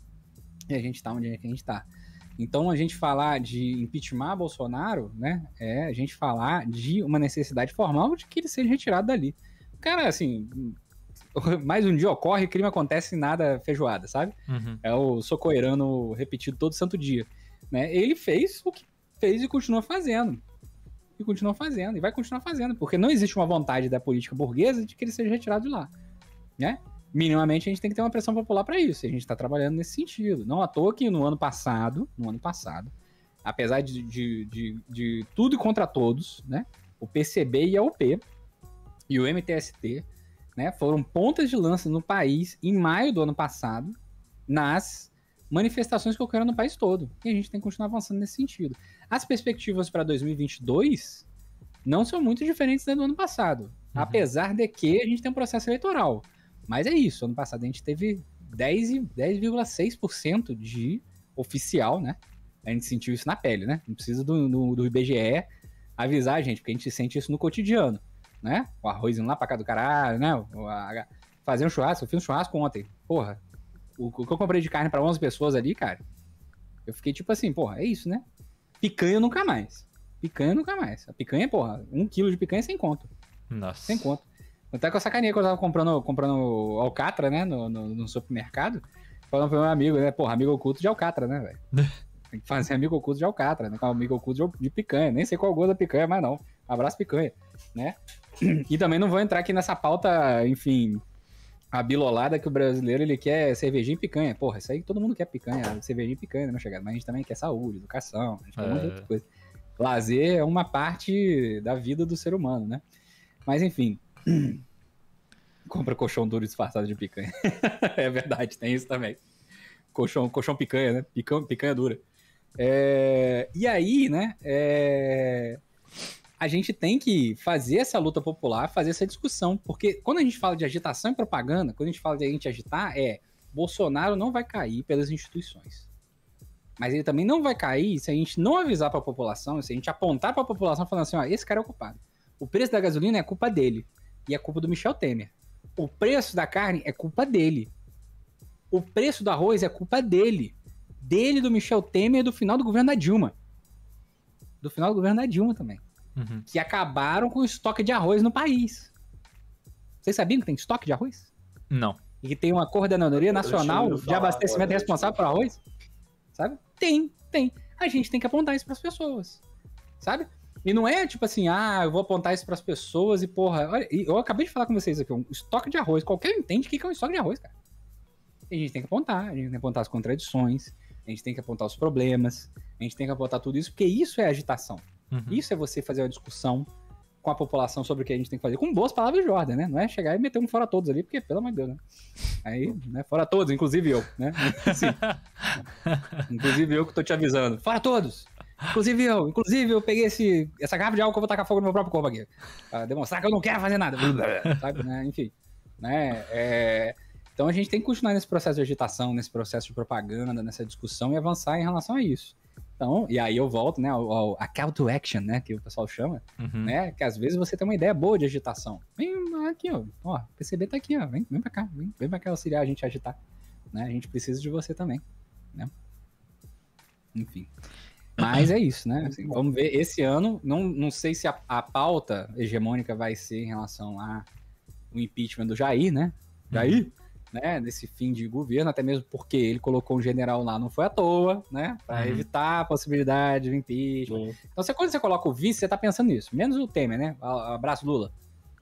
E a gente tá onde é a gente tá. Então, a gente falar de impeachment Bolsonaro, né, é a gente falar de uma necessidade formal de que ele seja retirado dali. Cara, assim, mais um dia ocorre, crime acontece nada feijoada, sabe? Uhum. É o socoerano repetido todo santo dia. Né? Ele fez o que fez e continua fazendo. E continua fazendo, e vai continuar fazendo, porque não existe uma vontade da política burguesa de que ele seja retirado de lá. Né? minimamente a gente tem que ter uma pressão popular para isso. E a gente está trabalhando nesse sentido. Não à toa que no ano passado, no ano passado, apesar de, de, de, de tudo e contra todos, né? O PCB e a UP e o MTST, né? Foram pontas de lança no país em maio do ano passado nas manifestações que ocorreram no país todo. E a gente tem que continuar avançando nesse sentido. As perspectivas para 2022 não são muito diferentes do ano passado. Uhum. Apesar de que a gente tem um processo eleitoral. Mas é isso, ano passado a gente teve 10,6% de oficial, né? A gente sentiu isso na pele, né? Não precisa do, do, do IBGE avisar a gente, porque a gente sente isso no cotidiano, né? O arroz indo lá pra cá do caralho, né? fazer um churrasco, eu fiz um churrasco ontem. Porra, o, o que eu comprei de carne para 11 pessoas ali, cara, eu fiquei tipo assim, porra, é isso, né? Picanha nunca mais. Picanha nunca mais. A picanha, porra, um quilo de picanha é sem conto. Nossa. Sem conto. Até com eu sacaneei quando eu tava comprando, comprando Alcatra, né? No, no, no supermercado. Falando pro meu amigo, né? Porra, amigo oculto de Alcatra, né, velho? Tem que fazer amigo oculto de Alcatra, né? Amigo oculto de, de picanha. Nem sei qual gosto da picanha, mas não. Abraço picanha, né? E também não vou entrar aqui nessa pauta, enfim, abilolada que o brasileiro ele quer cervejinha e picanha. Porra, isso aí todo mundo quer picanha, cervejinha e picanha, né, meu chegado? Mas a gente também quer saúde, educação, a gente quer é. um monte de é. coisa. Lazer é uma parte da vida do ser humano, né? Mas enfim, Compra colchão duro disfarçado de picanha. é verdade, tem isso também. Colchão, colchão picanha, né? Picão, picanha dura. É... e aí, né? É... a gente tem que fazer essa luta popular, fazer essa discussão, porque quando a gente fala de agitação e propaganda, quando a gente fala de a gente agitar, é Bolsonaro não vai cair pelas instituições. Mas ele também não vai cair se a gente não avisar para a população, se a gente apontar para a população falando assim, ó, esse cara é o culpado. O preço da gasolina é culpa dele. E é culpa do Michel Temer. O preço da carne é culpa dele. O preço do arroz é culpa dele. Dele, do Michel Temer, do final do governo da Dilma. Do final do governo da Dilma também. Uhum. Que acabaram com o estoque de arroz no país. Vocês sabiam que tem estoque de arroz? Não. E que tem uma coordenadoria nacional de abastecimento responsável por arroz? Sabe? Tem, tem. A gente tem que apontar isso para as pessoas. Sabe? E não é tipo assim, ah, eu vou apontar isso para as pessoas e porra. Olha, eu acabei de falar com vocês aqui, um estoque de arroz. Qualquer um entende o que é um estoque de arroz, cara. E a gente tem que apontar, a gente tem que apontar as contradições, a gente tem que apontar os problemas, a gente tem que apontar tudo isso, porque isso é agitação. Uhum. Isso é você fazer uma discussão com a população sobre o que a gente tem que fazer. Com boas palavras de ordem, né? Não é chegar e meter um fora todos ali, porque, pelo amor de Deus, né? Aí, né? Fora todos, inclusive eu, né? inclusive eu que tô te avisando. Fora todos! Inclusive eu, inclusive eu peguei esse, essa garrafa de álcool e vou tacar fogo no meu próprio corpo aqui. Pra demonstrar que eu não quero fazer nada. Sabe, né? Enfim. Né? É, então a gente tem que continuar nesse processo de agitação, nesse processo de propaganda, nessa discussão e avançar em relação a isso. Então, e aí eu volto, né, ao, ao, a call to action, né, que o pessoal chama, uhum. né, que às vezes você tem uma ideia boa de agitação. Vem aqui, ó, ó PCB tá aqui, ó, vem, vem pra cá, vem, vem pra cá auxiliar a gente a agitar, né, a gente precisa de você também, né. Enfim. Mas é isso, né? Assim, vamos ver. Esse ano, não, não sei se a, a pauta hegemônica vai ser em relação ao impeachment do Jair, né? Jair, uhum. né? Nesse fim de governo, até mesmo porque ele colocou um general lá, não foi à toa, né? Para uhum. evitar a possibilidade do impeachment. Uhum. Então, você, quando você coloca o vice, você tá pensando nisso. Menos o Temer, né? Abraço, Lula.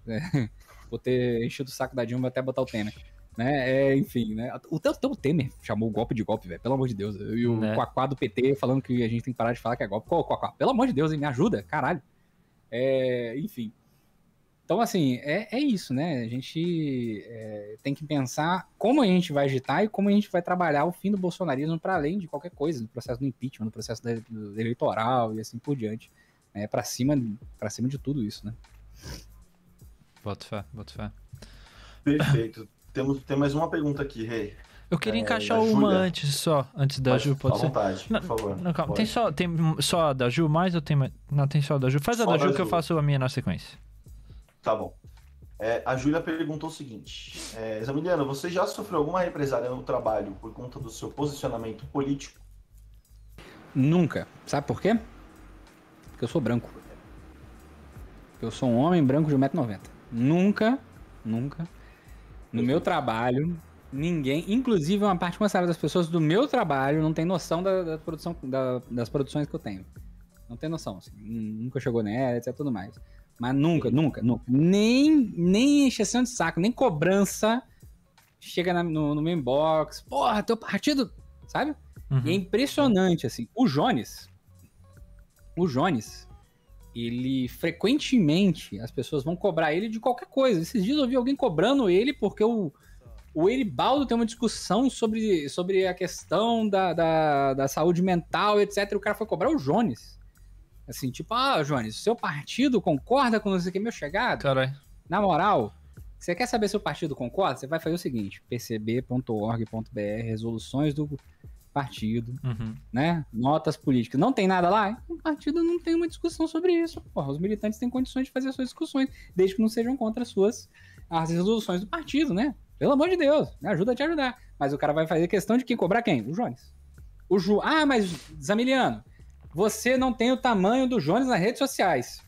É. Vou ter enchido o saco da Dilma até botar o Temer né? É, enfim, né? O, Temer chamou o golpe de golpe, velho. Pelo amor de Deus. E o né? Quaquá do PT falando que a gente tem que parar de falar que é golpe. Pô, Quaquá, pelo amor de Deus, hein? me ajuda, caralho. É, enfim. Então, assim, é, é isso, né? A gente é, tem que pensar como a gente vai agitar e como a gente vai trabalhar o fim do bolsonarismo para além de qualquer coisa, no processo do impeachment, no processo da, do eleitoral e assim por diante. É, né? para cima, para cima de tudo isso, né? Bota fé, bota fé. Perfeito. Temos, tem mais uma pergunta aqui, Rei. Hey. Eu queria é, encaixar uma Julia. antes só, antes da Pode, Ju, pode à ser? vontade, não, por favor. Não, calma. Pode. Tem, só, tem só a da Ju mais ou tem mais? Não, tem só a da Ju. Faz só a da, da Ju, Ju que eu faço a minha na sequência. Tá bom. É, a Júlia perguntou o seguinte: é, Examiliano, você já sofreu alguma represália no trabalho por conta do seu posicionamento político? Nunca. Sabe por quê? Porque eu sou branco. Eu sou um homem branco de 1,90m. Nunca, nunca no meu trabalho, ninguém, inclusive uma parte considerável das pessoas do meu trabalho, não tem noção da, da produção, da, das produções que eu tenho. Não tem noção, assim, nunca chegou nela, etc, tudo mais. Mas nunca, nunca, nunca. Nem, nem encheção de saco, nem cobrança chega na, no, no meu inbox. Porra, teu partido, sabe? Uhum. E é uhum. impressionante, assim. O Jones, o Jones, ele frequentemente as pessoas vão cobrar ele de qualquer coisa. Esses dias eu vi alguém cobrando ele porque o, o Eribaldo tem uma discussão sobre, sobre a questão da, da, da saúde mental, etc. E o cara foi cobrar o Jones. Assim, tipo, ah, Jones, seu partido concorda com você que é meu chegado? Caralho. É. Na moral, você quer saber se o partido concorda? Você vai fazer o seguinte: pcb.org.br, resoluções do partido, uhum. né? Notas políticas. Não tem nada lá? O partido não tem uma discussão sobre isso. Porra, os militantes têm condições de fazer as suas discussões, desde que não sejam contra as suas as resoluções do partido, né? Pelo amor de Deus, me ajuda a te ajudar. Mas o cara vai fazer questão de quem cobrar quem? O Jones. O Ju, ah, mas Zamiliano, você não tem o tamanho do Jones nas redes sociais.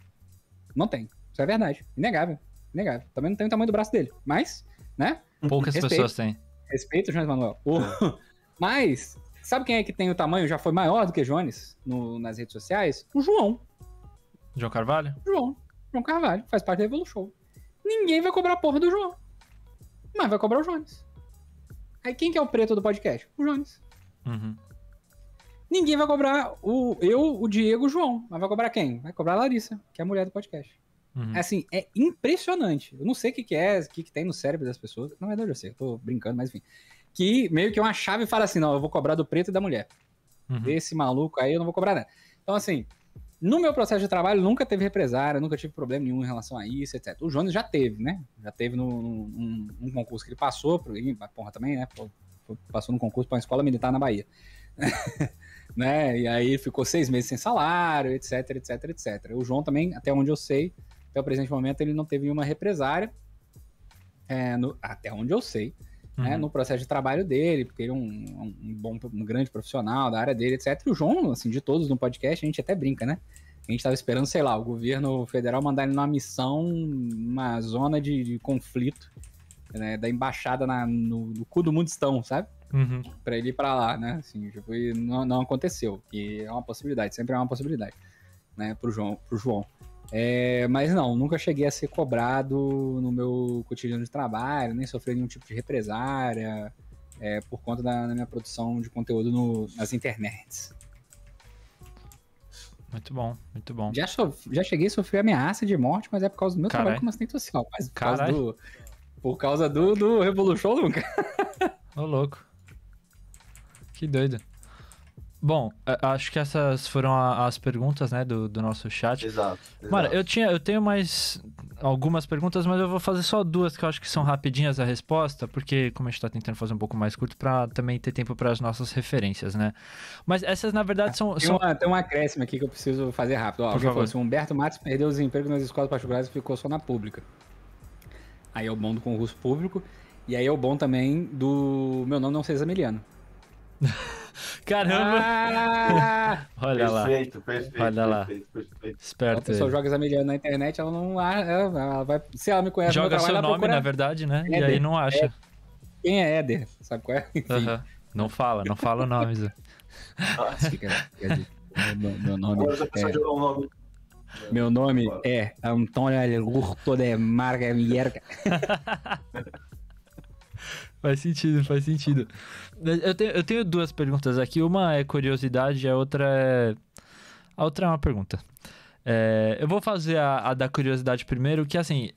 Não tem. Isso é verdade. Inegável. Inegável. Também não tem o tamanho do braço dele. Mas, né? Poucas Respeito. pessoas têm. Respeito, Jones Manuel. O... É. mas Sabe quem é que tem o tamanho, já foi maior do que Jones no, nas redes sociais? O João. João Carvalho? João. João Carvalho, faz parte da Evolution. Ninguém vai cobrar a porra do João. Mas vai cobrar o Jones. Aí quem que é o preto do podcast? O Jones. Uhum. Ninguém vai cobrar o eu, o Diego, o João. Mas vai cobrar quem? Vai cobrar a Larissa, que é a mulher do podcast. Uhum. Assim, é impressionante. Eu não sei o que, que é, o que, que tem no cérebro das pessoas. Na verdade, eu sei, eu tô brincando, mas enfim que meio que é uma chave e fala assim: não, eu vou cobrar do preto e da mulher. Uhum. Desse maluco aí eu não vou cobrar nada. Então, assim, no meu processo de trabalho nunca teve represária, nunca tive problema nenhum em relação a isso, etc. O Jones já teve, né? Já teve num, num concurso que ele passou, por, porra, também, né? passou num concurso para uma escola militar na Bahia. né? E aí ficou seis meses sem salário, etc, etc, etc. O João também, até onde eu sei, até o presente momento, ele não teve nenhuma represária. É, no, até onde eu sei. Né, uhum. né, no processo de trabalho dele, porque ele é um, um, bom, um grande profissional da área dele, etc. E o João, assim, de todos no podcast, a gente até brinca, né? A gente estava esperando, sei lá, o governo federal mandar ele numa missão, uma zona de, de conflito, né, da embaixada na, no, no cu do mundo estão, sabe? Uhum. Pra ele ir pra lá, né? Assim, tipo, não, não aconteceu. E é uma possibilidade, sempre é uma possibilidade, né, pro João. Pro João. É, mas não, nunca cheguei a ser cobrado no meu cotidiano de trabalho, nem sofri nenhum tipo de represária é, por conta da, da, minha produção de conteúdo no, nas internets. Muito bom, muito bom. Já, já cheguei a sofrer ameaça de morte, mas é por causa do meu Carai. trabalho como assistente social. Mas por causa do. Por causa do, do Revolution nunca. Ô, louco. Que doido. Bom, acho que essas foram as perguntas, né, do, do nosso chat. Exato, exato. eu, tinha, eu tenho mais algumas perguntas, mas eu vou fazer só duas que eu acho que são rapidinhas a resposta, porque como a gente está tentando fazer um pouco mais curto, para também ter tempo para as nossas referências, né? Mas essas, na verdade, são... Tem, são... Uma, tem um acréscimo aqui que eu preciso fazer rápido. Ó, Por favor. falou assim, Humberto Matos perdeu os empregos nas escolas particulares e ficou só na pública. Aí é o bom do concurso público, e aí é o bom também do meu nome não ser Zamiliano. Caramba! Ah, olha lá. Perfeito, perfeito. Olha lá. Perfeito, perfeito. Esperto. Se a pessoa aí. joga Zamiliano na internet, ela não ela vai, se ela me conhece, joga trabalho, seu nome, procura... na verdade, né? Éder. E aí não acha. É. Quem é Éder? Sabe qual é? Uh -huh. Não fala, não fala o nome, Zé. meu, meu nome é... Meu nome é Antônia Lurto de Marga Mierga. Faz sentido, faz sentido. Eu tenho, eu tenho duas perguntas aqui. Uma é curiosidade, a outra é. A outra é uma pergunta. É, eu vou fazer a, a, da curiosidade primeiro, que assim.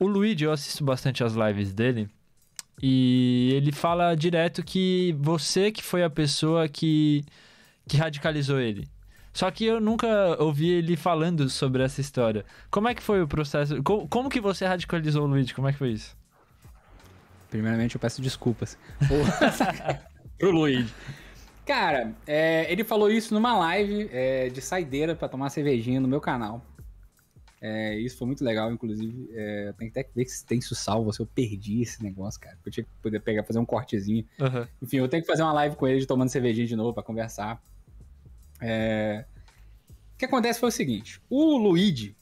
O Luigi, eu assisto bastante as lives dele. E ele fala direto que você que foi a pessoa que, que radicalizou ele. Só que eu nunca ouvi ele falando sobre essa história. Como é que foi o processo? Como, como que você radicalizou o Luigi? Como é que foi isso? Primeiramente, eu peço desculpas. Pro Luigi. Cara, é, ele falou isso numa live é, de saideira para tomar cervejinha no meu canal. É, isso foi muito legal, inclusive. É, tem até que ver se tem isso salvo, se eu perdi esse negócio, cara. Eu tinha que poder pegar, fazer um cortezinho. Uhum. Enfim, eu tenho que fazer uma live com ele de tomando cervejinha de novo para conversar. É, o que acontece foi o seguinte: o Luigi,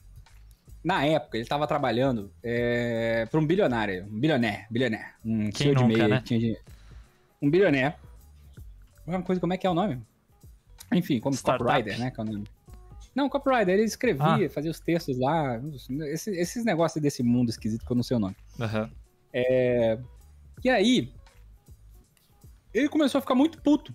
na época, ele estava trabalhando é, eh, para um bilionário, um bilioné, bilioné, um Quem nunca, de meia, né? tinha de, um bilioné. Uma coisa, como é que é o nome? Enfim, como Copyrider, né? Que é o nome. Não, Copywriter, ele escrevia, ah. fazia os textos lá, esses, esses negócios desse mundo esquisito que eu não sei o nome. Uhum. É, e aí, ele começou a ficar muito puto.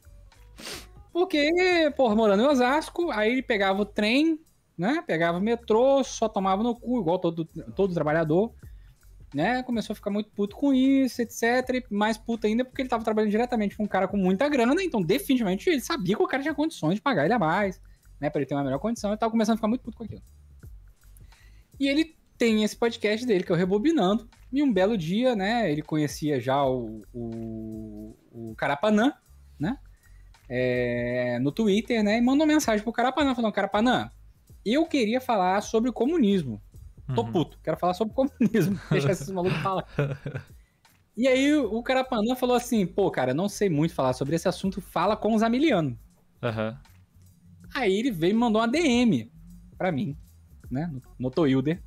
Porque, porra, morando em Osasco, aí ele pegava o trem né? Pegava o metrô, só tomava no cu, igual todo, todo trabalhador, né? Começou a ficar muito puto com isso, etc. E mais puto ainda porque ele tava trabalhando diretamente com um cara com muita grana, né? Então, definitivamente, ele sabia que o cara tinha condições de pagar ele a mais, né? Pra ele ter uma melhor condição. e tava começando a ficar muito puto com aquilo. E ele tem esse podcast dele, que é o Rebobinando. E um belo dia, né? Ele conhecia já o, o, o Carapanã, né? É, no Twitter, né? E mandou mensagem pro Carapanã, falando: Carapanã, eu queria falar sobre o comunismo. Tô uhum. puto, quero falar sobre o comunismo. Deixa esses malucos falar. E aí o Carapanã falou assim, pô, cara, não sei muito falar sobre esse assunto, fala com os amilianos. Uhum. Aí ele veio e mandou uma DM pra mim, né? No, no Toilder,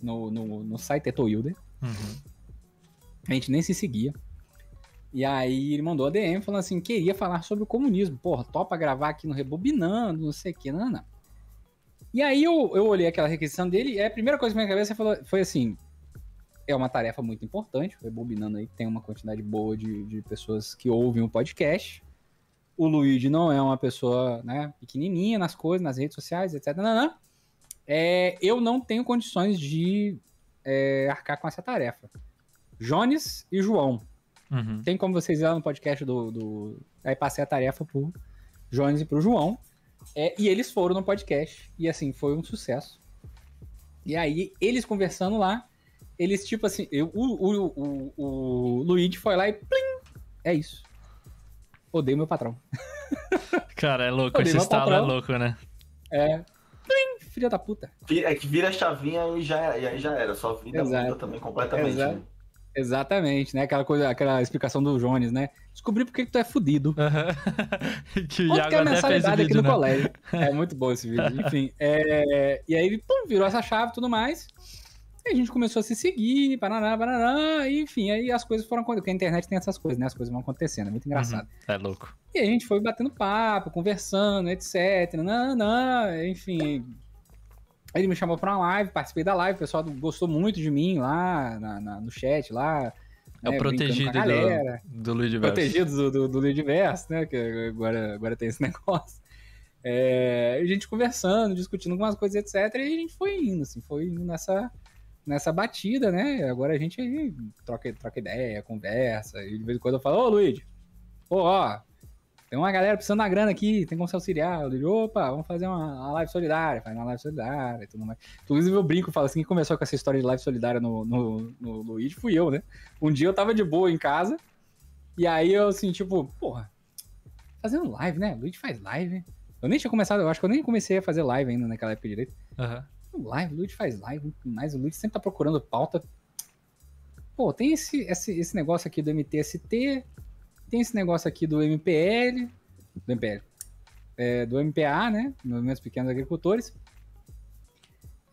no, no, no site é Toilder. Uhum. A gente nem se seguia. E aí ele mandou a DM falando assim, queria falar sobre o comunismo. Porra, topa gravar aqui no Rebobinando, não sei o que, não, não. E aí eu, eu olhei aquela requisição dele e a primeira coisa que na minha cabeça foi, foi assim: é uma tarefa muito importante, rebobinando aí, tem uma quantidade boa de, de pessoas que ouvem o podcast. O Luigi não é uma pessoa né, pequenininha nas coisas, nas redes sociais, etc. Não, não. É, eu não tenho condições de é, arcar com essa tarefa. Jones e João. Uhum. Tem como vocês ir lá no podcast do, do. Aí passei a tarefa pro Jones e pro João. É, e eles foram no podcast. E assim, foi um sucesso. E aí, eles conversando lá, eles tipo assim. Eu, o, o, o, o Luigi foi lá e. Plim, é isso. Odeio meu patrão. Cara, é louco. Odeio esse estalo é patrão. é louco, né? É. Plim, filha da puta. É que vira a chavinha e já, e aí já era. Só vira a bunda também completamente. Né? Exato. Exatamente, né? Aquela coisa, aquela explicação do Jones, né? Descobri por que tu é fudido. Uhum. que Quanto que é a mensalidade aqui no né? colégio? é muito bom esse vídeo. Enfim, é... e aí pum, virou essa chave e tudo mais. E a gente começou a se seguir, paraná, paraná, enfim, aí as coisas foram acontecendo. Porque a internet tem essas coisas, né? As coisas vão acontecendo, é muito engraçado. Uhum. É louco. E a gente foi batendo papo, conversando, etc. Não, não, enfim, ele me chamou pra uma live, participei da live, o pessoal gostou muito de mim lá na, na, no chat, lá. É né, o protegido do, do Luiz Protegido do, do, do Luiz Diverso, né? Que agora, agora tem esse negócio. É, a gente conversando, discutindo algumas coisas, etc. E a gente foi indo, assim, foi indo nessa, nessa batida, né? Agora a gente aí troca, troca ideia, conversa. E de vez em quando eu falo, ô Luiz, ô, ó, tem uma galera precisando da grana aqui, tem como se auxiliar. Eu digo, opa, vamos fazer uma, uma live solidária, faz uma live solidária e tudo mais. Inclusive, eu brinco, falo assim, que começou com essa história de live solidária no, no, no Luigi fui eu, né? Um dia eu tava de boa em casa, e aí eu assim, tipo, porra, fazendo live, né? Luigi faz live. Eu nem tinha começado, eu acho que eu nem comecei a fazer live ainda naquela época direito. Uhum. Live, luiz Luigi faz live, mas o Luigi sempre tá procurando pauta. Pô, tem esse, esse, esse negócio aqui do MTST, tem esse negócio aqui do MPL, do MPL, é, do MPA, né? Movimentos Pequenos Agricultores.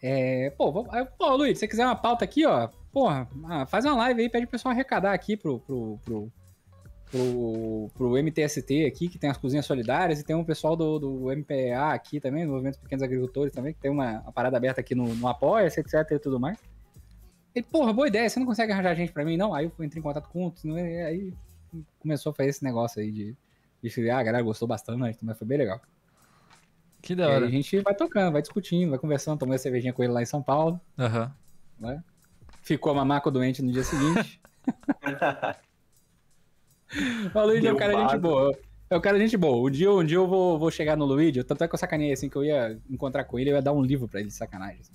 É, pô, vou, pô, Luiz, se você quiser uma pauta aqui, ó, porra, ah, faz uma live aí, pede o pessoal arrecadar aqui pro, pro, pro, pro, pro MTST aqui, que tem as cozinhas solidárias, e tem um pessoal do, do MPA aqui também, Movimentos Pequenos Agricultores também, que tem uma, uma parada aberta aqui no, no apoia etc e tudo mais. E porra, boa ideia, você não consegue arranjar gente pra mim, não? Aí eu entrei em contato com outros, né? aí começou a fazer esse negócio aí de, de ah, a galera gostou bastante, né? mas foi bem legal. Que da hora. a gente vai tocando, vai discutindo, vai conversando, tomou uma cervejinha com ele lá em São Paulo. Uhum. Né? Ficou mamaco doente no dia seguinte. o Luigi é, é um cara gente boa. É o cara gente boa. Um dia, um dia eu vou, vou chegar no Luigi, tanto é que eu sacaneei assim que eu ia encontrar com ele, eu ia dar um livro pra ele, sacanagem. Assim.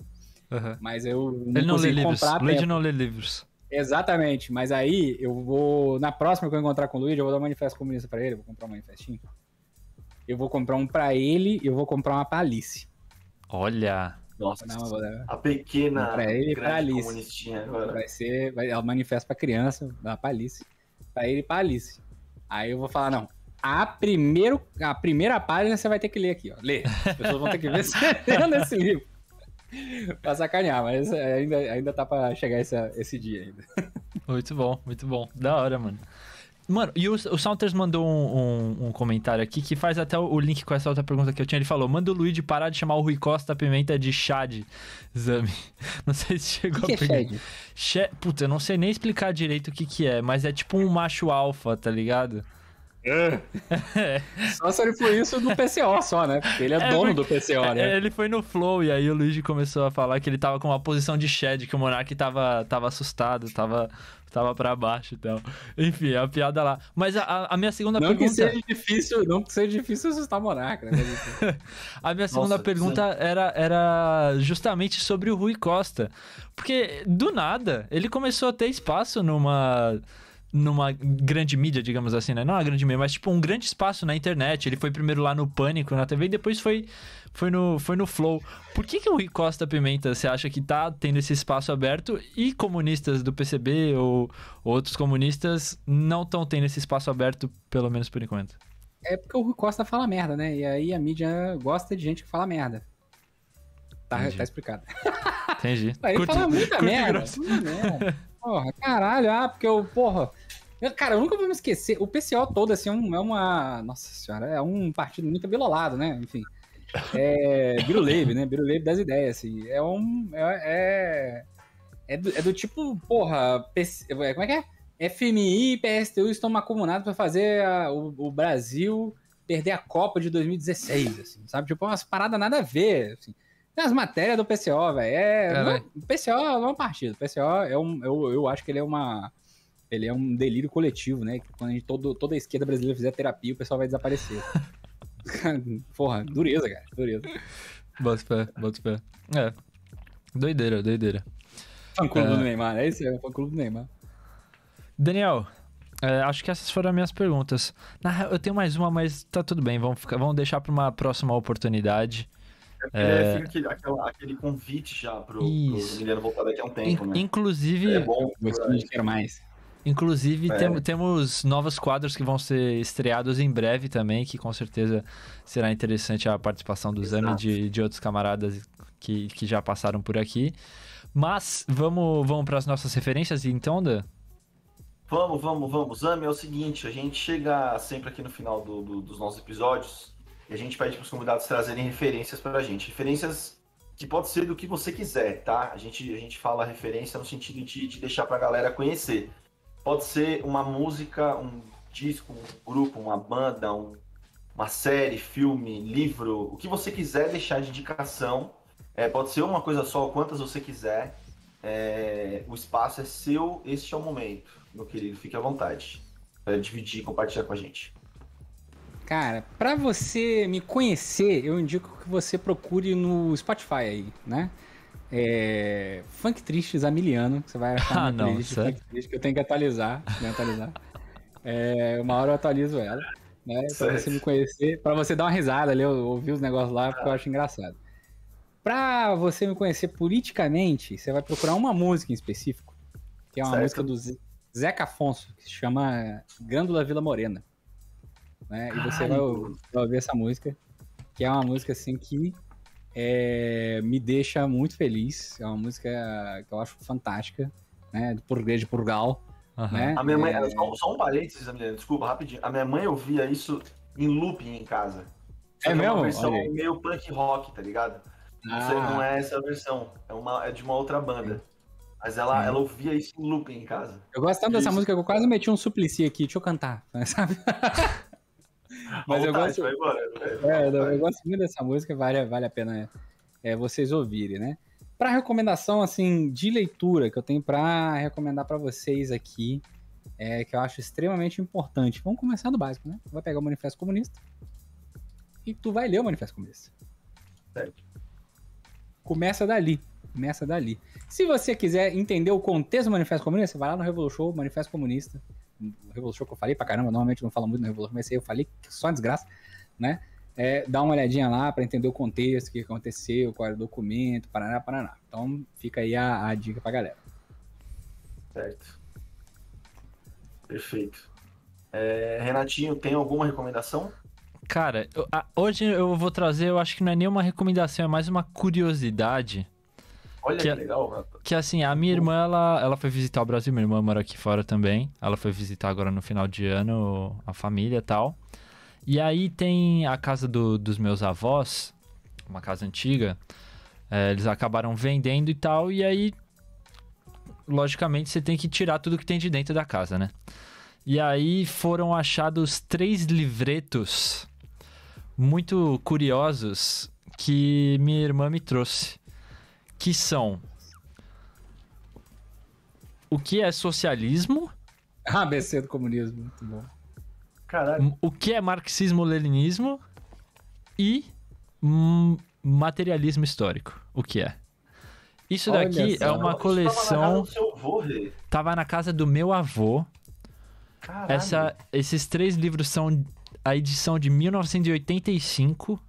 Uhum. Mas eu não ele não lê livros. Luigi não lê livros. Exatamente, mas aí eu vou. Na próxima que eu encontrar com o Luigi, eu vou dar um manifesto comunista pra ele, vou comprar um manifestinho. Eu vou comprar um pra ele e eu vou comprar uma pra Alice. Olha! Nossa, não, vou... a pequena pra ele, pra Alice. agora. Vai ser. Vai, é um manifesto pra criança, dá pra Alice. Pra ele e pra Alice. Aí eu vou falar, não. A, primeiro, a primeira página você vai ter que ler aqui, ó. Lê. As pessoas vão ter que ver se lendo esse livro. pra sacanear, mas é, ainda, ainda tá pra chegar esse, esse dia ainda. Muito bom, muito bom. Da hora, mano. Mano, e o, o Saunters mandou um, um, um, comentário aqui que faz até o link com essa outra pergunta que eu tinha. Ele falou: manda o Luigi parar de chamar o Rui Costa Pimenta de Chad. Zami Não sei se chegou que a é pegar. É Chad? Puta, eu não sei nem explicar direito o que, que é, mas é tipo um macho alfa, tá ligado? É. só se ele foi isso do PCO só, né? Porque ele é, é dono porque... do PCO, é, né? É, ele foi no Flow e aí o Luigi começou a falar que ele tava com uma posição de shed, que o Monark tava, tava assustado, tava, tava pra baixo e então. tal. Enfim, é a piada lá. Mas a, a minha segunda não pergunta... Que seja difícil, não que seja difícil assustar o Monark, né? a minha segunda Nossa, pergunta era, era justamente sobre o Rui Costa. Porque, do nada, ele começou a ter espaço numa numa grande mídia, digamos assim, né? Não uma grande mídia, mas tipo um grande espaço na internet. Ele foi primeiro lá no Pânico, na TV, e depois foi, foi, no, foi no Flow. Por que, que o Rui Costa Pimenta, você acha que tá tendo esse espaço aberto e comunistas do PCB ou, outros comunistas não estão tendo esse espaço aberto, pelo menos por enquanto? É porque o Rui Costa fala merda, né? E aí a mídia gosta de gente que fala merda. Tá, tá explicado. Entendi. ele curte, fala muita merda. Porra, caralho, ah, porque eu, porra. Eu, cara, eu nunca vou me esquecer. O PCO todo, assim, é, um, é uma. Nossa senhora, é um partido muito abelolado, né? Enfim. É. Biruleve, né? Biruleve das ideias, assim. É um. É. É, é, do, é do, tipo, porra. PC, é, como é que é? FMI e PSTU estão acumulados para fazer a, o, o Brasil perder a Copa de 2016, assim, sabe? Tipo, é umas paradas nada a ver, assim. As matérias do PCO, velho. É, PCO é é um partido. PCO é um, eu, eu acho que ele é uma. Ele é um delírio coletivo, né? Quando a gente, todo, toda a esquerda brasileira fizer terapia, o pessoal vai desaparecer. Porra, dureza, cara. Dureza. Bota pé, bota pé. É. Doideira, doideira. Fã clube é. do Neymar, né? é isso? É fã clube do Neymar. Daniel, é, acho que essas foram as minhas perguntas. Na, eu tenho mais uma, mas tá tudo bem. Vamos, ficar, vamos deixar para uma próxima oportunidade. É, é, é... Fica assim, aquele, aquele convite já pro, o pro voltar daqui a um tempo, In, né? Inclusive. É bom, mas eu quero mais. Inclusive, é. tem, temos novos quadros que vão ser estreados em breve também, que com certeza será interessante a participação do Exato. Zami de, de outros camaradas que, que já passaram por aqui. Mas vamos, vamos para as nossas referências então, Dan? Vamos, vamos, vamos. Zami, é o seguinte, a gente chega sempre aqui no final do, do, dos nossos episódios e a gente pede para os convidados trazerem referências para a gente. Referências que pode ser do que você quiser, tá? A gente, a gente fala referência no sentido de, de deixar para a galera conhecer. Pode ser uma música, um disco, um grupo, uma banda, um, uma série, filme, livro, o que você quiser deixar de indicação. É, pode ser uma coisa só, quantas você quiser. É, o espaço é seu, este é o momento, meu querido. Fique à vontade para dividir e compartilhar com a gente. Cara, para você me conhecer, eu indico que você procure no Spotify aí, né? É, funk Tristes Amiliano, que você vai achar ah, não, playlist Funk Tristes, que eu tenho que atualizar. Né, atualizar. É, uma hora eu atualizo ela, né? Pra você me conhecer, para você dar uma risada ali, ouvir os negócios lá, porque eu ah. acho engraçado. Pra você me conhecer politicamente, você vai procurar uma música em específico, que é uma certo. música do Zeca Afonso, que se chama Grândula Vila Morena né? E você vai ouvir, vai ouvir, essa música, que é uma música assim que é, me deixa muito feliz. É uma música que eu acho fantástica, né? Do português de Portugal. Uhum. Né? A minha mãe, é... só, só, um parênteses, desculpa, rapidinho. A minha mãe ouvia isso em looping em casa. é, é mesmo? Uma versão meio punk rock, tá ligado? Ah. Você não é essa versão, é, uma, é de uma outra banda. Sim. Mas ela, ela ouvia isso em looping em casa. Eu gosto tanto dessa música que eu quase meti um suplici aqui, deixa eu cantar, sabe? Mas eu, gosto, então, é, eu, gosto muito dessa música, vale, vale a pena é, vocês ouvirem, né? Para recomendação assim de leitura que eu tenho para recomendar para vocês aqui, é, que eu acho extremamente importante. Vamos começar do básico, né? vai pegar o Manifesto Comunista e tu vai ler o Manifesto Comunista. Certo. Começa dali. Começa dali. Se você quiser entender o contexto do Manifesto Comunista, você vai lá no Revolution, Manifesto Comunista, Revolution que eu falei pra caramba, normalmente não falo muito no Revolution, mas eu falei só desgraça, né? É, dá uma olhadinha lá para entender o contexto, o que aconteceu, qual era o documento, paraná, paraná. Então fica aí a, a dica pra galera. Certo. Perfeito. É, Renatinho, tem alguma recomendação? Cara, eu, a, hoje eu vou trazer, eu acho que não é nenhuma recomendação, é mais uma curiosidade Olha que, que legal, Que assim, a minha irmã, ela, ela foi visitar o Brasil, minha irmã mora aqui fora também. Ela foi visitar agora no final de ano a família e tal. E aí tem a casa do, dos meus avós, uma casa antiga. É, eles acabaram vendendo e tal, e aí, logicamente, você tem que tirar tudo que tem de dentro da casa, né? E aí foram achados três livretos muito curiosos que minha irmã me trouxe que são o que é socialismo? ABC do comunismo, muito bom. Caralho. O que é marxismo-leninismo e hum, materialismo histórico? O que é? Isso Olha daqui é uma coleção. Tava na, avô, tava na casa do meu avô. Essa, esses três livros são a edição de 1985,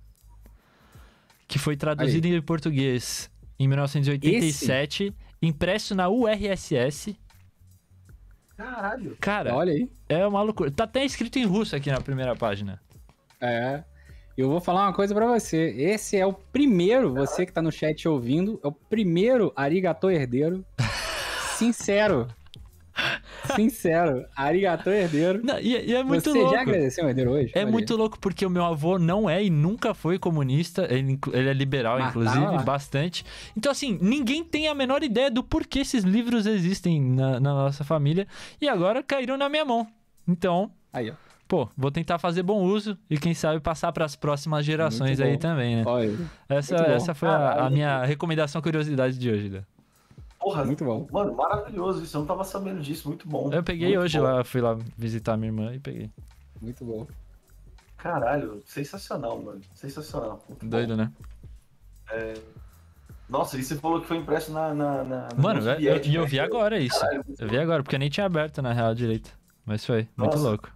que foi traduzida em português em 1987, Esse? impresso na URSS. Caralho. Cara, olha aí. É uma loucura. Tá até escrito em russo aqui na primeira página. É. Eu vou falar uma coisa para você. Esse é o primeiro, você que tá no chat ouvindo, é o primeiro arigato herdeiro sincero sincero. Arigato, herdeiro. Não, e, e, é muito Você louco. Você já agradeceu o herdeiro hoje? É Maria? muito louco porque o meu avô não é e nunca foi comunista. Ele, ele é liberal, tá inclusive, bastante. Então, assim, ninguém tem a menor ideia do porquê esses livros existem na, na nossa família. E agora caíram na minha mão. Então. Aí, ó pô, vou tentar fazer bom uso e quem sabe passar para as próximas gerações aí também, né? Olha, essa, essa foi a, ah, a, minha recomendação curiosidade de hoje, né? Porra, muito bom. Mano, maravilhoso isso. Eu não tava sabendo disso. Muito bom. Eu peguei muito hoje bom. lá, fui lá visitar minha irmã e peguei. Muito bom. Caralho, sensacional, mano. Sensacional. Muito Doido, bom. né? É... Nossa, e você falou que foi impresso na. na, na mano, e eu, eu, né? eu vi agora isso. Caralho, eu vi agora, porque eu nem tinha aberto na real direito. Mas foi. Nossa. Muito louco.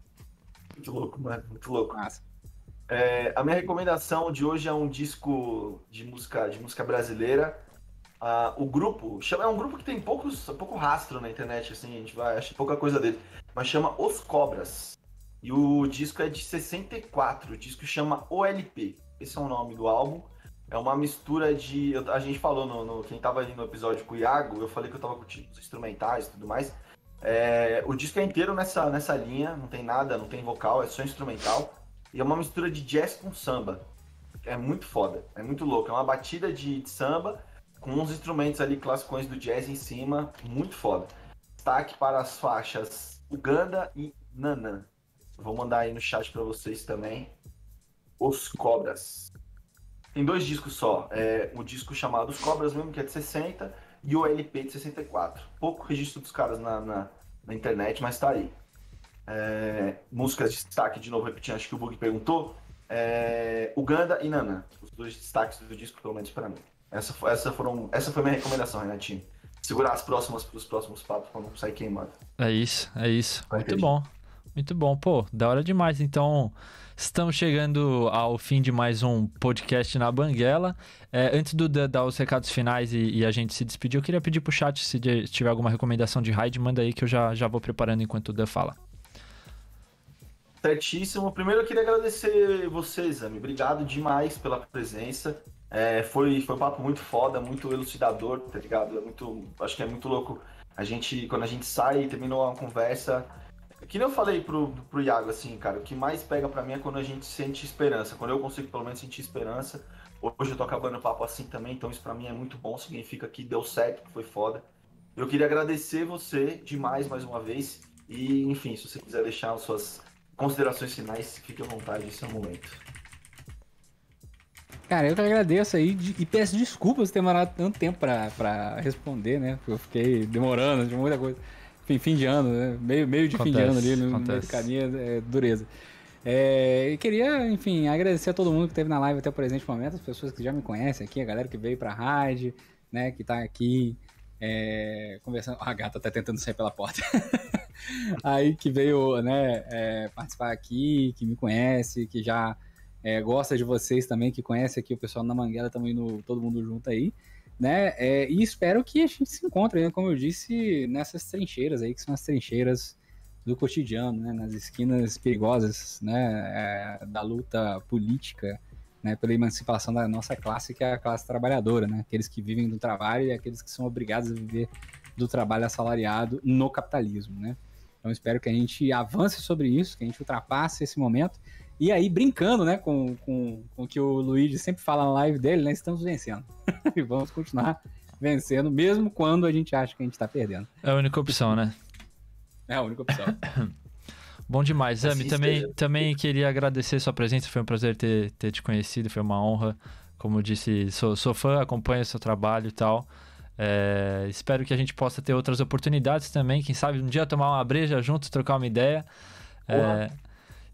Muito louco, mano. Muito louco. Massa. É, a minha recomendação de hoje é um disco de música, de música brasileira Uh, o grupo, chama, é um grupo que tem poucos, pouco rastro na internet, assim, a gente vai, acha pouca coisa dele, mas chama Os Cobras. E o disco é de 64, o disco chama OLP, esse é o nome do álbum. É uma mistura de. A gente falou no, no. Quem tava ali no episódio com o Iago, eu falei que eu tava curtindo os instrumentais e tudo mais. É, o disco é inteiro nessa, nessa linha, não tem nada, não tem vocal, é só instrumental. E é uma mistura de jazz com samba. É muito foda, é muito louco. É uma batida de, de samba com uns instrumentos ali classicões do jazz em cima, muito foda. Destaque para as faixas Uganda e Nanã. Vou mandar aí no chat para vocês também. Os Cobras. Tem dois discos só. É, o disco chamado Os Cobras mesmo, que é de 60, e o LP de 64. Pouco registro dos caras na, na, na internet, mas tá aí. É, músicas de destaque, de novo repetindo, acho que o Bug perguntou. É, Uganda e Nanã. Os dois destaques do disco, pelo menos para mim. Essa, essa, foram, essa foi minha recomendação, Renatinho. Segurar as próximas para os próximos papos para não sair queimado. É isso, é isso. Vai Muito bom. Muito bom, pô, da hora demais. Então, estamos chegando ao fim de mais um podcast na Banguela. É, antes do dar os recados finais e, e, a gente se despedir, eu queria pedir pro chat se tiver alguma recomendação de raid, manda aí que eu já, já vou preparando enquanto o Dan fala. Certíssimo. Primeiro eu queria agradecer vocês, Ami. Obrigado demais pela presença. É, foi, foi um papo muito foda, muito elucidador, tá ligado? É muito, acho que é muito louco. A gente, quando a gente sai e terminou uma conversa. É que nem eu falei pro, pro Iago, assim, cara, o que mais pega para mim é quando a gente sente esperança. Quando eu consigo, pelo menos, sentir esperança. Hoje eu tô acabando o papo assim também, então isso para mim é muito bom. Significa que deu certo, que foi foda. Eu queria agradecer você demais mais uma vez. E, enfim, se você quiser deixar suas considerações finais, fique à vontade, esse é o momento. Cara, eu que agradeço aí de, e peço desculpas por ter demorado tanto tempo pra, pra responder, né? Porque eu fiquei demorando de muita coisa. Enfim, fim de ano, né? Meio, meio de acontece, fim de ano ali, no meio de caminho, é, é, dureza. É, queria, enfim, agradecer a todo mundo que esteve na live até o presente momento, as pessoas que já me conhecem aqui, a galera que veio pra rádio, né? Que tá aqui é, conversando. a gata tá tentando sair pela porta. aí que veio, né, é, participar aqui, que me conhece, que já é, gosta de vocês também, que conhece aqui o pessoal na mangueira também no todo mundo junto aí, né? É, e espero que a gente se encontre, né, como eu disse, nessas trincheiras aí, que são as trincheiras do cotidiano, né, nas esquinas perigosas, né, é, da luta política, né, pela emancipação da nossa classe, que é a classe trabalhadora, né, aqueles que vivem do trabalho e aqueles que são obrigados a viver do trabalho assalariado no capitalismo, né. Então espero que a gente avance sobre isso, que a gente ultrapasse esse momento e aí, brincando, né, com, com, com o que o Luigi sempre fala na live dele, né, estamos vencendo. e vamos continuar vencendo, mesmo quando a gente acha que a gente tá perdendo. É a única opção, né? É a única opção. Bom demais, Assista, Ami. Também, também queria agradecer sua presença. Foi um prazer ter, ter te conhecido, foi uma honra. Como eu disse, sou, sou fã, acompanho o seu trabalho e tal. É, espero que a gente possa ter outras oportunidades também. Quem sabe um dia tomar uma breja junto, trocar uma ideia. É,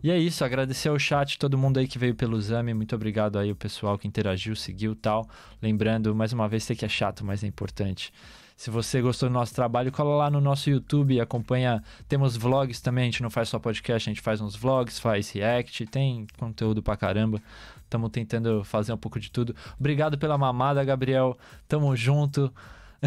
e é isso, agradecer ao chat, todo mundo aí que veio pelo exame, muito obrigado aí o pessoal que interagiu, seguiu tal. Lembrando, mais uma vez, sei que é chato, mas é importante. Se você gostou do nosso trabalho, cola lá no nosso YouTube, E acompanha. Temos vlogs também, a gente não faz só podcast, a gente faz uns vlogs, faz react, tem conteúdo pra caramba. Estamos tentando fazer um pouco de tudo. Obrigado pela mamada, Gabriel. Tamo junto.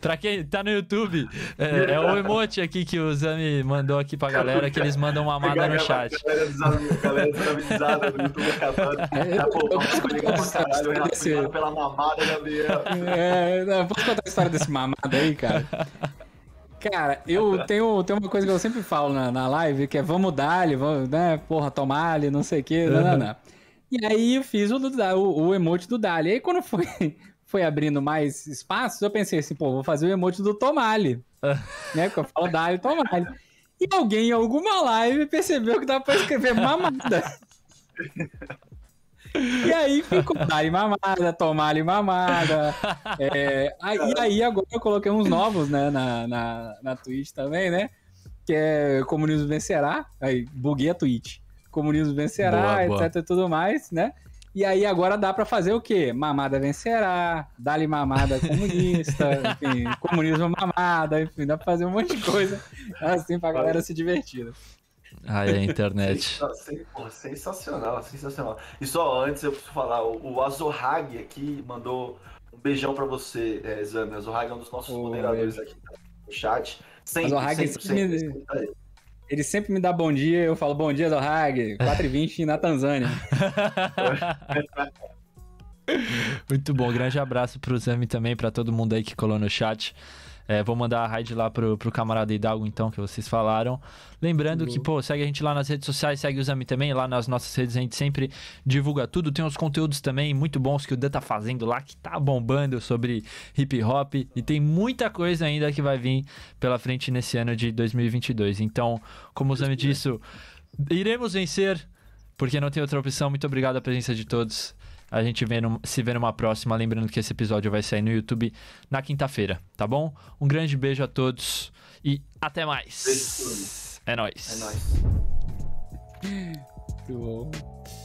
pra quem tá no YouTube, é, é, o emote aqui que o Zami mandou aqui pra galera, que eles mandam uma amada no chat. É, tá vou pela mamada, Gabriel. É, contar a história desse mamado aí, cara. Cara, eu tenho, tenho uma coisa que eu sempre falo na, na live, que é vamos dar ali, vamos, né, porra, tomar ali, não sei o que, não, não, não. E aí eu fiz o, o, o emote do Dali. Aí quando foi, foi abrindo mais espaços, eu pensei assim, pô, vou fazer o emote do Tomale. né? Porque eu falo Dali Tomale. E alguém em alguma live percebeu que dava pra escrever mamada. E aí ficou Dali mamada, Tomale mamada. É, aí, e aí agora eu coloquei uns novos, né, na, na, na Twitch também, né? Que é Comunismo Vencerá. Aí buguei a Twitch comunismo vencerá, boa, etc boa. e tudo mais, né? E aí agora dá para fazer o quê? Mamada vencerá, dá-lhe mamada comunista, enfim, comunismo mamada, enfim, dá pra fazer um monte de coisa assim pra galera se divertir. Né? Aí a internet. sensacional, sensacional. E só antes eu preciso falar, o Azorrag aqui mandou um beijão para você, é, Zami. Azorrag é um dos nossos moderadores aqui no chat. Sempre, Azorrag sempre, sempre, sempre, sempre. Ele sempre me dá bom dia, eu falo bom dia, Zohag, 4h20 na Tanzânia. Muito bom, grande abraço pro Zami também, para todo mundo aí que colou no chat. É, vou mandar a raid lá pro, pro camarada Hidalgo, então, que vocês falaram. Lembrando uhum. que, pô, segue a gente lá nas redes sociais, segue o Zami também, lá nas nossas redes a gente sempre divulga tudo. Tem uns conteúdos também muito bons que o Dan tá fazendo lá, que tá bombando sobre hip hop. E tem muita coisa ainda que vai vir pela frente nesse ano de 2022. Então, como o Zami disse, iremos vencer, porque não tem outra opção. Muito obrigado a presença de todos. A gente vê no, se vê numa próxima. Lembrando que esse episódio vai sair no YouTube na quinta-feira, tá bom? Um grande beijo a todos e até mais. Beijo, é nóis. É nóis. Muito bom.